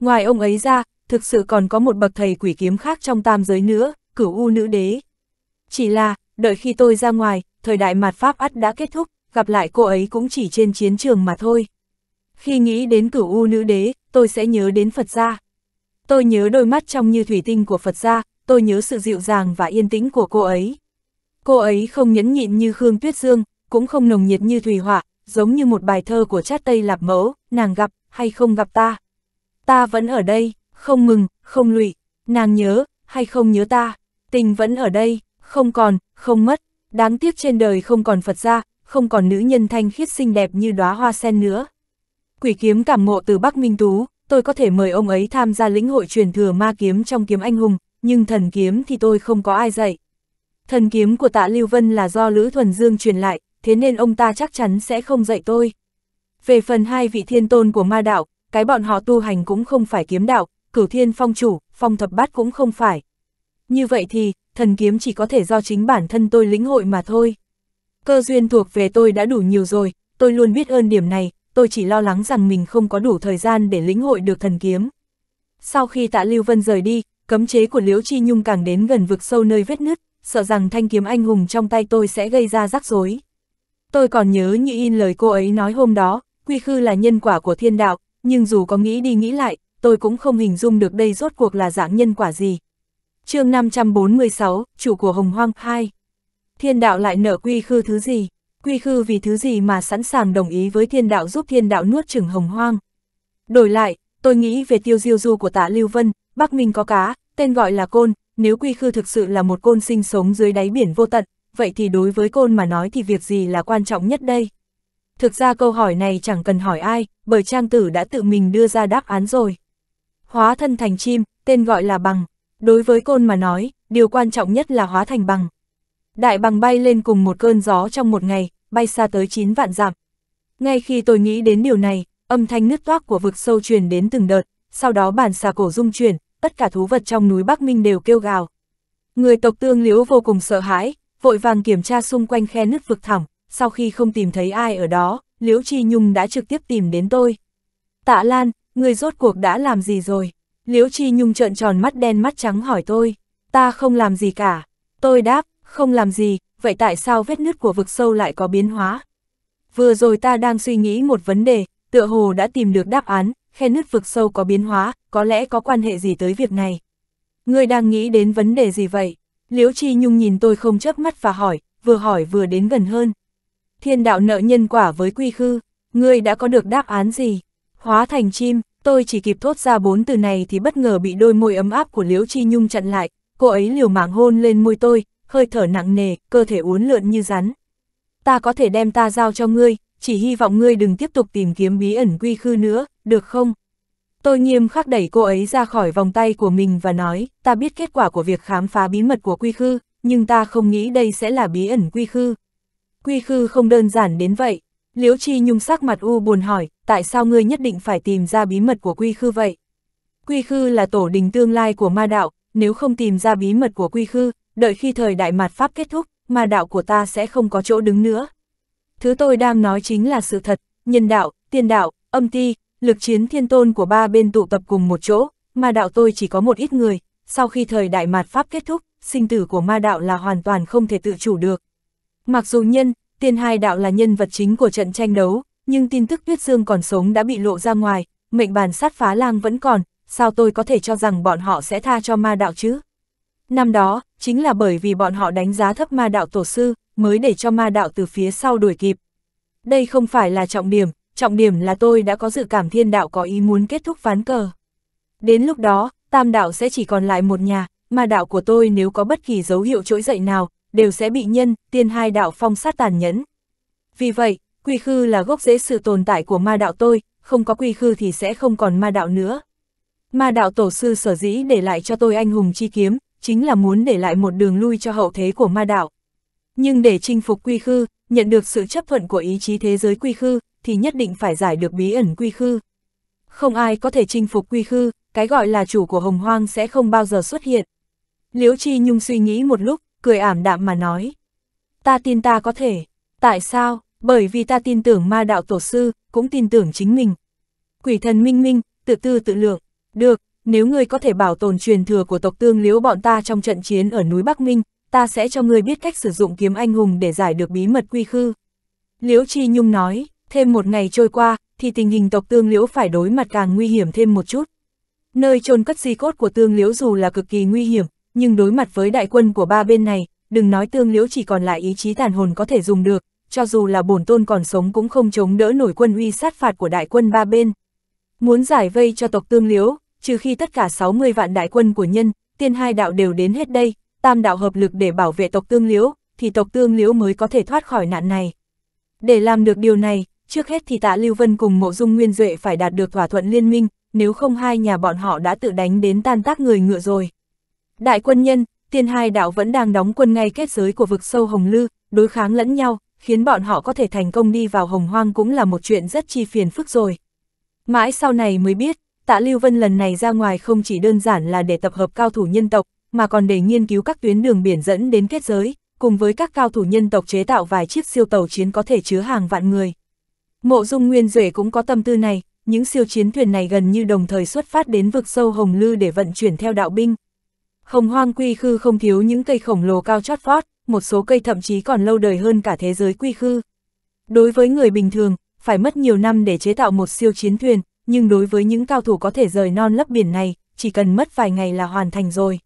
Ngoài ông ấy ra, thực sự còn có một bậc thầy quỷ kiếm khác trong tam giới nữa, cửu u nữ đế. Chỉ là, đợi khi tôi ra ngoài, thời đại mạt Pháp ắt đã kết thúc, gặp lại cô ấy cũng chỉ trên chiến trường mà thôi. Khi nghĩ đến cửu u nữ đế, tôi sẽ nhớ đến Phật gia. Tôi nhớ đôi mắt trong như thủy tinh của Phật gia, tôi nhớ sự dịu dàng và yên tĩnh của cô ấy. Cô ấy không nhẫn nhịn như Khương Tuyết Dương, cũng không nồng nhiệt như Thủy Hỏa, giống như một bài thơ của chát Tây Lạp Mẫu, nàng gặp, hay không gặp ta. Ta vẫn ở đây, không ngừng, không lụy, nàng nhớ, hay không nhớ ta, tình vẫn ở đây, không còn, không mất, đáng tiếc trên đời không còn Phật gia, không còn nữ nhân thanh khiết xinh đẹp như đóa hoa sen nữa. Quỷ kiếm cảm mộ từ Bắc Minh Tú, tôi có thể mời ông ấy tham gia lĩnh hội truyền thừa ma kiếm trong kiếm anh hùng, nhưng thần kiếm thì tôi không có ai dạy. Thần kiếm của tạ Lưu Vân là do Lữ Thuần Dương truyền lại, thế nên ông ta chắc chắn sẽ không dạy tôi. Về phần hai vị thiên tôn của ma đạo, cái bọn họ tu hành cũng không phải kiếm đạo, cửu thiên phong chủ, phong thập bát cũng không phải. Như vậy thì, thần kiếm chỉ có thể do chính bản thân tôi lĩnh hội mà thôi. Cơ duyên thuộc về tôi đã đủ nhiều rồi, tôi luôn biết ơn điểm này, tôi chỉ lo lắng rằng mình không có đủ thời gian để lĩnh hội được thần kiếm. Sau khi tạ Lưu Vân rời đi, cấm chế của Liễu Chi Nhung càng đến gần vực sâu nơi vết nứt, sợ rằng thanh kiếm anh hùng trong tay tôi sẽ gây ra rắc rối. Tôi còn nhớ như in lời cô ấy nói hôm đó, quy khư là nhân quả của thiên đạo, nhưng dù có nghĩ đi nghĩ lại, tôi cũng không hình dung được đây rốt cuộc là dạng nhân quả gì. chương 546, chủ của Hồng Hoang 2 Thiên đạo lại nợ quy khư thứ gì? Quy khư vì thứ gì mà sẵn sàng đồng ý với thiên đạo giúp thiên đạo nuốt chửng Hồng Hoang? Đổi lại, tôi nghĩ về tiêu diêu du của tạ Lưu Vân, Bắc Minh có cá, tên gọi là Côn, nếu quy khư thực sự là một côn sinh sống dưới đáy biển vô tận, vậy thì đối với côn mà nói thì việc gì là quan trọng nhất đây? Thực ra câu hỏi này chẳng cần hỏi ai, bởi trang tử đã tự mình đưa ra đáp án rồi. Hóa thân thành chim, tên gọi là bằng. Đối với côn mà nói, điều quan trọng nhất là hóa thành bằng. Đại bằng bay lên cùng một cơn gió trong một ngày, bay xa tới 9 vạn dặm. Ngay khi tôi nghĩ đến điều này, âm thanh nứt toác của vực sâu truyền đến từng đợt, sau đó bản xà cổ rung chuyển, tất cả thú vật trong núi Bắc Minh đều kêu gào. Người tộc tương liễu vô cùng sợ hãi, vội vàng kiểm tra xung quanh khe nứt vực thẳm, sau khi không tìm thấy ai ở đó, Liễu Chi Nhung đã trực tiếp tìm đến tôi. Tạ Lan, người rốt cuộc đã làm gì rồi? Liễu Chi Nhung trợn tròn mắt đen mắt trắng hỏi tôi. Ta không làm gì cả. Tôi đáp, không làm gì, vậy tại sao vết nứt của vực sâu lại có biến hóa? Vừa rồi ta đang suy nghĩ một vấn đề, tựa hồ đã tìm được đáp án, khe nứt vực sâu có biến hóa, có lẽ có quan hệ gì tới việc này. Ngươi đang nghĩ đến vấn đề gì vậy? Liễu Chi Nhung nhìn tôi không chớp mắt và hỏi, vừa hỏi vừa đến gần hơn. Thiên đạo nợ nhân quả với quy khư, ngươi đã có được đáp án gì? Hóa thành chim, tôi chỉ kịp thốt ra bốn từ này thì bất ngờ bị đôi môi ấm áp của Liễu Chi Nhung chặn lại, cô ấy liều mạng hôn lên môi tôi, hơi thở nặng nề, cơ thể uốn lượn như rắn. Ta có thể đem ta giao cho ngươi, chỉ hy vọng ngươi đừng tiếp tục tìm kiếm bí ẩn quy khư nữa, được không? Tôi nghiêm khắc đẩy cô ấy ra khỏi vòng tay của mình và nói, ta biết kết quả của việc khám phá bí mật của quy khư, nhưng ta không nghĩ đây sẽ là bí ẩn quy khư. Quy khư không đơn giản đến vậy. Liễu Chi Nhung sắc mặt u buồn hỏi, tại sao ngươi nhất định phải tìm ra bí mật của quy khư vậy? Quy khư là tổ đình tương lai của ma đạo, nếu không tìm ra bí mật của quy khư, đợi khi thời đại mạt Pháp kết thúc, ma đạo của ta sẽ không có chỗ đứng nữa. Thứ tôi đang nói chính là sự thật, nhân đạo, tiên đạo, âm ti, lực chiến thiên tôn của ba bên tụ tập cùng một chỗ, ma đạo tôi chỉ có một ít người, sau khi thời đại mạt Pháp kết thúc, sinh tử của ma đạo là hoàn toàn không thể tự chủ được. Mặc dù nhân, tiên hai đạo là nhân vật chính của trận tranh đấu, nhưng tin tức Tuyết Dương còn sống đã bị lộ ra ngoài, mệnh bàn sát phá lang vẫn còn, sao tôi có thể cho rằng bọn họ sẽ tha cho ma đạo chứ? Năm đó, chính là bởi vì bọn họ đánh giá thấp ma đạo tổ sư, mới để cho ma đạo từ phía sau đuổi kịp. Đây không phải là trọng điểm, trọng điểm là tôi đã có dự cảm thiên đạo có ý muốn kết thúc ván cờ. Đến lúc đó, tam đạo sẽ chỉ còn lại một nhà, mà đạo của tôi nếu có bất kỳ dấu hiệu trỗi dậy nào, đều sẽ bị nhân, tiên hai đạo phong sát tàn nhẫn. Vì vậy, quy khư là gốc rễ sự tồn tại của ma đạo tôi, không có quy khư thì sẽ không còn ma đạo nữa. Ma đạo tổ sư sở dĩ để lại cho tôi anh hùng chi kiếm, chính là muốn để lại một đường lui cho hậu thế của ma đạo. Nhưng để chinh phục quy khư, nhận được sự chấp thuận của ý chí thế giới quy khư, thì nhất định phải giải được bí ẩn quy khư. Không ai có thể chinh phục quy khư, cái gọi là chủ của hồng hoang sẽ không bao giờ xuất hiện. Liễu Chi Nhung suy nghĩ một lúc, cười ảm đạm mà nói. Ta tin ta có thể. Tại sao? Bởi vì ta tin tưởng ma đạo tổ sư, cũng tin tưởng chính mình. Quỷ thần minh minh, tự tư tự lượng. Được, nếu ngươi có thể bảo tồn truyền thừa của tộc tương liễu bọn ta trong trận chiến ở núi Bắc Minh, ta sẽ cho ngươi biết cách sử dụng kiếm anh hùng để giải được bí mật quy khư. Liễu Chi Nhung nói, Thêm một ngày trôi qua, thì tình hình tộc tương liễu phải đối mặt càng nguy hiểm thêm một chút. Nơi chôn cất di cốt của tương liễu dù là cực kỳ nguy hiểm, nhưng đối mặt với đại quân của ba bên này, đừng nói tương liễu chỉ còn lại ý chí tàn hồn có thể dùng được, cho dù là bổn tôn còn sống cũng không chống đỡ nổi quân uy sát phạt của đại quân ba bên. Muốn giải vây cho tộc tương liễu, trừ khi tất cả 60 vạn đại quân của nhân, tiên hai đạo đều đến hết đây, tam đạo hợp lực để bảo vệ tộc tương liễu, thì tộc tương liễu mới có thể thoát khỏi nạn này. Để làm được điều này, Trước hết thì tạ Lưu Vân cùng mộ dung nguyên duệ phải đạt được thỏa thuận liên minh, nếu không hai nhà bọn họ đã tự đánh đến tan tác người ngựa rồi. Đại quân nhân, tiên hai đạo vẫn đang đóng quân ngay kết giới của vực sâu Hồng Lư, đối kháng lẫn nhau, khiến bọn họ có thể thành công đi vào hồng hoang cũng là một chuyện rất chi phiền phức rồi. Mãi sau này mới biết, tạ Lưu Vân lần này ra ngoài không chỉ đơn giản là để tập hợp cao thủ nhân tộc, mà còn để nghiên cứu các tuyến đường biển dẫn đến kết giới, cùng với các cao thủ nhân tộc chế tạo vài chiếc siêu tàu chiến có thể chứa hàng vạn người. Mộ dung nguyên duệ cũng có tâm tư này, những siêu chiến thuyền này gần như đồng thời xuất phát đến vực sâu Hồng Lư để vận chuyển theo đạo binh. Hồng hoang quy khư không thiếu những cây khổng lồ cao chót vót, một số cây thậm chí còn lâu đời hơn cả thế giới quy khư. Đối với người bình thường, phải mất nhiều năm để chế tạo một siêu chiến thuyền, nhưng đối với những cao thủ có thể rời non lấp biển này, chỉ cần mất vài ngày là hoàn thành rồi.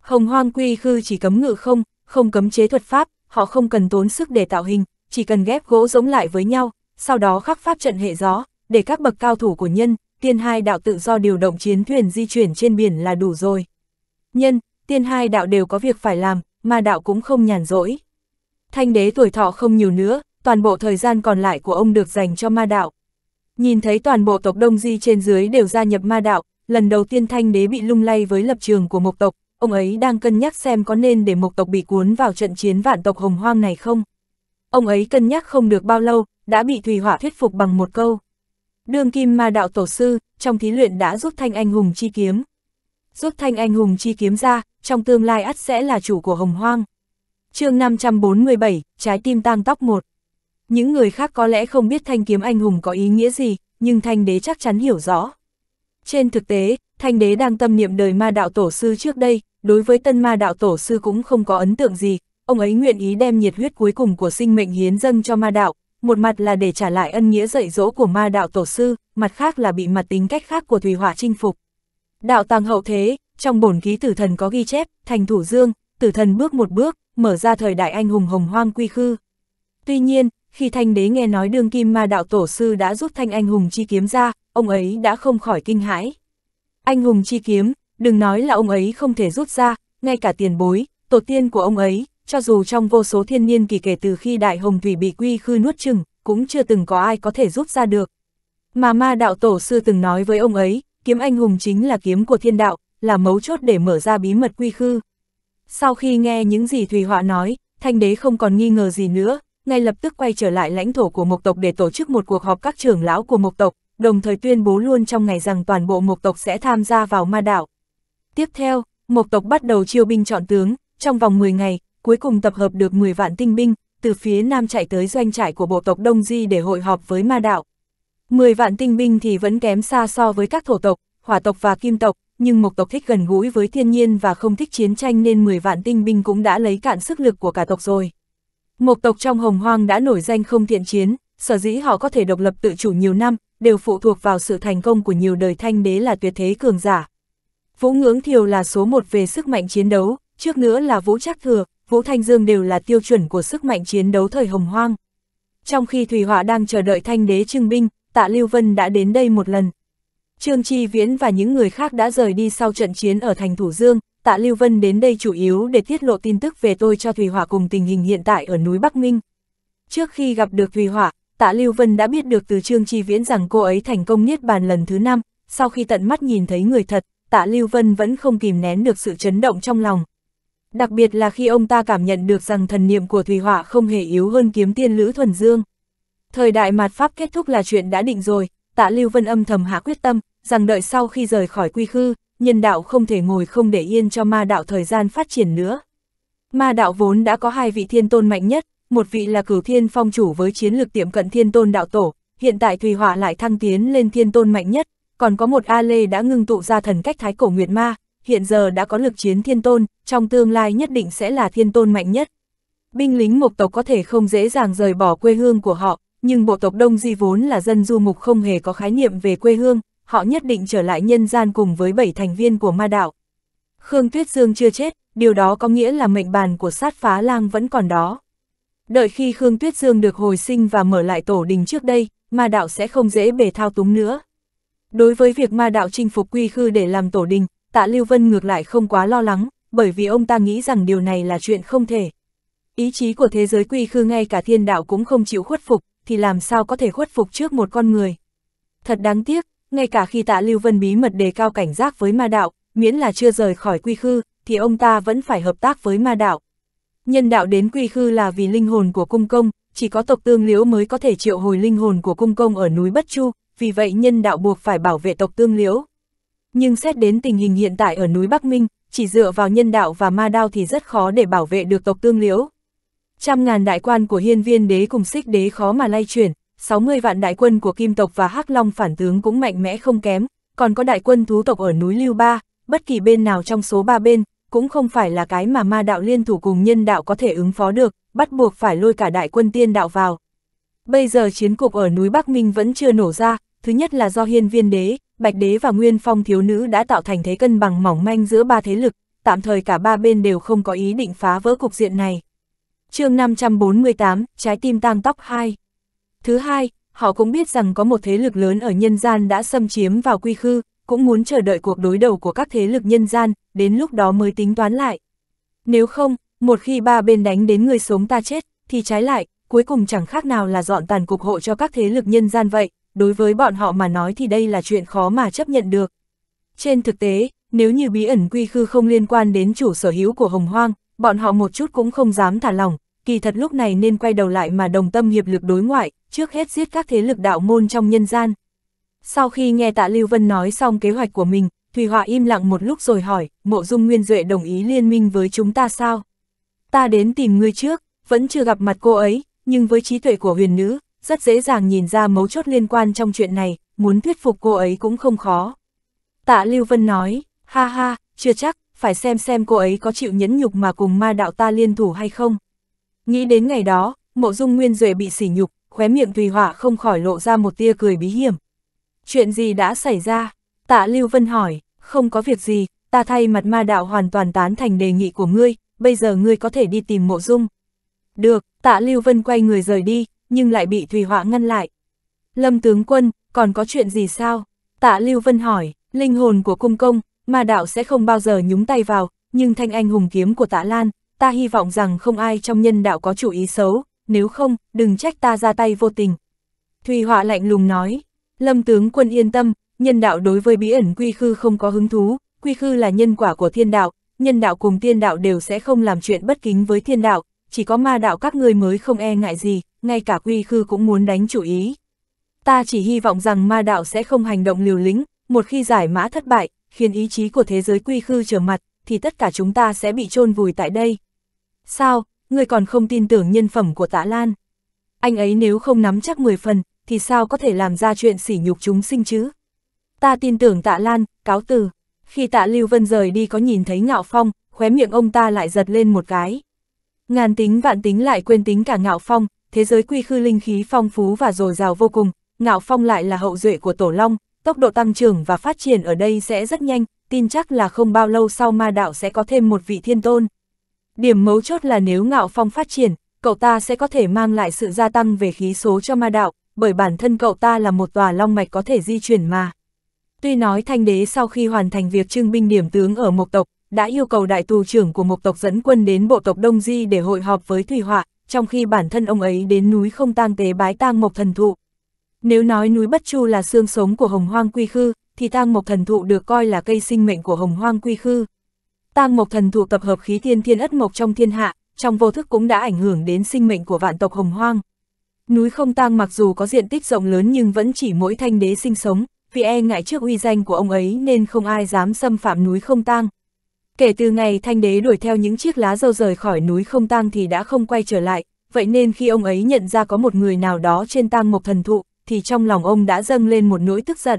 Hồng hoang quy khư chỉ cấm ngự không, không cấm chế thuật pháp, họ không cần tốn sức để tạo hình, chỉ cần ghép gỗ giống lại với nhau, sau đó khắc pháp trận hệ gió, để các bậc cao thủ của nhân, tiên hai đạo tự do điều động chiến thuyền di chuyển trên biển là đủ rồi. Nhân, tiên hai đạo đều có việc phải làm, mà đạo cũng không nhàn rỗi. Thanh đế tuổi thọ không nhiều nữa, toàn bộ thời gian còn lại của ông được dành cho ma đạo. Nhìn thấy toàn bộ tộc Đông Di trên dưới đều gia nhập ma đạo, lần đầu tiên thanh đế bị lung lay với lập trường của mộc tộc, ông ấy đang cân nhắc xem có nên để mộc tộc bị cuốn vào trận chiến vạn tộc hồng hoang này không. Ông ấy cân nhắc không được bao lâu, đã bị Thùy Họa thuyết phục bằng một câu. Đường kim ma đạo tổ sư, trong thí luyện đã rút thanh anh hùng chi kiếm. Rút thanh anh hùng chi kiếm ra, trong tương lai ắt sẽ là chủ của hồng hoang. chương 547, trái tim tang tóc một. Những người khác có lẽ không biết thanh kiếm anh hùng có ý nghĩa gì, nhưng thanh đế chắc chắn hiểu rõ. Trên thực tế, thanh đế đang tâm niệm đời ma đạo tổ sư trước đây, đối với tân ma đạo tổ sư cũng không có ấn tượng gì, ông ấy nguyện ý đem nhiệt huyết cuối cùng của sinh mệnh hiến dâng cho ma đạo, một mặt là để trả lại ân nghĩa dạy dỗ của ma đạo tổ sư, mặt khác là bị mặt tính cách khác của thủy Hỏa chinh phục. Đạo tàng hậu thế, trong bổn ký tử thần có ghi chép, thành thủ dương, tử thần bước một bước, mở ra thời đại anh hùng hồng hoang quy khư. Tuy nhiên, khi thanh đế nghe nói đương kim ma đạo tổ sư đã rút thanh anh hùng chi kiếm ra, ông ấy đã không khỏi kinh hãi. Anh hùng chi kiếm, đừng nói là ông ấy không thể rút ra, ngay cả tiền bối, tổ tiên của ông ấy, cho dù trong vô số thiên niên kỳ kể từ khi Đại Hồng Thủy bị quy khư nuốt chừng, cũng chưa từng có ai có thể rút ra được. Mà ma đạo tổ sư từng nói với ông ấy, kiếm anh hùng chính là kiếm của thiên đạo, là mấu chốt để mở ra bí mật quy khư. Sau khi nghe những gì Thùy Họa nói, thanh đế không còn nghi ngờ gì nữa, ngay lập tức quay trở lại lãnh thổ của mộc tộc để tổ chức một cuộc họp các trưởng lão của mộc tộc, đồng thời tuyên bố luôn trong ngày rằng toàn bộ mộc tộc sẽ tham gia vào ma đạo. Tiếp theo, mộc tộc bắt đầu chiêu binh chọn tướng, trong vòng 10 ngày, cuối cùng tập hợp được 10 vạn tinh binh, từ phía nam chạy tới doanh trại của bộ tộc Đông Di để hội họp với ma đạo. 10 vạn tinh binh thì vẫn kém xa so với các thổ tộc, hỏa tộc và kim tộc, nhưng mộc tộc thích gần gũi với thiên nhiên và không thích chiến tranh nên 10 vạn tinh binh cũng đã lấy cạn sức lực của cả tộc rồi. Mộc tộc trong hồng hoang đã nổi danh không thiện chiến, sở dĩ họ có thể độc lập tự chủ nhiều năm, đều phụ thuộc vào sự thành công của nhiều đời thanh đế là tuyệt thế cường giả. Vũ Ngưỡng Thiều là số một về sức mạnh chiến đấu, trước nữa là Vũ Trác Thừa, Vũ Thanh Dương đều là tiêu chuẩn của sức mạnh chiến đấu thời hồng hoang. Trong khi Thủy Họa đang chờ đợi thanh đế trưng binh, tạ Lưu Vân đã đến đây một lần. Trương Chi Viễn và những người khác đã rời đi sau trận chiến ở thành Thủ Dương, tạ Lưu Vân đến đây chủ yếu để tiết lộ tin tức về tôi cho Thủy Họa cùng tình hình hiện tại ở núi Bắc Minh. Trước khi gặp được Thủy Họa, tạ Lưu Vân đã biết được từ Trương Chi Viễn rằng cô ấy thành công niết bàn lần thứ năm, sau khi tận mắt nhìn thấy người thật, tạ Lưu Vân vẫn không kìm nén được sự chấn động trong lòng, Đặc biệt là khi ông ta cảm nhận được rằng thần niệm của Thủy Hỏa không hề yếu hơn kiếm tiên Lữ Thuần Dương. Thời đại mạt Pháp kết thúc là chuyện đã định rồi, tạ Lưu Vân âm thầm hạ quyết tâm, rằng đợi sau khi rời khỏi quy khư, nhân đạo không thể ngồi không để yên cho ma đạo thời gian phát triển nữa. Ma đạo vốn đã có hai vị thiên tôn mạnh nhất, một vị là cửu thiên phong chủ với chiến lược tiệm cận thiên tôn đạo tổ, hiện tại Thủy Hỏa lại thăng tiến lên thiên tôn mạnh nhất, còn có một A Lê đã ngưng tụ ra thần cách thái cổ Nguyệt Ma, hiện giờ đã có lực chiến thiên tôn, trong tương lai nhất định sẽ là thiên tôn mạnh nhất. Binh lính mục tộc có thể không dễ dàng rời bỏ quê hương của họ, nhưng bộ tộc Đông Di vốn là dân du mục không hề có khái niệm về quê hương, họ nhất định trở lại nhân gian cùng với bảy thành viên của ma đạo. Khương Tuyết Dương chưa chết, điều đó có nghĩa là mệnh bàn của sát phá lang vẫn còn đó. Đợi khi Khương Tuyết Dương được hồi sinh và mở lại tổ đình trước đây, ma đạo sẽ không dễ bề thao túng nữa. Đối với việc ma đạo chinh phục quy khư để làm tổ đình, tạ Lưu Vân ngược lại không quá lo lắng, bởi vì ông ta nghĩ rằng điều này là chuyện không thể. Ý chí của thế giới quy khư ngay cả thiên đạo cũng không chịu khuất phục, thì làm sao có thể khuất phục trước một con người. Thật đáng tiếc, ngay cả khi tạ Lưu Vân bí mật đề cao cảnh giác với ma đạo, miễn là chưa rời khỏi quy khư, thì ông ta vẫn phải hợp tác với ma đạo. Nhân đạo đến quy khư là vì linh hồn của cung công, chỉ có tộc tương liễu mới có thể triệu hồi linh hồn của cung công ở núi Bất Chu, vì vậy nhân đạo buộc phải bảo vệ tộc tương liễu nhưng xét đến tình hình hiện tại ở núi Bắc Minh, chỉ dựa vào nhân đạo và ma đao thì rất khó để bảo vệ được tộc tương liễu. Trăm ngàn đại quan của hiên viên đế cùng xích đế khó mà lay chuyển, 60 vạn đại quân của kim tộc và hắc long phản tướng cũng mạnh mẽ không kém, còn có đại quân thú tộc ở núi Lưu Ba, bất kỳ bên nào trong số ba bên, cũng không phải là cái mà ma đạo liên thủ cùng nhân đạo có thể ứng phó được, bắt buộc phải lôi cả đại quân tiên đạo vào. Bây giờ chiến cục ở núi Bắc Minh vẫn chưa nổ ra, thứ nhất là do hiên viên đế, Bạch Đế và Nguyên Phong thiếu nữ đã tạo thành thế cân bằng mỏng manh giữa ba thế lực, tạm thời cả ba bên đều không có ý định phá vỡ cục diện này. chương 548, Trái tim tang tóc 2 Thứ hai, họ cũng biết rằng có một thế lực lớn ở nhân gian đã xâm chiếm vào quy khư, cũng muốn chờ đợi cuộc đối đầu của các thế lực nhân gian, đến lúc đó mới tính toán lại. Nếu không, một khi ba bên đánh đến người sống ta chết, thì trái lại, cuối cùng chẳng khác nào là dọn tàn cục hộ cho các thế lực nhân gian vậy, đối với bọn họ mà nói thì đây là chuyện khó mà chấp nhận được. Trên thực tế, nếu như bí ẩn quy khư không liên quan đến chủ sở hữu của Hồng Hoang, bọn họ một chút cũng không dám thả lỏng, kỳ thật lúc này nên quay đầu lại mà đồng tâm hiệp lực đối ngoại, trước hết giết các thế lực đạo môn trong nhân gian. Sau khi nghe tạ Lưu Vân nói xong kế hoạch của mình, Thùy Họa im lặng một lúc rồi hỏi, mộ dung nguyên duệ đồng ý liên minh với chúng ta sao? Ta đến tìm ngươi trước, vẫn chưa gặp mặt cô ấy, nhưng với trí tuệ của huyền nữ, rất dễ dàng nhìn ra mấu chốt liên quan trong chuyện này, muốn thuyết phục cô ấy cũng không khó. Tạ Lưu Vân nói, ha ha, chưa chắc, phải xem xem cô ấy có chịu nhẫn nhục mà cùng ma đạo ta liên thủ hay không. Nghĩ đến ngày đó, mộ dung nguyên duệ bị sỉ nhục, khóe miệng tùy họa không khỏi lộ ra một tia cười bí hiểm. Chuyện gì đã xảy ra? Tạ Lưu Vân hỏi, không có việc gì, ta thay mặt ma đạo hoàn toàn tán thành đề nghị của ngươi, bây giờ ngươi có thể đi tìm mộ dung. Được, tạ Lưu Vân quay người rời đi, nhưng lại bị Thùy Họa ngăn lại. Lâm tướng quân, còn có chuyện gì sao? Tạ Lưu Vân hỏi, linh hồn của cung công, mà đạo sẽ không bao giờ nhúng tay vào, nhưng thanh anh hùng kiếm của tạ Lan, ta hy vọng rằng không ai trong nhân đạo có chủ ý xấu, nếu không, đừng trách ta ra tay vô tình. Thùy Họa lạnh lùng nói, Lâm tướng quân yên tâm, nhân đạo đối với bí ẩn quy khư không có hứng thú, quy khư là nhân quả của thiên đạo, nhân đạo cùng thiên đạo đều sẽ không làm chuyện bất kính với thiên đạo, chỉ có ma đạo các ngươi mới không e ngại gì, ngay cả quy khư cũng muốn đánh chủ ý. Ta chỉ hy vọng rằng ma đạo sẽ không hành động liều lĩnh, một khi giải mã thất bại, khiến ý chí của thế giới quy khư trở mặt, thì tất cả chúng ta sẽ bị chôn vùi tại đây. Sao, ngươi còn không tin tưởng nhân phẩm của tạ Lan? Anh ấy nếu không nắm chắc 10 phần, thì sao có thể làm ra chuyện sỉ nhục chúng sinh chứ? Ta tin tưởng tạ Lan, cáo từ. Khi tạ Lưu Vân rời đi có nhìn thấy ngạo phong, khóe miệng ông ta lại giật lên một cái. Ngàn tính vạn tính lại quên tính cả ngạo phong, thế giới quy khư linh khí phong phú và dồi dào vô cùng, ngạo phong lại là hậu duệ của tổ long, tốc độ tăng trưởng và phát triển ở đây sẽ rất nhanh, tin chắc là không bao lâu sau ma đạo sẽ có thêm một vị thiên tôn. Điểm mấu chốt là nếu ngạo phong phát triển, cậu ta sẽ có thể mang lại sự gia tăng về khí số cho ma đạo, bởi bản thân cậu ta là một tòa long mạch có thể di chuyển mà. Tuy nói thanh đế sau khi hoàn thành việc trưng binh điểm tướng ở mộc tộc, đã yêu cầu đại tù trưởng của một tộc dẫn quân đến bộ tộc Đông Di để hội họp với Thủy Họa, trong khi bản thân ông ấy đến núi không tang tế bái tang mộc thần thụ. Nếu nói núi Bất Chu là xương sống của hồng hoang quy khư, thì tang mộc thần thụ được coi là cây sinh mệnh của hồng hoang quy khư. Tang mộc thần thụ tập hợp khí thiên thiên ất mộc trong thiên hạ, trong vô thức cũng đã ảnh hưởng đến sinh mệnh của vạn tộc hồng hoang. Núi không tang mặc dù có diện tích rộng lớn nhưng vẫn chỉ mỗi thanh đế sinh sống, vì e ngại trước uy danh của ông ấy nên không ai dám xâm phạm núi không tang, Kể từ ngày thanh đế đuổi theo những chiếc lá dâu rời khỏi núi không tang thì đã không quay trở lại, vậy nên khi ông ấy nhận ra có một người nào đó trên tang mộc thần thụ, thì trong lòng ông đã dâng lên một nỗi tức giận.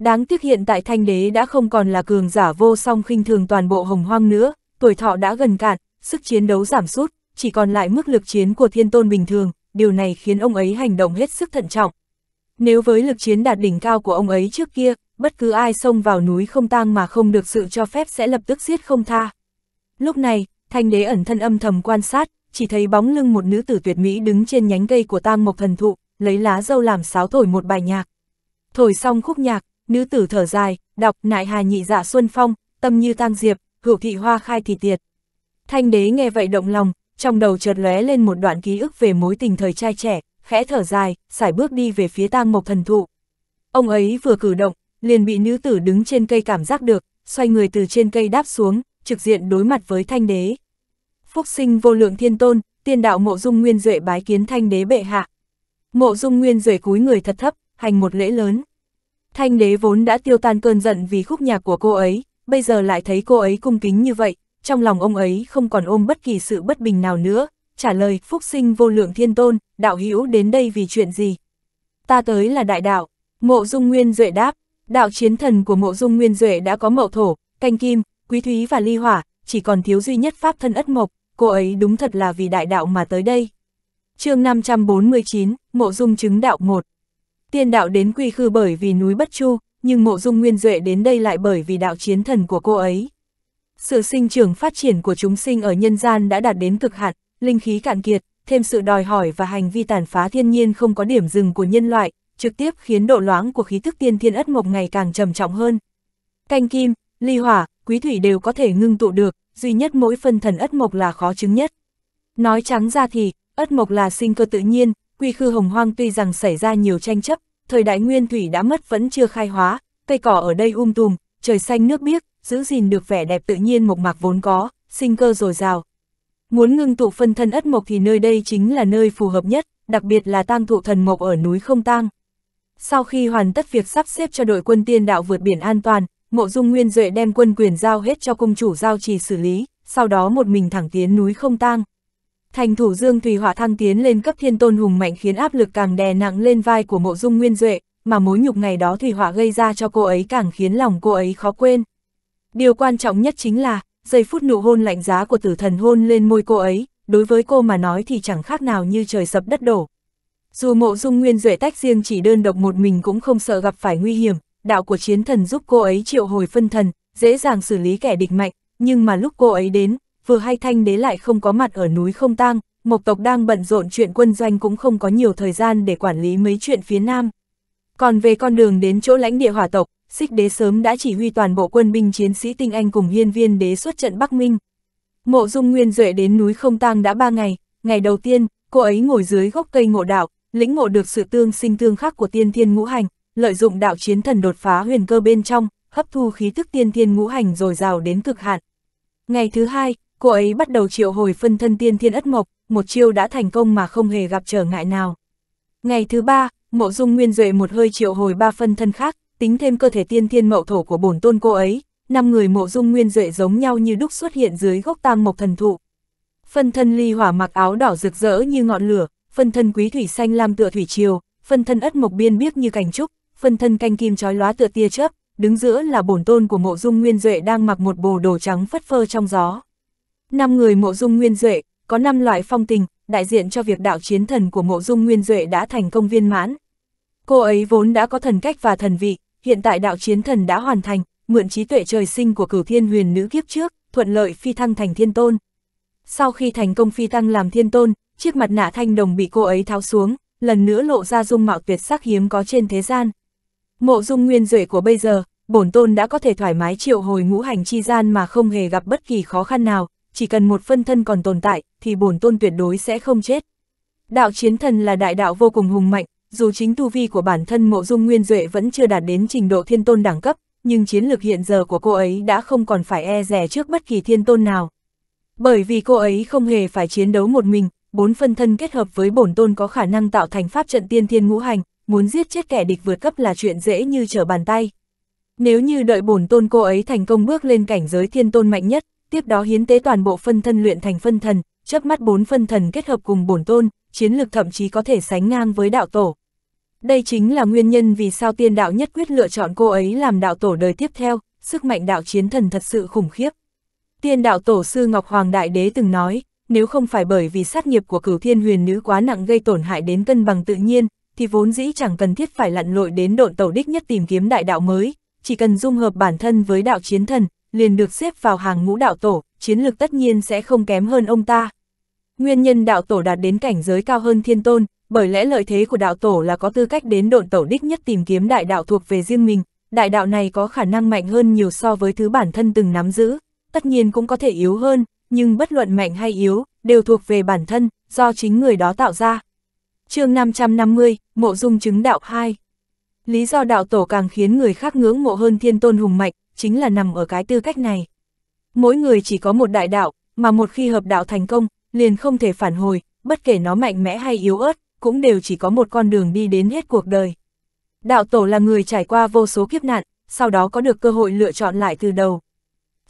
Đáng tiếc hiện tại thanh đế đã không còn là cường giả vô song khinh thường toàn bộ hồng hoang nữa, tuổi thọ đã gần cạn, sức chiến đấu giảm sút, chỉ còn lại mức lực chiến của thiên tôn bình thường, điều này khiến ông ấy hành động hết sức thận trọng. Nếu với lực chiến đạt đỉnh cao của ông ấy trước kia, bất cứ ai xông vào núi không tang mà không được sự cho phép sẽ lập tức giết không tha. Lúc này, thanh đế ẩn thân âm thầm quan sát, chỉ thấy bóng lưng một nữ tử tuyệt mỹ đứng trên nhánh cây của tang mộc thần thụ, lấy lá dâu làm sáo thổi một bài nhạc. Thổi xong khúc nhạc, nữ tử thở dài, đọc nại hà nhị dạ xuân phong, tâm như tang diệp, hữu thị hoa khai thì tiệt. Thanh đế nghe vậy động lòng, trong đầu chợt lóe lên một đoạn ký ức về mối tình thời trai trẻ, khẽ thở dài, sải bước đi về phía tang mộc thần thụ. Ông ấy vừa cử động, liền bị nữ tử đứng trên cây cảm giác được, xoay người từ trên cây đáp xuống, trực diện đối mặt với thanh đế. Phúc sinh vô lượng thiên tôn, tiên đạo mộ dung nguyên duệ bái kiến thanh đế bệ hạ. Mộ dung nguyên duệ cúi người thật thấp, hành một lễ lớn. Thanh đế vốn đã tiêu tan cơn giận vì khúc nhạc của cô ấy, bây giờ lại thấy cô ấy cung kính như vậy, trong lòng ông ấy không còn ôm bất kỳ sự bất bình nào nữa, trả lời phúc sinh vô lượng thiên tôn, đạo hữu đến đây vì chuyện gì? Ta tới là đại đạo, mộ dung nguyên duệ đáp, đạo chiến thần của mộ dung nguyên duệ đã có mậu thổ, canh kim, quý thúy và ly hỏa, chỉ còn thiếu duy nhất pháp thân ất mộc, cô ấy đúng thật là vì đại đạo mà tới đây. chương 549, mộ dung chứng đạo một Tiên đạo đến quy khư bởi vì núi Bất Chu, nhưng mộ dung nguyên duệ đến đây lại bởi vì đạo chiến thần của cô ấy. Sự sinh trưởng phát triển của chúng sinh ở nhân gian đã đạt đến cực hạn, linh khí cạn kiệt, thêm sự đòi hỏi và hành vi tàn phá thiên nhiên không có điểm dừng của nhân loại, trực tiếp khiến độ loãng của khí thức tiên thiên ất mộc ngày càng trầm trọng hơn. Canh kim, ly hỏa, quý thủy đều có thể ngưng tụ được, duy nhất mỗi phân thần ất mộc là khó chứng nhất. Nói trắng ra thì, ất mộc là sinh cơ tự nhiên, quy khư hồng hoang tuy rằng xảy ra nhiều tranh chấp, thời đại nguyên thủy đã mất vẫn chưa khai hóa, cây cỏ ở đây um tùm, trời xanh nước biếc, giữ gìn được vẻ đẹp tự nhiên mộc mạc vốn có, sinh cơ dồi dào. Muốn ngưng tụ phân thân ất mộc thì nơi đây chính là nơi phù hợp nhất, đặc biệt là tang thụ thần mộc ở núi không tang. Sau khi hoàn tất việc sắp xếp cho đội quân tiên đạo vượt biển an toàn, Mộ Dung Nguyên Duệ đem quân quyền giao hết cho cung chủ giao trì xử lý, sau đó một mình thẳng tiến núi không tang. Thành thủ Dương Thùy Hỏa thăng tiến lên cấp thiên tôn hùng mạnh khiến áp lực càng đè nặng lên vai của Mộ Dung Nguyên Duệ, mà mối nhục ngày đó Thùy Hỏa gây ra cho cô ấy càng khiến lòng cô ấy khó quên. Điều quan trọng nhất chính là, giây phút nụ hôn lạnh giá của tử thần hôn lên môi cô ấy, đối với cô mà nói thì chẳng khác nào như trời sập đất đổ dù mộ dung nguyên duệ tách riêng chỉ đơn độc một mình cũng không sợ gặp phải nguy hiểm, đạo của chiến thần giúp cô ấy triệu hồi phân thần, dễ dàng xử lý kẻ địch mạnh, nhưng mà lúc cô ấy đến, vừa hay thanh đế lại không có mặt ở núi không tang, mộc tộc đang bận rộn chuyện quân doanh cũng không có nhiều thời gian để quản lý mấy chuyện phía nam. Còn về con đường đến chỗ lãnh địa hỏa tộc, xích đế sớm đã chỉ huy toàn bộ quân binh chiến sĩ tinh anh cùng hiên viên đế xuất trận Bắc Minh. Mộ dung nguyên duệ đến núi không tang đã ba ngày, ngày đầu tiên, cô ấy ngồi dưới gốc cây ngộ đạo, lĩnh ngộ được sự tương sinh tương khắc của tiên thiên ngũ hành, lợi dụng đạo chiến thần đột phá huyền cơ bên trong, hấp thu khí tức tiên thiên ngũ hành rồi rào đến cực hạn. Ngày thứ hai, cô ấy bắt đầu triệu hồi phân thân tiên thiên ất mộc, một chiêu đã thành công mà không hề gặp trở ngại nào. Ngày thứ ba, mộ dung nguyên duệ một hơi triệu hồi ba phân thân khác, tính thêm cơ thể tiên thiên mậu thổ của bổn tôn cô ấy, năm người mộ dung nguyên duệ giống nhau như đúc xuất hiện dưới gốc tam mộc thần thụ. Phân thân ly hỏa mặc áo đỏ rực rỡ như ngọn lửa, phân thân quý thủy xanh lam tựa thủy triều, phân thân ất mộc biên biếc như cảnh trúc, phân thân canh kim chói lóa tựa tia chớp, đứng giữa là bổn tôn của Mộ Dung Nguyên Duệ đang mặc một bồ đồ trắng phất phơ trong gió. Năm người Mộ Dung Nguyên Duệ, có năm loại phong tình, đại diện cho việc đạo chiến thần của Mộ Dung Nguyên Duệ đã thành công viên mãn. Cô ấy vốn đã có thần cách và thần vị, hiện tại đạo chiến thần đã hoàn thành, mượn trí tuệ trời sinh của cửu thiên huyền nữ kiếp trước, thuận lợi phi thăng thành thiên tôn. Sau khi thành công phi thăng làm thiên tôn, chiếc mặt nạ thanh đồng bị cô ấy tháo xuống, lần nữa lộ ra dung mạo tuyệt sắc hiếm có trên thế gian. Mộ dung nguyên duệ của bây giờ, bổn tôn đã có thể thoải mái triệu hồi ngũ hành chi gian mà không hề gặp bất kỳ khó khăn nào, chỉ cần một phân thân còn tồn tại, thì bổn tôn tuyệt đối sẽ không chết. Đạo chiến thần là đại đạo vô cùng hùng mạnh, dù chính tu vi của bản thân mộ dung nguyên duệ vẫn chưa đạt đến trình độ thiên tôn đẳng cấp, nhưng chiến lược hiện giờ của cô ấy đã không còn phải e rè trước bất kỳ thiên tôn nào. Bởi vì cô ấy không hề phải chiến đấu một mình, bốn phân thân kết hợp với bổn tôn có khả năng tạo thành pháp trận tiên thiên ngũ hành, muốn giết chết kẻ địch vượt cấp là chuyện dễ như trở bàn tay. Nếu như đợi bổn tôn cô ấy thành công bước lên cảnh giới thiên tôn mạnh nhất, tiếp đó hiến tế toàn bộ phân thân luyện thành phân thần, chớp mắt bốn phân thần kết hợp cùng bổn tôn, chiến lực thậm chí có thể sánh ngang với đạo tổ. Đây chính là nguyên nhân vì sao tiên đạo nhất quyết lựa chọn cô ấy làm đạo tổ đời tiếp theo, sức mạnh đạo chiến thần thật sự khủng khiếp. Tiên đạo tổ sư Ngọc Hoàng Đại Đế từng nói, nếu không phải bởi vì sát nghiệp của cửu thiên huyền nữ quá nặng gây tổn hại đến cân bằng tự nhiên, thì vốn dĩ chẳng cần thiết phải lặn lội đến độn tẩu đích nhất tìm kiếm đại đạo mới, chỉ cần dung hợp bản thân với đạo chiến thần, liền được xếp vào hàng ngũ đạo tổ, chiến lược tất nhiên sẽ không kém hơn ông ta. Nguyên nhân đạo tổ đạt đến cảnh giới cao hơn thiên tôn, bởi lẽ lợi thế của đạo tổ là có tư cách đến độn tẩu đích nhất tìm kiếm đại đạo thuộc về riêng mình, đại đạo này có khả năng mạnh hơn nhiều so với thứ bản thân từng nắm giữ, tất nhiên cũng có thể yếu hơn, nhưng bất luận mạnh hay yếu, đều thuộc về bản thân, do chính người đó tạo ra. chương 550, Mộ Dung chứng đạo 2 Lý do đạo tổ càng khiến người khác ngưỡng mộ hơn thiên tôn hùng mạnh chính là nằm ở cái tư cách này. Mỗi người chỉ có một đại đạo, mà một khi hợp đạo thành công, liền không thể phản hồi, bất kể nó mạnh mẽ hay yếu ớt, cũng đều chỉ có một con đường đi đến hết cuộc đời. Đạo tổ là người trải qua vô số kiếp nạn, sau đó có được cơ hội lựa chọn lại từ đầu,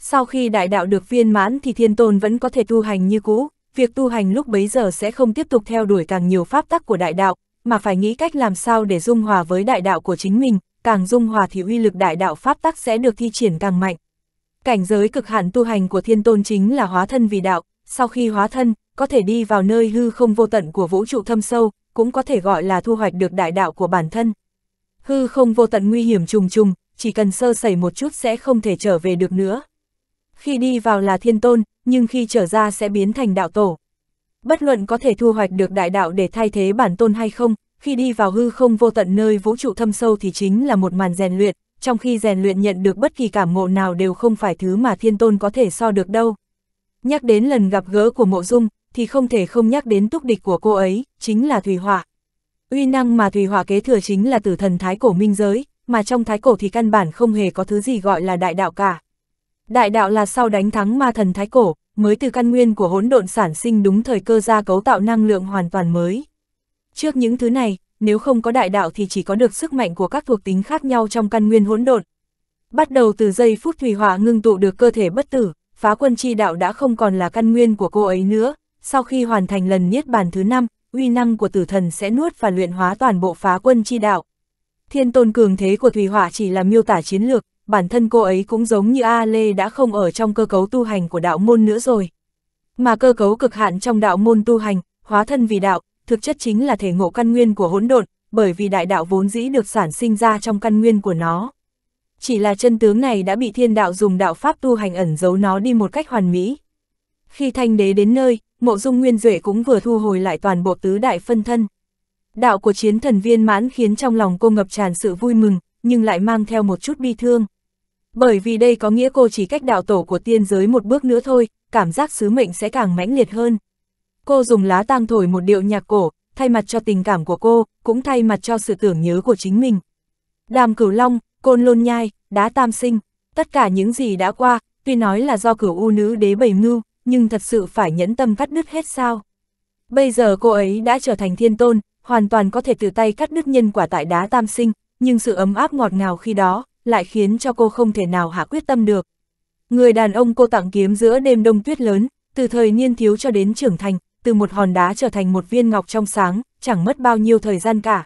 sau khi đại đạo được viên mãn thì thiên tôn vẫn có thể tu hành như cũ, việc tu hành lúc bấy giờ sẽ không tiếp tục theo đuổi càng nhiều pháp tắc của đại đạo, mà phải nghĩ cách làm sao để dung hòa với đại đạo của chính mình, càng dung hòa thì uy lực đại đạo pháp tắc sẽ được thi triển càng mạnh. Cảnh giới cực hạn tu hành của thiên tôn chính là hóa thân vì đạo, sau khi hóa thân, có thể đi vào nơi hư không vô tận của vũ trụ thâm sâu, cũng có thể gọi là thu hoạch được đại đạo của bản thân. Hư không vô tận nguy hiểm trùng trùng, chỉ cần sơ sẩy một chút sẽ không thể trở về được nữa khi đi vào là thiên tôn, nhưng khi trở ra sẽ biến thành đạo tổ. Bất luận có thể thu hoạch được đại đạo để thay thế bản tôn hay không, khi đi vào hư không vô tận nơi vũ trụ thâm sâu thì chính là một màn rèn luyện, trong khi rèn luyện nhận được bất kỳ cảm ngộ nào đều không phải thứ mà thiên tôn có thể so được đâu. Nhắc đến lần gặp gỡ của mộ dung, thì không thể không nhắc đến túc địch của cô ấy, chính là Thủy Hỏa. Uy năng mà Thủy Hỏa kế thừa chính là tử thần thái cổ minh giới, mà trong thái cổ thì căn bản không hề có thứ gì gọi là đại đạo cả. Đại đạo là sau đánh thắng ma thần thái cổ, mới từ căn nguyên của hỗn độn sản sinh đúng thời cơ ra cấu tạo năng lượng hoàn toàn mới. Trước những thứ này, nếu không có đại đạo thì chỉ có được sức mạnh của các thuộc tính khác nhau trong căn nguyên hỗn độn. Bắt đầu từ giây phút thủy hỏa ngưng tụ được cơ thể bất tử, phá quân chi đạo đã không còn là căn nguyên của cô ấy nữa, sau khi hoàn thành lần niết bàn thứ năm, uy năng của tử thần sẽ nuốt và luyện hóa toàn bộ phá quân chi đạo. Thiên tôn cường thế của thủy hỏa chỉ là miêu tả chiến lược, bản thân cô ấy cũng giống như A Lê đã không ở trong cơ cấu tu hành của đạo môn nữa rồi. Mà cơ cấu cực hạn trong đạo môn tu hành, hóa thân vì đạo, thực chất chính là thể ngộ căn nguyên của hỗn độn, bởi vì đại đạo vốn dĩ được sản sinh ra trong căn nguyên của nó. Chỉ là chân tướng này đã bị thiên đạo dùng đạo pháp tu hành ẩn giấu nó đi một cách hoàn mỹ. Khi thanh đế đến nơi, mộ dung nguyên duệ cũng vừa thu hồi lại toàn bộ tứ đại phân thân. Đạo của chiến thần viên mãn khiến trong lòng cô ngập tràn sự vui mừng, nhưng lại mang theo một chút bi thương bởi vì đây có nghĩa cô chỉ cách đạo tổ của tiên giới một bước nữa thôi, cảm giác sứ mệnh sẽ càng mãnh liệt hơn. Cô dùng lá tang thổi một điệu nhạc cổ, thay mặt cho tình cảm của cô, cũng thay mặt cho sự tưởng nhớ của chính mình. Đàm cửu long, côn lôn nhai, đá tam sinh, tất cả những gì đã qua, tuy nói là do cửu u nữ đế bày mưu, nhưng thật sự phải nhẫn tâm cắt đứt hết sao. Bây giờ cô ấy đã trở thành thiên tôn, hoàn toàn có thể tự tay cắt đứt nhân quả tại đá tam sinh, nhưng sự ấm áp ngọt ngào khi đó, lại khiến cho cô không thể nào hạ quyết tâm được. Người đàn ông cô tặng kiếm giữa đêm đông tuyết lớn, từ thời niên thiếu cho đến trưởng thành, từ một hòn đá trở thành một viên ngọc trong sáng, chẳng mất bao nhiêu thời gian cả.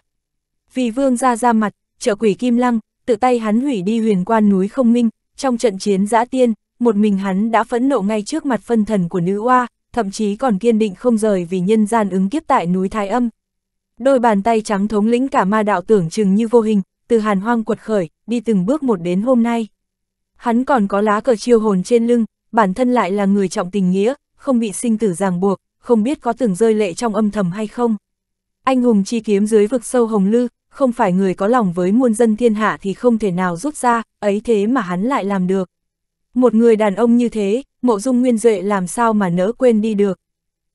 Vì vương gia ra mặt, trợ quỷ kim lăng, tự tay hắn hủy đi huyền quan núi không minh, trong trận chiến giã tiên, một mình hắn đã phẫn nộ ngay trước mặt phân thần của nữ oa, thậm chí còn kiên định không rời vì nhân gian ứng kiếp tại núi Thái Âm. Đôi bàn tay trắng thống lĩnh cả ma đạo tưởng chừng như vô hình, từ hàn hoang quật khởi, đi từng bước một đến hôm nay. Hắn còn có lá cờ chiêu hồn trên lưng, bản thân lại là người trọng tình nghĩa, không bị sinh tử ràng buộc, không biết có từng rơi lệ trong âm thầm hay không. Anh hùng chi kiếm dưới vực sâu hồng lư, không phải người có lòng với muôn dân thiên hạ thì không thể nào rút ra, ấy thế mà hắn lại làm được. Một người đàn ông như thế, mộ dung nguyên duệ làm sao mà nỡ quên đi được.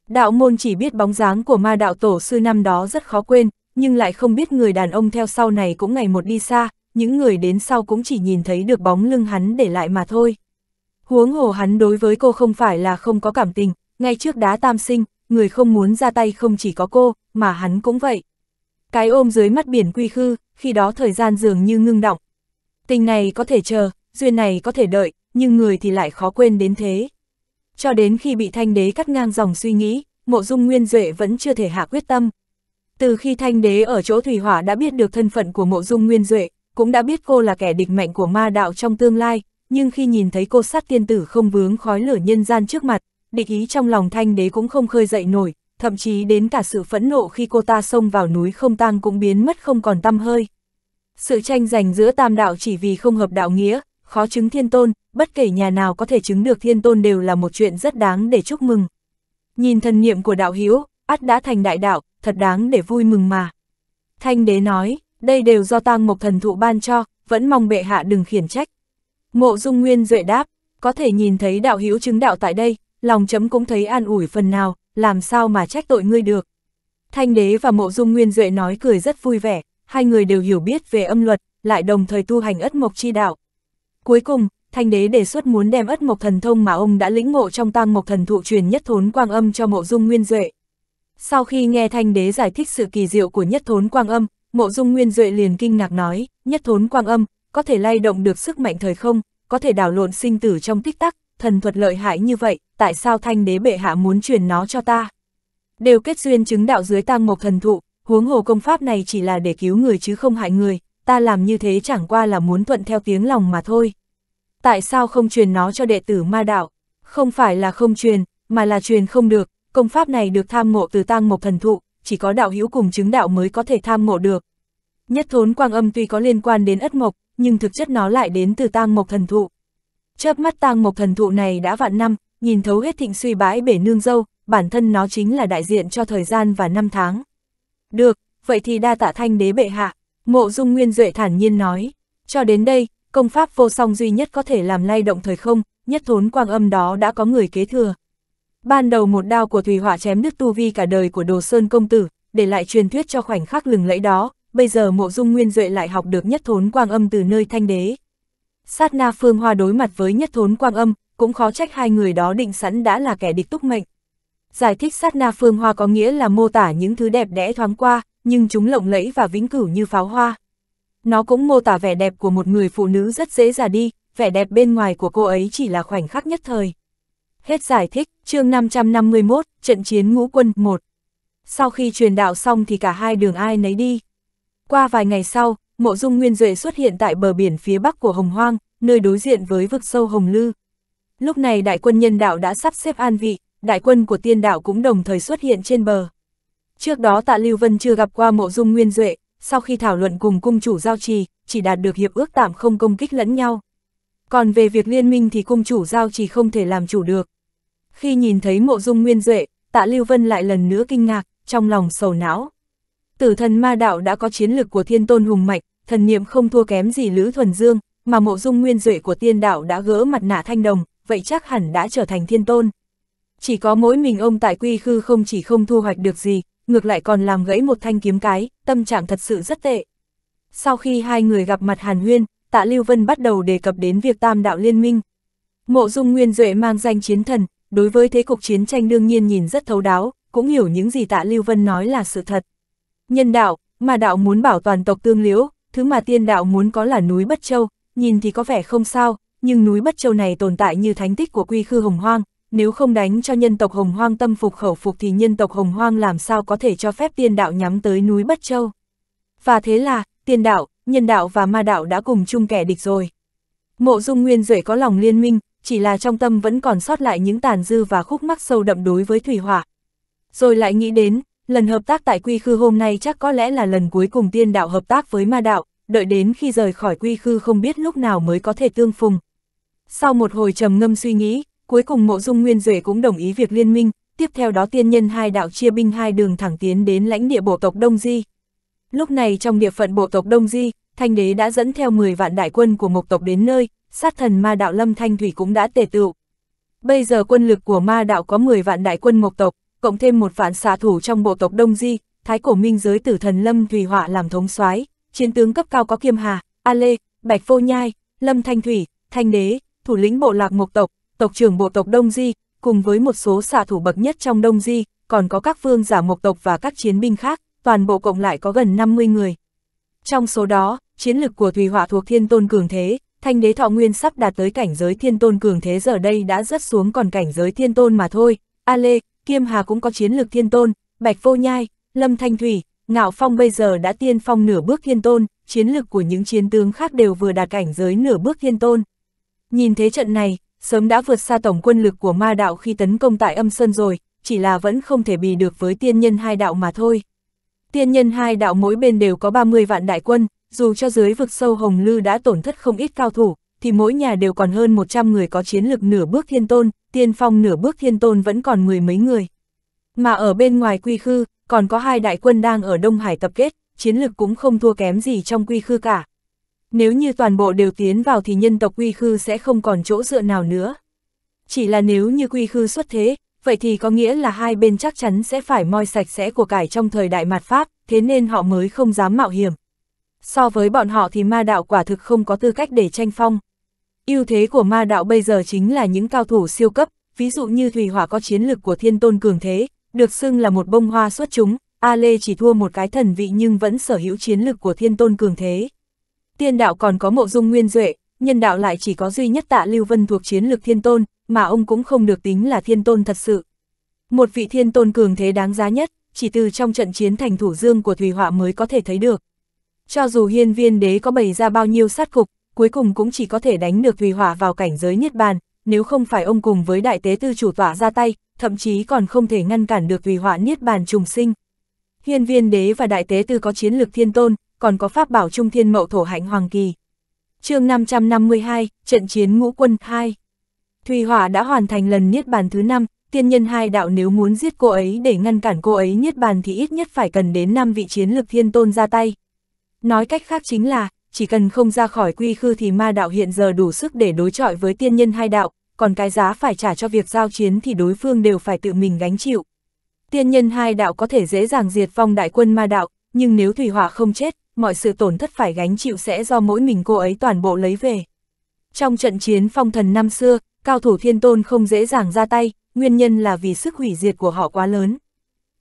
Đạo môn chỉ biết bóng dáng của ma đạo tổ sư năm đó rất khó quên, nhưng lại không biết người đàn ông theo sau này cũng ngày một đi xa, những người đến sau cũng chỉ nhìn thấy được bóng lưng hắn để lại mà thôi. Huống hồ hắn đối với cô không phải là không có cảm tình, ngay trước đá tam sinh, người không muốn ra tay không chỉ có cô, mà hắn cũng vậy. Cái ôm dưới mắt biển quy khư, khi đó thời gian dường như ngưng động. Tình này có thể chờ, duyên này có thể đợi, nhưng người thì lại khó quên đến thế. Cho đến khi bị thanh đế cắt ngang dòng suy nghĩ, mộ dung nguyên duệ vẫn chưa thể hạ quyết tâm. Từ khi Thanh Đế ở chỗ Thủy Hỏa đã biết được thân phận của mộ dung Nguyên Duệ, cũng đã biết cô là kẻ địch mạnh của ma đạo trong tương lai, nhưng khi nhìn thấy cô sát tiên tử không vướng khói lửa nhân gian trước mặt, địch ý trong lòng Thanh Đế cũng không khơi dậy nổi, thậm chí đến cả sự phẫn nộ khi cô ta xông vào núi không tang cũng biến mất không còn tăm hơi. Sự tranh giành giữa tam đạo chỉ vì không hợp đạo nghĩa, khó chứng thiên tôn, bất kể nhà nào có thể chứng được thiên tôn đều là một chuyện rất đáng để chúc mừng. Nhìn thần niệm của đạo hiếu, ắt đã thành đại đạo, thật đáng để vui mừng mà. Thanh đế nói, đây đều do tang một thần thụ ban cho, vẫn mong bệ hạ đừng khiển trách. Mộ dung nguyên duệ đáp, có thể nhìn thấy đạo hữu chứng đạo tại đây, lòng chấm cũng thấy an ủi phần nào, làm sao mà trách tội ngươi được. Thanh đế và mộ dung nguyên duệ nói cười rất vui vẻ, hai người đều hiểu biết về âm luật, lại đồng thời tu hành ất mộc chi đạo. Cuối cùng, thanh đế đề xuất muốn đem ất mộc thần thông mà ông đã lĩnh ngộ trong tang mộc thần thụ truyền nhất thốn quang âm cho mộ dung nguyên duệ. Sau khi nghe Thanh Đế giải thích sự kỳ diệu của nhất thốn quang âm, Mộ Dung Nguyên Duệ liền kinh ngạc nói, nhất thốn quang âm, có thể lay động được sức mạnh thời không, có thể đảo lộn sinh tử trong tích tắc, thần thuật lợi hại như vậy, tại sao Thanh Đế bệ hạ muốn truyền nó cho ta? Đều kết duyên chứng đạo dưới tang mộc thần thụ, huống hồ công pháp này chỉ là để cứu người chứ không hại người, ta làm như thế chẳng qua là muốn thuận theo tiếng lòng mà thôi. Tại sao không truyền nó cho đệ tử ma đạo? Không phải là không truyền, mà là truyền không được, công pháp này được tham ngộ từ tăng một thần thụ, chỉ có đạo hữu cùng chứng đạo mới có thể tham ngộ được. Nhất thốn quang âm tuy có liên quan đến ất mộc, nhưng thực chất nó lại đến từ tăng mộc thần thụ. Chớp mắt tăng mộc thần thụ này đã vạn năm, nhìn thấu hết thịnh suy bãi bể nương dâu, bản thân nó chính là đại diện cho thời gian và năm tháng. Được, vậy thì đa tạ thanh đế bệ hạ, mộ dung nguyên duệ thản nhiên nói. Cho đến đây, công pháp vô song duy nhất có thể làm lay động thời không, nhất thốn quang âm đó đã có người kế thừa. Ban đầu một đao của thủy hỏa chém đứt tu vi cả đời của Đồ Sơn công tử, để lại truyền thuyết cho khoảnh khắc lừng lẫy đó, bây giờ Mộ Dung Nguyên Duệ lại học được nhất thốn quang âm từ nơi thanh đế. Sát na Phương Hoa đối mặt với nhất thốn quang âm, cũng khó trách hai người đó định sẵn đã là kẻ địch túc mệnh. Giải thích sát na Phương Hoa có nghĩa là mô tả những thứ đẹp đẽ thoáng qua, nhưng chúng lộng lẫy và vĩnh cửu như pháo hoa. Nó cũng mô tả vẻ đẹp của một người phụ nữ rất dễ già đi, vẻ đẹp bên ngoài của cô ấy chỉ là khoảnh khắc nhất thời. Hết giải thích, chương 551, trận chiến ngũ quân 1. Sau khi truyền đạo xong thì cả hai đường ai nấy đi. Qua vài ngày sau, mộ dung nguyên duệ xuất hiện tại bờ biển phía bắc của Hồng Hoang, nơi đối diện với vực sâu Hồng Lư. Lúc này đại quân nhân đạo đã sắp xếp an vị, đại quân của tiên đạo cũng đồng thời xuất hiện trên bờ. Trước đó tạ Lưu Vân chưa gặp qua mộ dung nguyên duệ, sau khi thảo luận cùng cung chủ giao trì, chỉ đạt được hiệp ước tạm không công kích lẫn nhau. Còn về việc liên minh thì cung chủ giao trì không thể làm chủ được, khi nhìn thấy mộ dung nguyên duệ, tạ Lưu Vân lại lần nữa kinh ngạc, trong lòng sầu não. Tử thần ma đạo đã có chiến lực của thiên tôn hùng mạch, thần niệm không thua kém gì Lữ Thuần Dương, mà mộ dung nguyên duệ của tiên đạo đã gỡ mặt nạ thanh đồng, vậy chắc hẳn đã trở thành thiên tôn. Chỉ có mỗi mình ông tại quy khư không chỉ không thu hoạch được gì, ngược lại còn làm gãy một thanh kiếm cái, tâm trạng thật sự rất tệ. Sau khi hai người gặp mặt Hàn Huyên, tạ Lưu Vân bắt đầu đề cập đến việc tam đạo liên minh. Mộ dung nguyên duệ mang danh chiến thần, đối với thế cục chiến tranh đương nhiên nhìn rất thấu đáo, cũng hiểu những gì tạ Lưu Vân nói là sự thật. Nhân đạo, mà đạo muốn bảo toàn tộc tương liễu, thứ mà tiên đạo muốn có là núi Bất Châu, nhìn thì có vẻ không sao, nhưng núi Bất Châu này tồn tại như thánh tích của quy khư hồng hoang, nếu không đánh cho nhân tộc hồng hoang tâm phục khẩu phục thì nhân tộc hồng hoang làm sao có thể cho phép tiên đạo nhắm tới núi Bất Châu. Và thế là, tiên đạo, nhân đạo và ma đạo đã cùng chung kẻ địch rồi. Mộ Dung Nguyên Duệ có lòng liên minh, chỉ là trong tâm vẫn còn sót lại những tàn dư và khúc mắc sâu đậm đối với thủy hỏa. Rồi lại nghĩ đến, lần hợp tác tại quy khư hôm nay chắc có lẽ là lần cuối cùng tiên đạo hợp tác với ma đạo, đợi đến khi rời khỏi quy khư không biết lúc nào mới có thể tương phùng. Sau một hồi trầm ngâm suy nghĩ, cuối cùng mộ dung nguyên duệ cũng đồng ý việc liên minh, tiếp theo đó tiên nhân hai đạo chia binh hai đường thẳng tiến đến lãnh địa bộ tộc Đông Di. Lúc này trong địa phận bộ tộc Đông Di, Thanh Đế đã dẫn theo 10 vạn đại quân của mộc tộc đến nơi, sát thần ma đạo Lâm Thanh Thủy cũng đã tề tựu. Bây giờ quân lực của ma đạo có 10 vạn đại quân mộc tộc, cộng thêm một vạn xạ thủ trong bộ tộc Đông Di, thái cổ minh giới tử thần Lâm Thủy Họa làm thống soái, chiến tướng cấp cao có Kiêm Hà, A Lê, Bạch Vô Nhai, Lâm Thanh Thủy, Thanh Đế, thủ lĩnh bộ lạc mộc tộc, tộc trưởng bộ tộc Đông Di, cùng với một số xạ thủ bậc nhất trong Đông Di, còn có các vương giả mộc tộc và các chiến binh khác, toàn bộ cộng lại có gần 50 người. Trong số đó, chiến lực của Thủy Họa thuộc Thiên Tôn cường thế, thanh đế thọ nguyên sắp đạt tới cảnh giới thiên tôn cường thế giờ đây đã rất xuống còn cảnh giới thiên tôn mà thôi. A Lê, Kiêm Hà cũng có chiến lược thiên tôn, Bạch Vô Nhai, Lâm Thanh Thủy, Ngạo Phong bây giờ đã tiên phong nửa bước thiên tôn, chiến lược của những chiến tướng khác đều vừa đạt cảnh giới nửa bước thiên tôn. Nhìn thế trận này, sớm đã vượt xa tổng quân lực của ma đạo khi tấn công tại âm sơn rồi, chỉ là vẫn không thể bì được với tiên nhân hai đạo mà thôi. Tiên nhân hai đạo mỗi bên đều có 30 vạn đại quân, dù cho dưới vực sâu Hồng Lư đã tổn thất không ít cao thủ, thì mỗi nhà đều còn hơn 100 người có chiến lực nửa bước thiên tôn, tiên phong nửa bước thiên tôn vẫn còn mười mấy người. Mà ở bên ngoài quy khư, còn có hai đại quân đang ở Đông Hải tập kết, chiến lực cũng không thua kém gì trong quy khư cả. Nếu như toàn bộ đều tiến vào thì nhân tộc quy khư sẽ không còn chỗ dựa nào nữa. Chỉ là nếu như quy khư xuất thế, vậy thì có nghĩa là hai bên chắc chắn sẽ phải moi sạch sẽ của cải trong thời đại mạt Pháp, thế nên họ mới không dám mạo hiểm so với bọn họ thì ma đạo quả thực không có tư cách để tranh phong. ưu thế của ma đạo bây giờ chính là những cao thủ siêu cấp, ví dụ như Thủy Hỏa có chiến lực của thiên tôn cường thế, được xưng là một bông hoa xuất chúng, A Lê chỉ thua một cái thần vị nhưng vẫn sở hữu chiến lực của thiên tôn cường thế. Tiên đạo còn có mộ dung nguyên duệ, nhân đạo lại chỉ có duy nhất tạ Lưu Vân thuộc chiến lực thiên tôn, mà ông cũng không được tính là thiên tôn thật sự. Một vị thiên tôn cường thế đáng giá nhất, chỉ từ trong trận chiến thành thủ dương của thủy Họa mới có thể thấy được. Cho dù hiên viên đế có bày ra bao nhiêu sát cục, cuối cùng cũng chỉ có thể đánh được thủy hỏa vào cảnh giới Niết Bàn, nếu không phải ông cùng với đại tế tư chủ tỏa ra tay, thậm chí còn không thể ngăn cản được thủy hỏa Niết Bàn trùng sinh. Hiên viên đế và đại tế tư có chiến lược thiên tôn, còn có pháp bảo trung thiên mậu thổ hạnh hoàng kỳ. chương 552, trận chiến ngũ quân 2 Thùy Hỏa đã hoàn thành lần Niết Bàn thứ 5, tiên nhân hai đạo nếu muốn giết cô ấy để ngăn cản cô ấy Niết Bàn thì ít nhất phải cần đến 5 vị chiến lược thiên tôn ra tay. Nói cách khác chính là, chỉ cần không ra khỏi quy khư thì ma đạo hiện giờ đủ sức để đối chọi với tiên nhân hai đạo, còn cái giá phải trả cho việc giao chiến thì đối phương đều phải tự mình gánh chịu. Tiên nhân hai đạo có thể dễ dàng diệt vong đại quân ma đạo, nhưng nếu Thủy Hỏa không chết, mọi sự tổn thất phải gánh chịu sẽ do mỗi mình cô ấy toàn bộ lấy về. Trong trận chiến phong thần năm xưa, cao thủ thiên tôn không dễ dàng ra tay, nguyên nhân là vì sức hủy diệt của họ quá lớn.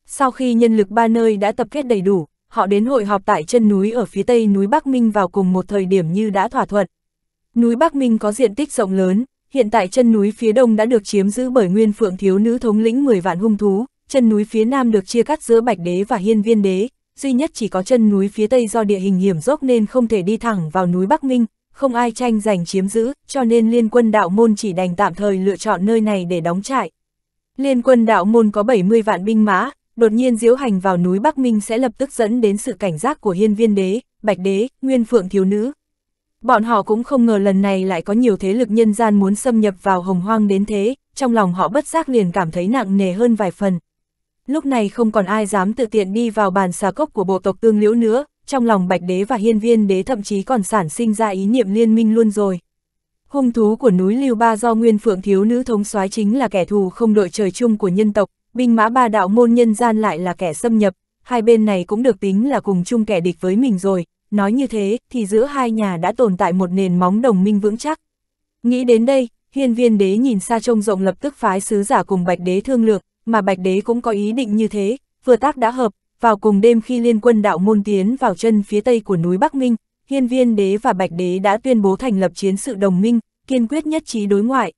Sau khi nhân lực ba nơi đã tập kết đầy đủ, họ đến hội họp tại chân núi ở phía tây núi Bắc Minh vào cùng một thời điểm như đã thỏa thuận. Núi Bắc Minh có diện tích rộng lớn, hiện tại chân núi phía đông đã được chiếm giữ bởi Nguyên Phượng thiếu nữ thống lĩnh 10 vạn hung thú, chân núi phía nam được chia cắt giữa Bạch Đế và Hiên Viên Đế, duy nhất chỉ có chân núi phía tây do địa hình hiểm dốc nên không thể đi thẳng vào núi Bắc Minh, không ai tranh giành chiếm giữ, cho nên liên quân đạo môn chỉ đành tạm thời lựa chọn nơi này để đóng trại. Liên quân đạo môn có 70 vạn binh mã, đột nhiên diễu hành vào núi Bắc Minh sẽ lập tức dẫn đến sự cảnh giác của hiên viên đế, bạch đế, nguyên phượng thiếu nữ. Bọn họ cũng không ngờ lần này lại có nhiều thế lực nhân gian muốn xâm nhập vào hồng hoang đến thế, trong lòng họ bất giác liền cảm thấy nặng nề hơn vài phần. Lúc này không còn ai dám tự tiện đi vào bàn xà cốc của bộ tộc tương liễu nữa, trong lòng bạch đế và hiên viên đế thậm chí còn sản sinh ra ý niệm liên minh luôn rồi. Hung thú của núi Lưu Ba do Nguyên Phượng thiếu nữ thống soái chính là kẻ thù không đội trời chung của nhân tộc, binh mã ba đạo môn nhân gian lại là kẻ xâm nhập, hai bên này cũng được tính là cùng chung kẻ địch với mình rồi, nói như thế thì giữa hai nhà đã tồn tại một nền móng đồng minh vững chắc. Nghĩ đến đây, hiên viên đế nhìn xa trông rộng lập tức phái sứ giả cùng bạch đế thương lược, mà bạch đế cũng có ý định như thế, vừa tác đã hợp, vào cùng đêm khi liên quân đạo môn tiến vào chân phía tây của núi Bắc Minh, hiên viên đế và bạch đế đã tuyên bố thành lập chiến sự đồng minh, kiên quyết nhất trí đối ngoại.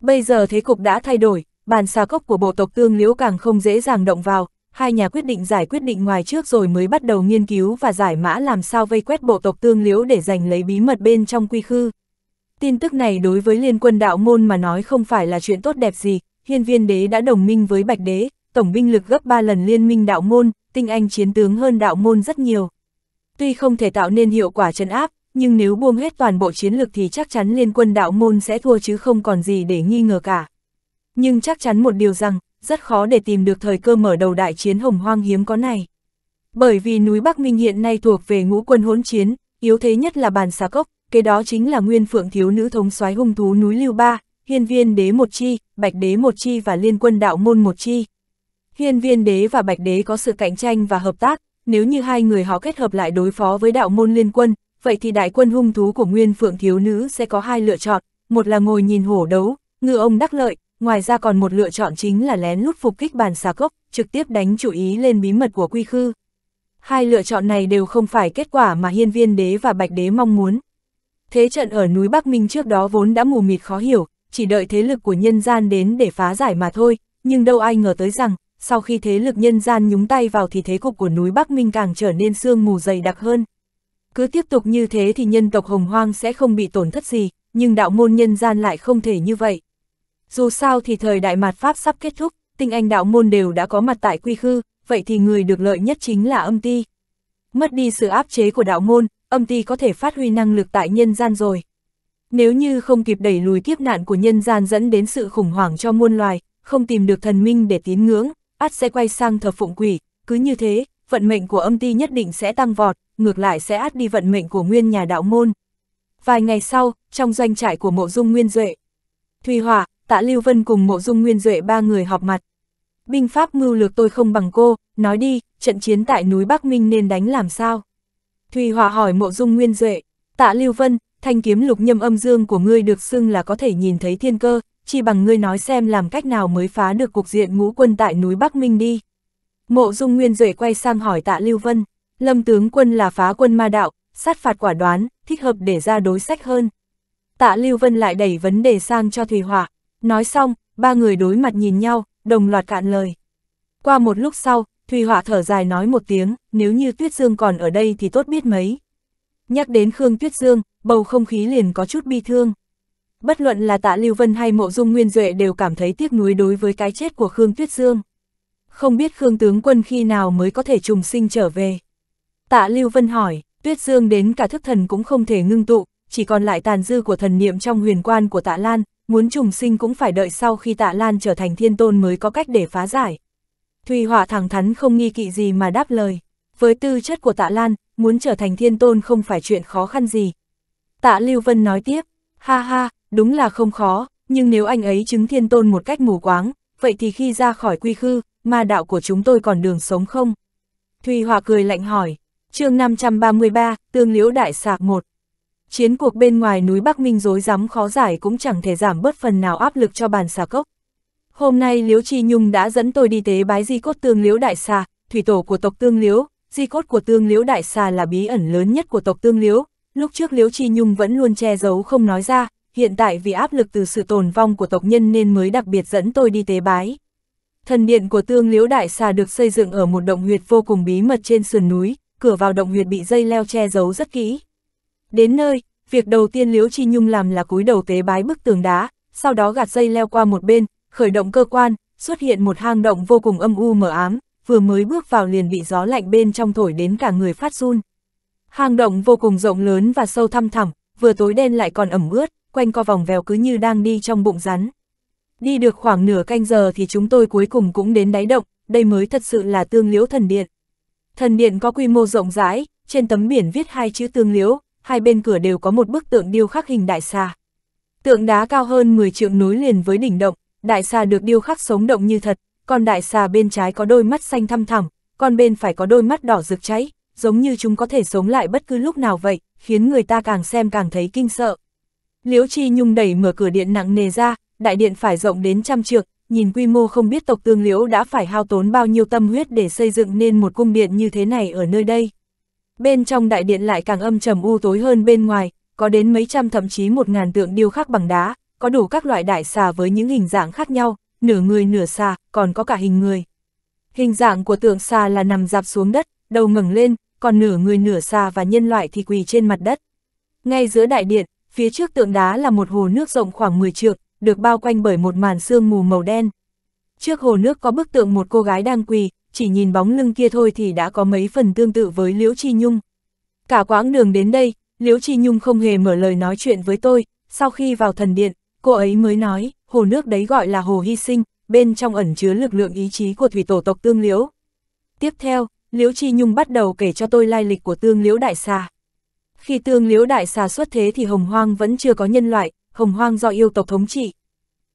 Bây giờ thế cục đã thay đổi, bàn xà cốc của bộ tộc tương liễu càng không dễ dàng động vào, hai nhà quyết định giải quyết định ngoài trước rồi mới bắt đầu nghiên cứu và giải mã làm sao vây quét bộ tộc tương liễu để giành lấy bí mật bên trong quy khư. Tin tức này đối với liên quân đạo môn mà nói không phải là chuyện tốt đẹp gì, hiên viên đế đã đồng minh với bạch đế, tổng binh lực gấp 3 lần liên minh đạo môn, tinh anh chiến tướng hơn đạo môn rất nhiều. Tuy không thể tạo nên hiệu quả trấn áp, nhưng nếu buông hết toàn bộ chiến lực thì chắc chắn liên quân đạo môn sẽ thua chứ không còn gì để nghi ngờ cả nhưng chắc chắn một điều rằng, rất khó để tìm được thời cơ mở đầu đại chiến hồng hoang hiếm có này. Bởi vì núi Bắc Minh hiện nay thuộc về ngũ quân hỗn chiến, yếu thế nhất là bàn xà cốc, kế đó chính là nguyên phượng thiếu nữ thống soái hung thú núi Lưu Ba, hiên viên đế một chi, bạch đế một chi và liên quân đạo môn một chi. Hiên viên đế và bạch đế có sự cạnh tranh và hợp tác, nếu như hai người họ kết hợp lại đối phó với đạo môn liên quân, vậy thì đại quân hung thú của nguyên phượng thiếu nữ sẽ có hai lựa chọn, một là ngồi nhìn hổ đấu, ngư ông đắc lợi, Ngoài ra còn một lựa chọn chính là lén lút phục kích bàn xà cốc, trực tiếp đánh chủ ý lên bí mật của quy khư. Hai lựa chọn này đều không phải kết quả mà hiên viên đế và bạch đế mong muốn. Thế trận ở núi Bắc Minh trước đó vốn đã mù mịt khó hiểu, chỉ đợi thế lực của nhân gian đến để phá giải mà thôi, nhưng đâu ai ngờ tới rằng, sau khi thế lực nhân gian nhúng tay vào thì thế cục của núi Bắc Minh càng trở nên sương mù dày đặc hơn. Cứ tiếp tục như thế thì nhân tộc hồng hoang sẽ không bị tổn thất gì, nhưng đạo môn nhân gian lại không thể như vậy. Dù sao thì thời đại mạt Pháp sắp kết thúc, tinh anh đạo môn đều đã có mặt tại quy khư, vậy thì người được lợi nhất chính là âm ti. Mất đi sự áp chế của đạo môn, âm ti có thể phát huy năng lực tại nhân gian rồi. Nếu như không kịp đẩy lùi kiếp nạn của nhân gian dẫn đến sự khủng hoảng cho muôn loài, không tìm được thần minh để tín ngưỡng, ắt sẽ quay sang thờ phụng quỷ, cứ như thế, vận mệnh của âm ti nhất định sẽ tăng vọt, ngược lại sẽ át đi vận mệnh của nguyên nhà đạo môn. Vài ngày sau, trong doanh trại của mộ dung nguyên duệ, Thùy hòa tạ Lưu Vân cùng mộ dung nguyên duệ ba người họp mặt. Binh pháp mưu lược tôi không bằng cô, nói đi, trận chiến tại núi Bắc Minh nên đánh làm sao? Thùy Hòa hỏi mộ dung nguyên duệ, tạ Lưu Vân, thanh kiếm lục nhâm âm dương của ngươi được xưng là có thể nhìn thấy thiên cơ, chỉ bằng ngươi nói xem làm cách nào mới phá được cục diện ngũ quân tại núi Bắc Minh đi. Mộ dung nguyên duệ quay sang hỏi tạ Lưu Vân, lâm tướng quân là phá quân ma đạo, sát phạt quả đoán, thích hợp để ra đối sách hơn. Tạ Lưu Vân lại đẩy vấn đề sang cho Thùy Hòa, Nói xong, ba người đối mặt nhìn nhau, đồng loạt cạn lời. Qua một lúc sau, Thùy Họa thở dài nói một tiếng, nếu như Tuyết Dương còn ở đây thì tốt biết mấy. Nhắc đến Khương Tuyết Dương, bầu không khí liền có chút bi thương. Bất luận là tạ Lưu Vân hay mộ dung nguyên duệ đều cảm thấy tiếc nuối đối với cái chết của Khương Tuyết Dương. Không biết Khương tướng quân khi nào mới có thể trùng sinh trở về. Tạ Lưu Vân hỏi, Tuyết Dương đến cả thức thần cũng không thể ngưng tụ, chỉ còn lại tàn dư của thần niệm trong huyền quan của tạ Lan, Muốn trùng sinh cũng phải đợi sau khi tạ Lan trở thành thiên tôn mới có cách để phá giải. Thùy Họa thẳng thắn không nghi kỵ gì mà đáp lời. Với tư chất của tạ Lan, muốn trở thành thiên tôn không phải chuyện khó khăn gì. Tạ Lưu Vân nói tiếp, ha ha, đúng là không khó, nhưng nếu anh ấy chứng thiên tôn một cách mù quáng, vậy thì khi ra khỏi quy khư, ma đạo của chúng tôi còn đường sống không? Thùy Họa cười lạnh hỏi, chương 533, Tương Liễu Đại Sạc 1, Chiến cuộc bên ngoài núi Bắc Minh rối rắm khó giải cũng chẳng thể giảm bớt phần nào áp lực cho bàn xà cốc. Hôm nay Liễu Chi Nhung đã dẫn tôi đi tế bái di cốt tương Liễu Đại Xà, thủy tổ của tộc tương Liễu, di cốt của tương Liễu Đại Xà là bí ẩn lớn nhất của tộc tương Liễu. Lúc trước Liễu Chi Nhung vẫn luôn che giấu không nói ra, hiện tại vì áp lực từ sự tồn vong của tộc nhân nên mới đặc biệt dẫn tôi đi tế bái. Thần điện của tương Liễu Đại Xà được xây dựng ở một động huyệt vô cùng bí mật trên sườn núi, cửa vào động huyệt bị dây leo che giấu rất kỹ. Đến nơi, việc đầu tiên Liễu Chi Nhung làm là cúi đầu tế bái bức tường đá, sau đó gạt dây leo qua một bên, khởi động cơ quan, xuất hiện một hang động vô cùng âm u mờ ám, vừa mới bước vào liền bị gió lạnh bên trong thổi đến cả người phát run. Hang động vô cùng rộng lớn và sâu thăm thẳm, vừa tối đen lại còn ẩm ướt, quanh co vòng vèo cứ như đang đi trong bụng rắn. Đi được khoảng nửa canh giờ thì chúng tôi cuối cùng cũng đến đáy động, đây mới thật sự là tương liễu thần điện. Thần điện có quy mô rộng rãi, trên tấm biển viết hai chữ tương liễu, hai bên cửa đều có một bức tượng điêu khắc hình đại xà. Tượng đá cao hơn 10 triệu núi liền với đỉnh động, đại xà được điêu khắc sống động như thật, còn đại xà bên trái có đôi mắt xanh thăm thẳm, còn bên phải có đôi mắt đỏ rực cháy, giống như chúng có thể sống lại bất cứ lúc nào vậy, khiến người ta càng xem càng thấy kinh sợ. Liễu Chi Nhung đẩy mở cửa điện nặng nề ra, đại điện phải rộng đến trăm trượng, nhìn quy mô không biết tộc tương liễu đã phải hao tốn bao nhiêu tâm huyết để xây dựng nên một cung điện như thế này ở nơi đây bên trong đại điện lại càng âm trầm u tối hơn bên ngoài, có đến mấy trăm thậm chí một ngàn tượng điêu khắc bằng đá, có đủ các loại đại xà với những hình dạng khác nhau, nửa người nửa xà, còn có cả hình người. Hình dạng của tượng xà là nằm dạp xuống đất, đầu ngẩng lên, còn nửa người nửa xà và nhân loại thì quỳ trên mặt đất. Ngay giữa đại điện, phía trước tượng đá là một hồ nước rộng khoảng 10 trượng, được bao quanh bởi một màn sương mù màu đen. Trước hồ nước có bức tượng một cô gái đang quỳ, chỉ nhìn bóng lưng kia thôi thì đã có mấy phần tương tự với Liễu Chi Nhung. Cả quãng đường đến đây, Liễu Chi Nhung không hề mở lời nói chuyện với tôi, sau khi vào thần điện, cô ấy mới nói, hồ nước đấy gọi là hồ hy sinh, bên trong ẩn chứa lực lượng ý chí của thủy tổ tộc Tương Liễu. Tiếp theo, Liễu Chi Nhung bắt đầu kể cho tôi lai lịch của Tương Liễu Đại Xà. Khi Tương Liễu Đại Xà xuất thế thì Hồng Hoang vẫn chưa có nhân loại, Hồng Hoang do yêu tộc thống trị.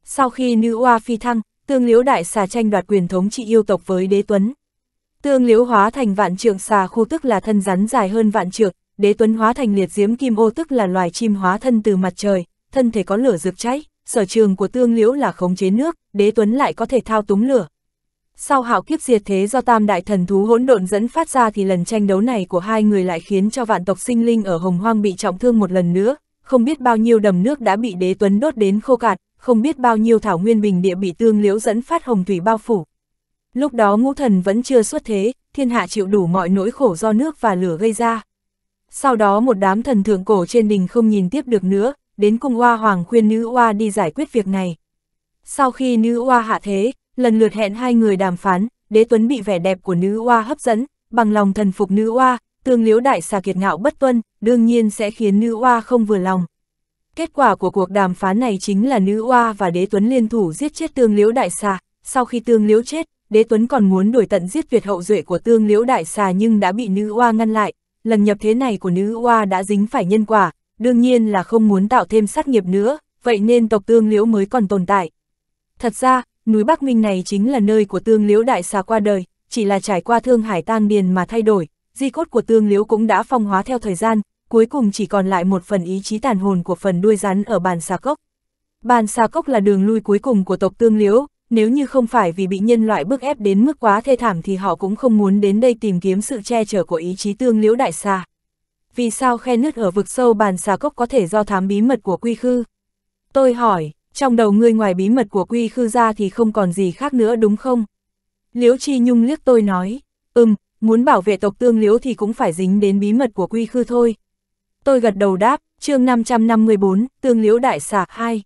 Sau khi Nữ Oa phi thăng, tương liễu đại xà tranh đoạt quyền thống trị yêu tộc với đế tuấn. Tương liễu hóa thành vạn trượng xà khu tức là thân rắn dài hơn vạn trượng, đế tuấn hóa thành liệt diếm kim ô tức là loài chim hóa thân từ mặt trời, thân thể có lửa rực cháy, sở trường của tương liễu là khống chế nước, đế tuấn lại có thể thao túng lửa. Sau hạo kiếp diệt thế do tam đại thần thú hỗn độn dẫn phát ra thì lần tranh đấu này của hai người lại khiến cho vạn tộc sinh linh ở hồng hoang bị trọng thương một lần nữa, không biết bao nhiêu đầm nước đã bị đế tuấn đốt đến khô cạn, không biết bao nhiêu thảo nguyên bình địa bị tương liễu dẫn phát hồng thủy bao phủ. Lúc đó ngũ thần vẫn chưa xuất thế, thiên hạ chịu đủ mọi nỗi khổ do nước và lửa gây ra. Sau đó một đám thần thượng cổ trên đình không nhìn tiếp được nữa, đến cung oa hoàng khuyên nữ oa đi giải quyết việc này. Sau khi nữ oa hạ thế, lần lượt hẹn hai người đàm phán, đế tuấn bị vẻ đẹp của nữ oa hấp dẫn, bằng lòng thần phục nữ oa, tương liễu đại xà kiệt ngạo bất tuân, đương nhiên sẽ khiến nữ oa không vừa lòng. Kết quả của cuộc đàm phán này chính là nữ oa và đế tuấn liên thủ giết chết tương liễu đại xà. Sau khi tương liễu chết, đế tuấn còn muốn đuổi tận giết Việt hậu duệ của tương liễu đại xà nhưng đã bị nữ oa ngăn lại. Lần nhập thế này của nữ oa đã dính phải nhân quả, đương nhiên là không muốn tạo thêm sát nghiệp nữa, vậy nên tộc tương liễu mới còn tồn tại. Thật ra, núi Bắc Minh này chính là nơi của tương liễu đại xà qua đời, chỉ là trải qua thương hải tang điền mà thay đổi, di cốt của tương liễu cũng đã phong hóa theo thời gian, cuối cùng chỉ còn lại một phần ý chí tàn hồn của phần đuôi rắn ở bàn xà cốc. Bàn xà cốc là đường lui cuối cùng của tộc tương liễu, nếu như không phải vì bị nhân loại bức ép đến mức quá thê thảm thì họ cũng không muốn đến đây tìm kiếm sự che chở của ý chí tương liễu đại xà. Vì sao khe nứt ở vực sâu bàn xà cốc có thể do thám bí mật của quy khư? Tôi hỏi, trong đầu ngươi ngoài bí mật của quy khư ra thì không còn gì khác nữa đúng không? Liễu Chi Nhung liếc tôi nói, ừm, muốn bảo vệ tộc tương liễu thì cũng phải dính đến bí mật của quy khư thôi, Tôi gật đầu đáp, chương 554, tương liễu đại xà 2.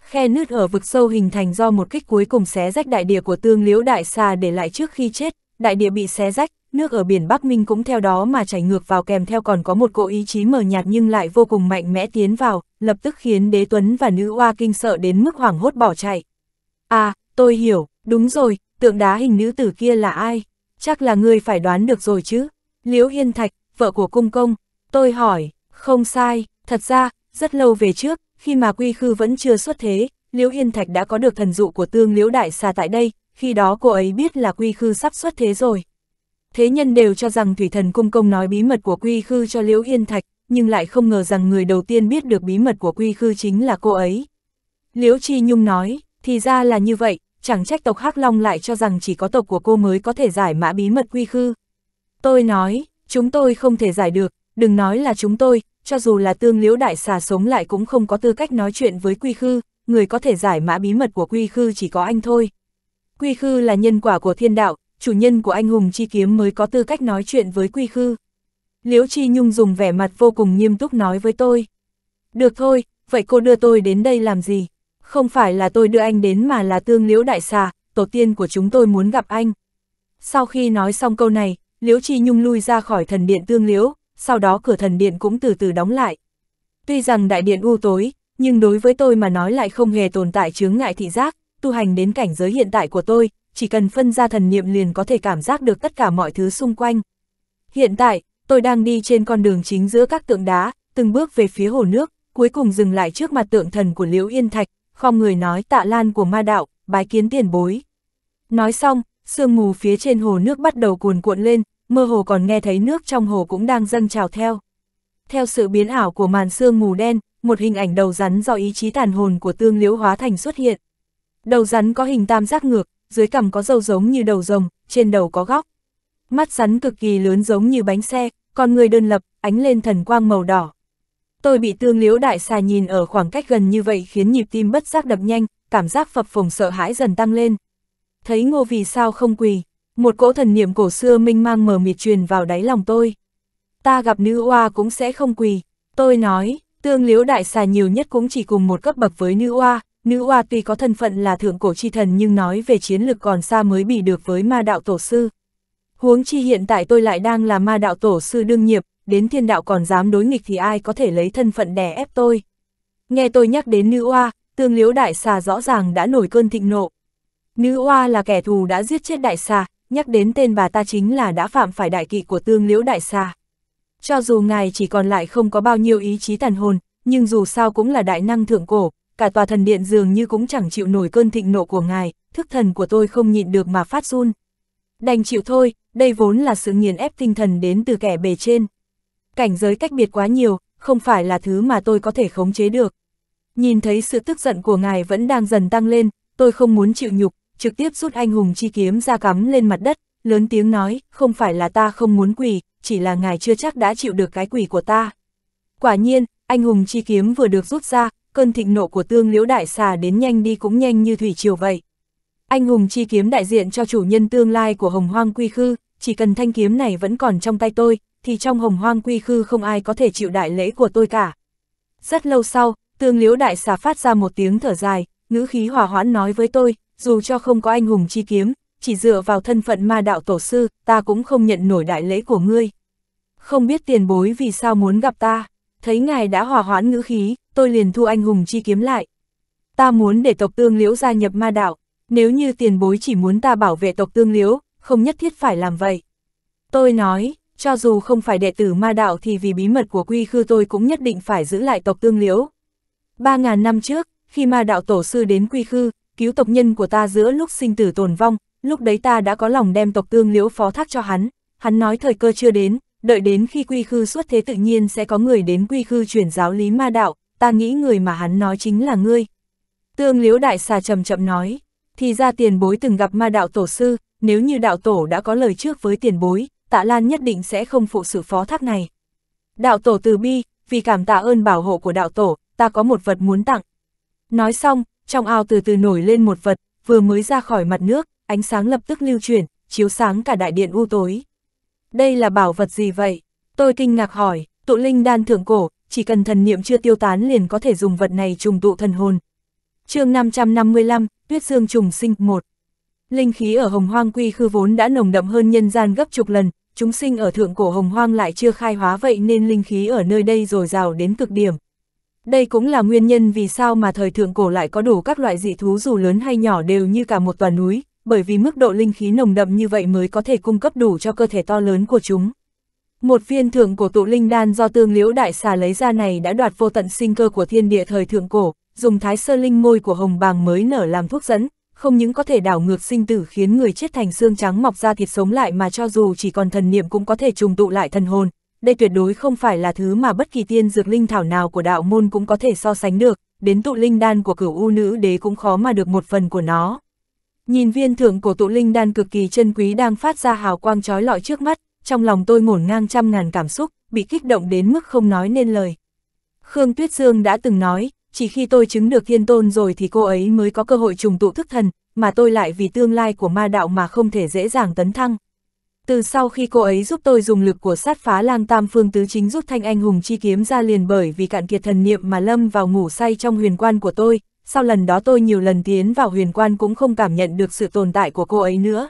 Khe nứt ở vực sâu hình thành do một kích cuối cùng xé rách đại địa của tương liễu đại xà để lại trước khi chết, đại địa bị xé rách, nước ở biển Bắc Minh cũng theo đó mà chảy ngược vào kèm theo còn có một cỗ ý chí mờ nhạt nhưng lại vô cùng mạnh mẽ tiến vào, lập tức khiến đế tuấn và nữ hoa kinh sợ đến mức hoảng hốt bỏ chạy. À, tôi hiểu, đúng rồi, tượng đá hình nữ tử kia là ai? Chắc là người phải đoán được rồi chứ. Liễu Hiên Thạch, vợ của cung công, tôi hỏi, không sai, thật ra, rất lâu về trước, khi mà quy khư vẫn chưa xuất thế, Liễu Yên Thạch đã có được thần dụ của tương Liễu Đại Xà tại đây, khi đó cô ấy biết là quy khư sắp xuất thế rồi. Thế nhân đều cho rằng Thủy Thần Cung Công nói bí mật của quy khư cho Liễu Yên Thạch, nhưng lại không ngờ rằng người đầu tiên biết được bí mật của quy khư chính là cô ấy. Liễu Chi Nhung nói, thì ra là như vậy, chẳng trách tộc Hắc Long lại cho rằng chỉ có tộc của cô mới có thể giải mã bí mật quy khư. Tôi nói, chúng tôi không thể giải được, đừng nói là chúng tôi, cho dù là tương liễu đại xà sống lại cũng không có tư cách nói chuyện với quy khư, người có thể giải mã bí mật của quy khư chỉ có anh thôi. Quy khư là nhân quả của thiên đạo, chủ nhân của anh hùng chi kiếm mới có tư cách nói chuyện với quy khư. Liễu Chi Nhung dùng vẻ mặt vô cùng nghiêm túc nói với tôi. Được thôi, vậy cô đưa tôi đến đây làm gì? Không phải là tôi đưa anh đến mà là tương liễu đại xà, tổ tiên của chúng tôi muốn gặp anh. Sau khi nói xong câu này, Liễu Chi Nhung lui ra khỏi thần điện tương liễu, sau đó cửa thần điện cũng từ từ đóng lại. Tuy rằng đại điện u tối, nhưng đối với tôi mà nói lại không hề tồn tại chướng ngại thị giác, tu hành đến cảnh giới hiện tại của tôi, chỉ cần phân ra thần niệm liền có thể cảm giác được tất cả mọi thứ xung quanh. Hiện tại, tôi đang đi trên con đường chính giữa các tượng đá, từng bước về phía hồ nước, cuối cùng dừng lại trước mặt tượng thần của Liễu Yên Thạch, khom người nói tạ lan của ma đạo, bái kiến tiền bối. Nói xong, sương mù phía trên hồ nước bắt đầu cuồn cuộn lên, mơ hồ còn nghe thấy nước trong hồ cũng đang dâng trào theo. Theo sự biến ảo của màn sương mù đen, một hình ảnh đầu rắn do ý chí tàn hồn của tương liễu hóa thành xuất hiện. Đầu rắn có hình tam giác ngược, dưới cằm có râu giống như đầu rồng, trên đầu có góc. Mắt rắn cực kỳ lớn giống như bánh xe, con người đơn lập, ánh lên thần quang màu đỏ. Tôi bị tương liễu đại xà nhìn ở khoảng cách gần như vậy khiến nhịp tim bất giác đập nhanh, cảm giác phập phồng sợ hãi dần tăng lên. Thấy ngô vì sao không quỳ, một cỗ thần niệm cổ xưa minh mang mờ mịt truyền vào đáy lòng tôi. Ta gặp nữ oa cũng sẽ không quỳ. Tôi nói, tương liếu đại xà nhiều nhất cũng chỉ cùng một cấp bậc với nữ oa. Nữ oa tuy có thân phận là thượng cổ chi thần nhưng nói về chiến lực còn xa mới bị được với ma đạo tổ sư. Huống chi hiện tại tôi lại đang là ma đạo tổ sư đương nghiệp, đến thiên đạo còn dám đối nghịch thì ai có thể lấy thân phận đè ép tôi. Nghe tôi nhắc đến nữ oa, tương liếu đại xà rõ ràng đã nổi cơn thịnh nộ. Nữ oa là kẻ thù đã giết chết đại xà, nhắc đến tên bà ta chính là đã phạm phải đại kỵ của tương liễu đại xa. Cho dù ngài chỉ còn lại không có bao nhiêu ý chí tàn hồn, nhưng dù sao cũng là đại năng thượng cổ, cả tòa thần điện dường như cũng chẳng chịu nổi cơn thịnh nộ của ngài, thức thần của tôi không nhịn được mà phát run. Đành chịu thôi, đây vốn là sự nghiền ép tinh thần đến từ kẻ bề trên. Cảnh giới cách biệt quá nhiều, không phải là thứ mà tôi có thể khống chế được. Nhìn thấy sự tức giận của ngài vẫn đang dần tăng lên, tôi không muốn chịu nhục, trực tiếp rút anh hùng chi kiếm ra cắm lên mặt đất, lớn tiếng nói, không phải là ta không muốn quỳ, chỉ là ngài chưa chắc đã chịu được cái quỳ của ta. Quả nhiên, anh hùng chi kiếm vừa được rút ra, cơn thịnh nộ của tương liễu đại xà đến nhanh đi cũng nhanh như thủy triều vậy. Anh hùng chi kiếm đại diện cho chủ nhân tương lai của hồng hoang quy khư, chỉ cần thanh kiếm này vẫn còn trong tay tôi, thì trong hồng hoang quy khư không ai có thể chịu đại lễ của tôi cả. Rất lâu sau, tương liễu đại xà phát ra một tiếng thở dài, ngữ khí hòa hoãn nói với tôi, dù cho không có anh hùng chi kiếm, chỉ dựa vào thân phận ma đạo tổ sư, ta cũng không nhận nổi đại lễ của ngươi. Không biết tiền bối vì sao muốn gặp ta, thấy ngài đã hòa hoãn ngữ khí, tôi liền thu anh hùng chi kiếm lại. Ta muốn để tộc tương liễu gia nhập ma đạo, nếu như tiền bối chỉ muốn ta bảo vệ tộc tương liễu, không nhất thiết phải làm vậy. Tôi nói, cho dù không phải đệ tử ma đạo thì vì bí mật của quy khư tôi cũng nhất định phải giữ lại tộc tương liễu. Ba ngàn năm trước, khi ma đạo tổ sư đến quy khư, cứu tộc nhân của ta giữa lúc sinh tử tồn vong, lúc đấy ta đã có lòng đem tộc tương liễu phó thác cho hắn, hắn nói thời cơ chưa đến, đợi đến khi quy khư xuất thế tự nhiên sẽ có người đến quy khư truyền giáo lý ma đạo, ta nghĩ người mà hắn nói chính là ngươi. Tương liễu đại xà chậm chậm nói, thì ra tiền bối từng gặp ma đạo tổ sư, nếu như đạo tổ đã có lời trước với tiền bối, tạ lan nhất định sẽ không phụ sự phó thác này. Đạo tổ từ bi, vì cảm tạ ơn bảo hộ của đạo tổ, ta có một vật muốn tặng. Nói xong, trong ao từ từ nổi lên một vật, vừa mới ra khỏi mặt nước, ánh sáng lập tức lưu chuyển, chiếu sáng cả đại điện u tối. Đây là bảo vật gì vậy? Tôi kinh ngạc hỏi, tụ linh đan thượng cổ, chỉ cần thần niệm chưa tiêu tán liền có thể dùng vật này trùng tụ thần hồn. chương 555, Tuyết Dương trùng sinh 1 Linh khí ở hồng hoang quy khư vốn đã nồng đậm hơn nhân gian gấp chục lần, chúng sinh ở thượng cổ hồng hoang lại chưa khai hóa vậy nên linh khí ở nơi đây dồi dào đến cực điểm, đây cũng là nguyên nhân vì sao mà thời thượng cổ lại có đủ các loại dị thú dù lớn hay nhỏ đều như cả một tòa núi, bởi vì mức độ linh khí nồng đậm như vậy mới có thể cung cấp đủ cho cơ thể to lớn của chúng. Một viên thượng cổ tụ linh đan do tương liễu đại xà lấy ra này đã đoạt vô tận sinh cơ của thiên địa thời thượng cổ, dùng thái sơ linh môi của hồng bàng mới nở làm thuốc dẫn, không những có thể đảo ngược sinh tử khiến người chết thành xương trắng mọc ra thịt sống lại mà cho dù chỉ còn thần niệm cũng có thể trùng tụ lại thần hồn, đây tuyệt đối không phải là thứ mà bất kỳ tiên dược linh thảo nào của đạo môn cũng có thể so sánh được, đến tụ linh đan của cửu u nữ đế cũng khó mà được một phần của nó. Nhìn viên thưởng của tụ linh đan cực kỳ chân quý đang phát ra hào quang trói lọi trước mắt, trong lòng tôi ngổn ngang trăm ngàn cảm xúc, bị kích động đến mức không nói nên lời. Khương Tuyết Dương đã từng nói, chỉ khi tôi chứng được thiên tôn rồi thì cô ấy mới có cơ hội trùng tụ thức thần, mà tôi lại vì tương lai của ma đạo mà không thể dễ dàng tấn thăng. Từ sau khi cô ấy giúp tôi dùng lực của sát phá lang tam phương tứ chính rút thanh anh hùng chi kiếm ra liền bởi vì cạn kiệt thần niệm mà lâm vào ngủ say trong huyền quan của tôi, sau lần đó tôi nhiều lần tiến vào huyền quan cũng không cảm nhận được sự tồn tại của cô ấy nữa.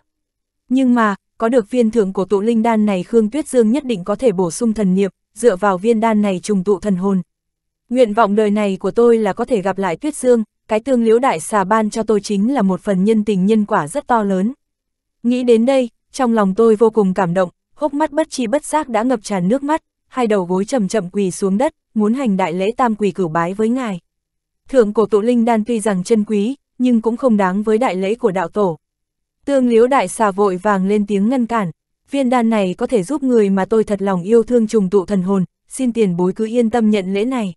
Nhưng mà, có được viên thưởng của tụ linh đan này Khương Tuyết Dương nhất định có thể bổ sung thần niệm, dựa vào viên đan này trùng tụ thần hồn. Nguyện vọng đời này của tôi là có thể gặp lại Tuyết Dương, cái tương liễu đại xà ban cho tôi chính là một phần nhân tình nhân quả rất to lớn. Nghĩ đến đây, trong lòng tôi vô cùng cảm động, hốc mắt bất chi bất giác đã ngập tràn nước mắt, hai đầu gối chậm chậm quỳ xuống đất, muốn hành đại lễ tam quỳ cửu bái với ngài. Thượng cổ tổ linh đan tuy rằng chân quý, nhưng cũng không đáng với đại lễ của đạo tổ. Tương liếu đại xà vội vàng lên tiếng ngăn cản, viên đan này có thể giúp người mà tôi thật lòng yêu thương trùng tụ thần hồn, xin tiền bối cứ yên tâm nhận lễ này.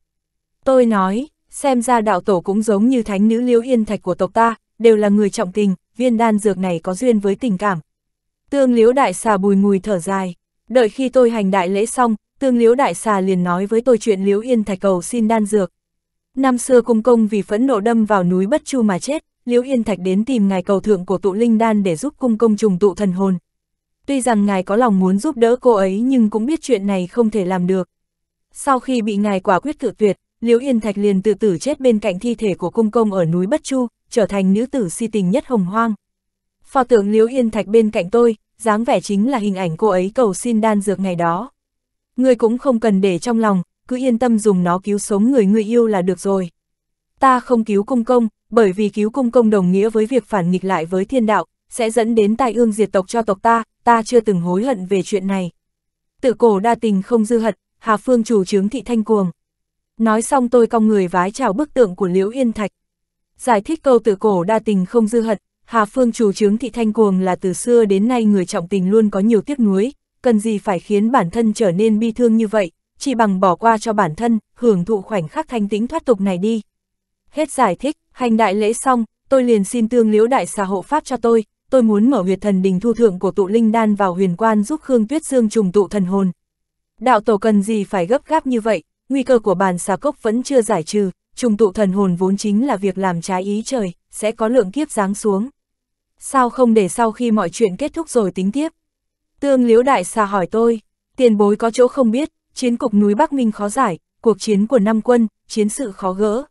Tôi nói, xem ra đạo tổ cũng giống như thánh nữ liếu yên thạch của tộc ta, đều là người trọng tình, viên đan dược này có duyên với tình cảm, Tương liễu đại xà bùi ngùi thở dài. Đợi khi tôi hành đại lễ xong, tương liễu đại xà liền nói với tôi chuyện liễu yên thạch cầu xin đan dược. Năm xưa cung công vì phẫn nộ đâm vào núi Bất Chu mà chết, liễu yên thạch đến tìm ngài cầu thượng của tụ linh đan để giúp cung công trùng tụ thần hồn. Tuy rằng ngài có lòng muốn giúp đỡ cô ấy nhưng cũng biết chuyện này không thể làm được. Sau khi bị ngài quả quyết cự tuyệt, Liễu Yên Thạch liền tự tử chết bên cạnh thi thể của cung công ở núi Bất Chu, trở thành nữ tử si tình nhất hồng hoang. Pho tượng Liễu Yên Thạch bên cạnh tôi, dáng vẻ chính là hình ảnh cô ấy cầu xin đan dược ngày đó. Ngươi cũng không cần để trong lòng, cứ yên tâm dùng nó cứu sống người ngươi yêu là được rồi. Ta không cứu cung công, bởi vì cứu cung công đồng nghĩa với việc phản nghịch lại với thiên đạo, sẽ dẫn đến tai ương diệt tộc cho tộc ta, ta chưa từng hối hận về chuyện này. Tự cổ đa tình không dư hận, Hà Phương chủ trướng thị thanh cuồng. Nói xong tôi cong người vái chào bức tượng của Liễu Yên Thạch. Giải thích câu tự cổ đa tình không dư hận, Hà Phương chủ trướng thị thanh cuồng là từ xưa đến nay người trọng tình luôn có nhiều tiếc nuối, cần gì phải khiến bản thân trở nên bi thương như vậy, chỉ bằng bỏ qua cho bản thân, hưởng thụ khoảnh khắc thanh tĩnh thoát tục này đi. Hết giải thích, hành đại lễ xong, tôi liền xin tương liễu đại xà hộ pháp cho tôi, tôi muốn mở huyệt thần đình thu thượng của tụ linh đan vào huyền quan giúp Khương Tuyết Dương trùng tụ thần hồn. Đạo tổ cần gì phải gấp gáp như vậy, nguy cơ của bàn xà cốc vẫn chưa giải trừ, trùng tụ thần hồn vốn chính là việc làm trái ý trời, sẽ có lượng kiếp giáng xuống sao không để sau khi mọi chuyện kết thúc rồi tính tiếp. Tương Liễu Đại xà hỏi tôi, tiền bối có chỗ không biết, chiến cục núi Bắc Minh khó giải, cuộc chiến của năm quân, chiến sự khó gỡ.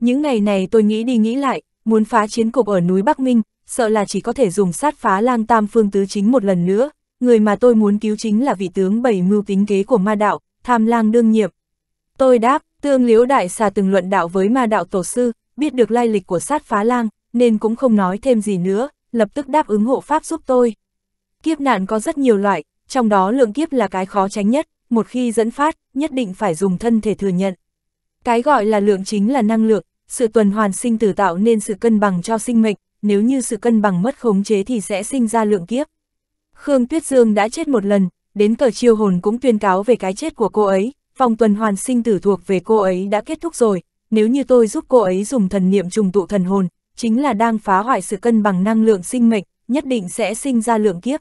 Những ngày này tôi nghĩ đi nghĩ lại, muốn phá chiến cục ở núi Bắc Minh, sợ là chỉ có thể dùng sát phá lang tam phương tứ chính một lần nữa, người mà tôi muốn cứu chính là vị tướng bảy mưu tính kế của ma đạo, tham lang đương nhiệm. Tôi đáp, tương liễu đại xà từng luận đạo với ma đạo tổ sư, biết được lai lịch của sát phá lang, nên cũng không nói thêm gì nữa, lập tức đáp ứng hộ pháp giúp tôi. Kiếp nạn có rất nhiều loại, trong đó lượng kiếp là cái khó tránh nhất, một khi dẫn phát, nhất định phải dùng thân thể thừa nhận. Cái gọi là lượng chính là năng lượng, sự tuần hoàn sinh tử tạo nên sự cân bằng cho sinh mệnh, nếu như sự cân bằng mất khống chế thì sẽ sinh ra lượng kiếp. Khương Tuyết Dương đã chết một lần, đến cờ chiêu hồn cũng tuyên cáo về cái chết của cô ấy, vòng tuần hoàn sinh tử thuộc về cô ấy đã kết thúc rồi, nếu như tôi giúp cô ấy dùng thần niệm trùng tụ thần hồn, chính là đang phá hoại sự cân bằng năng lượng sinh mệnh, nhất định sẽ sinh ra lượng kiếp.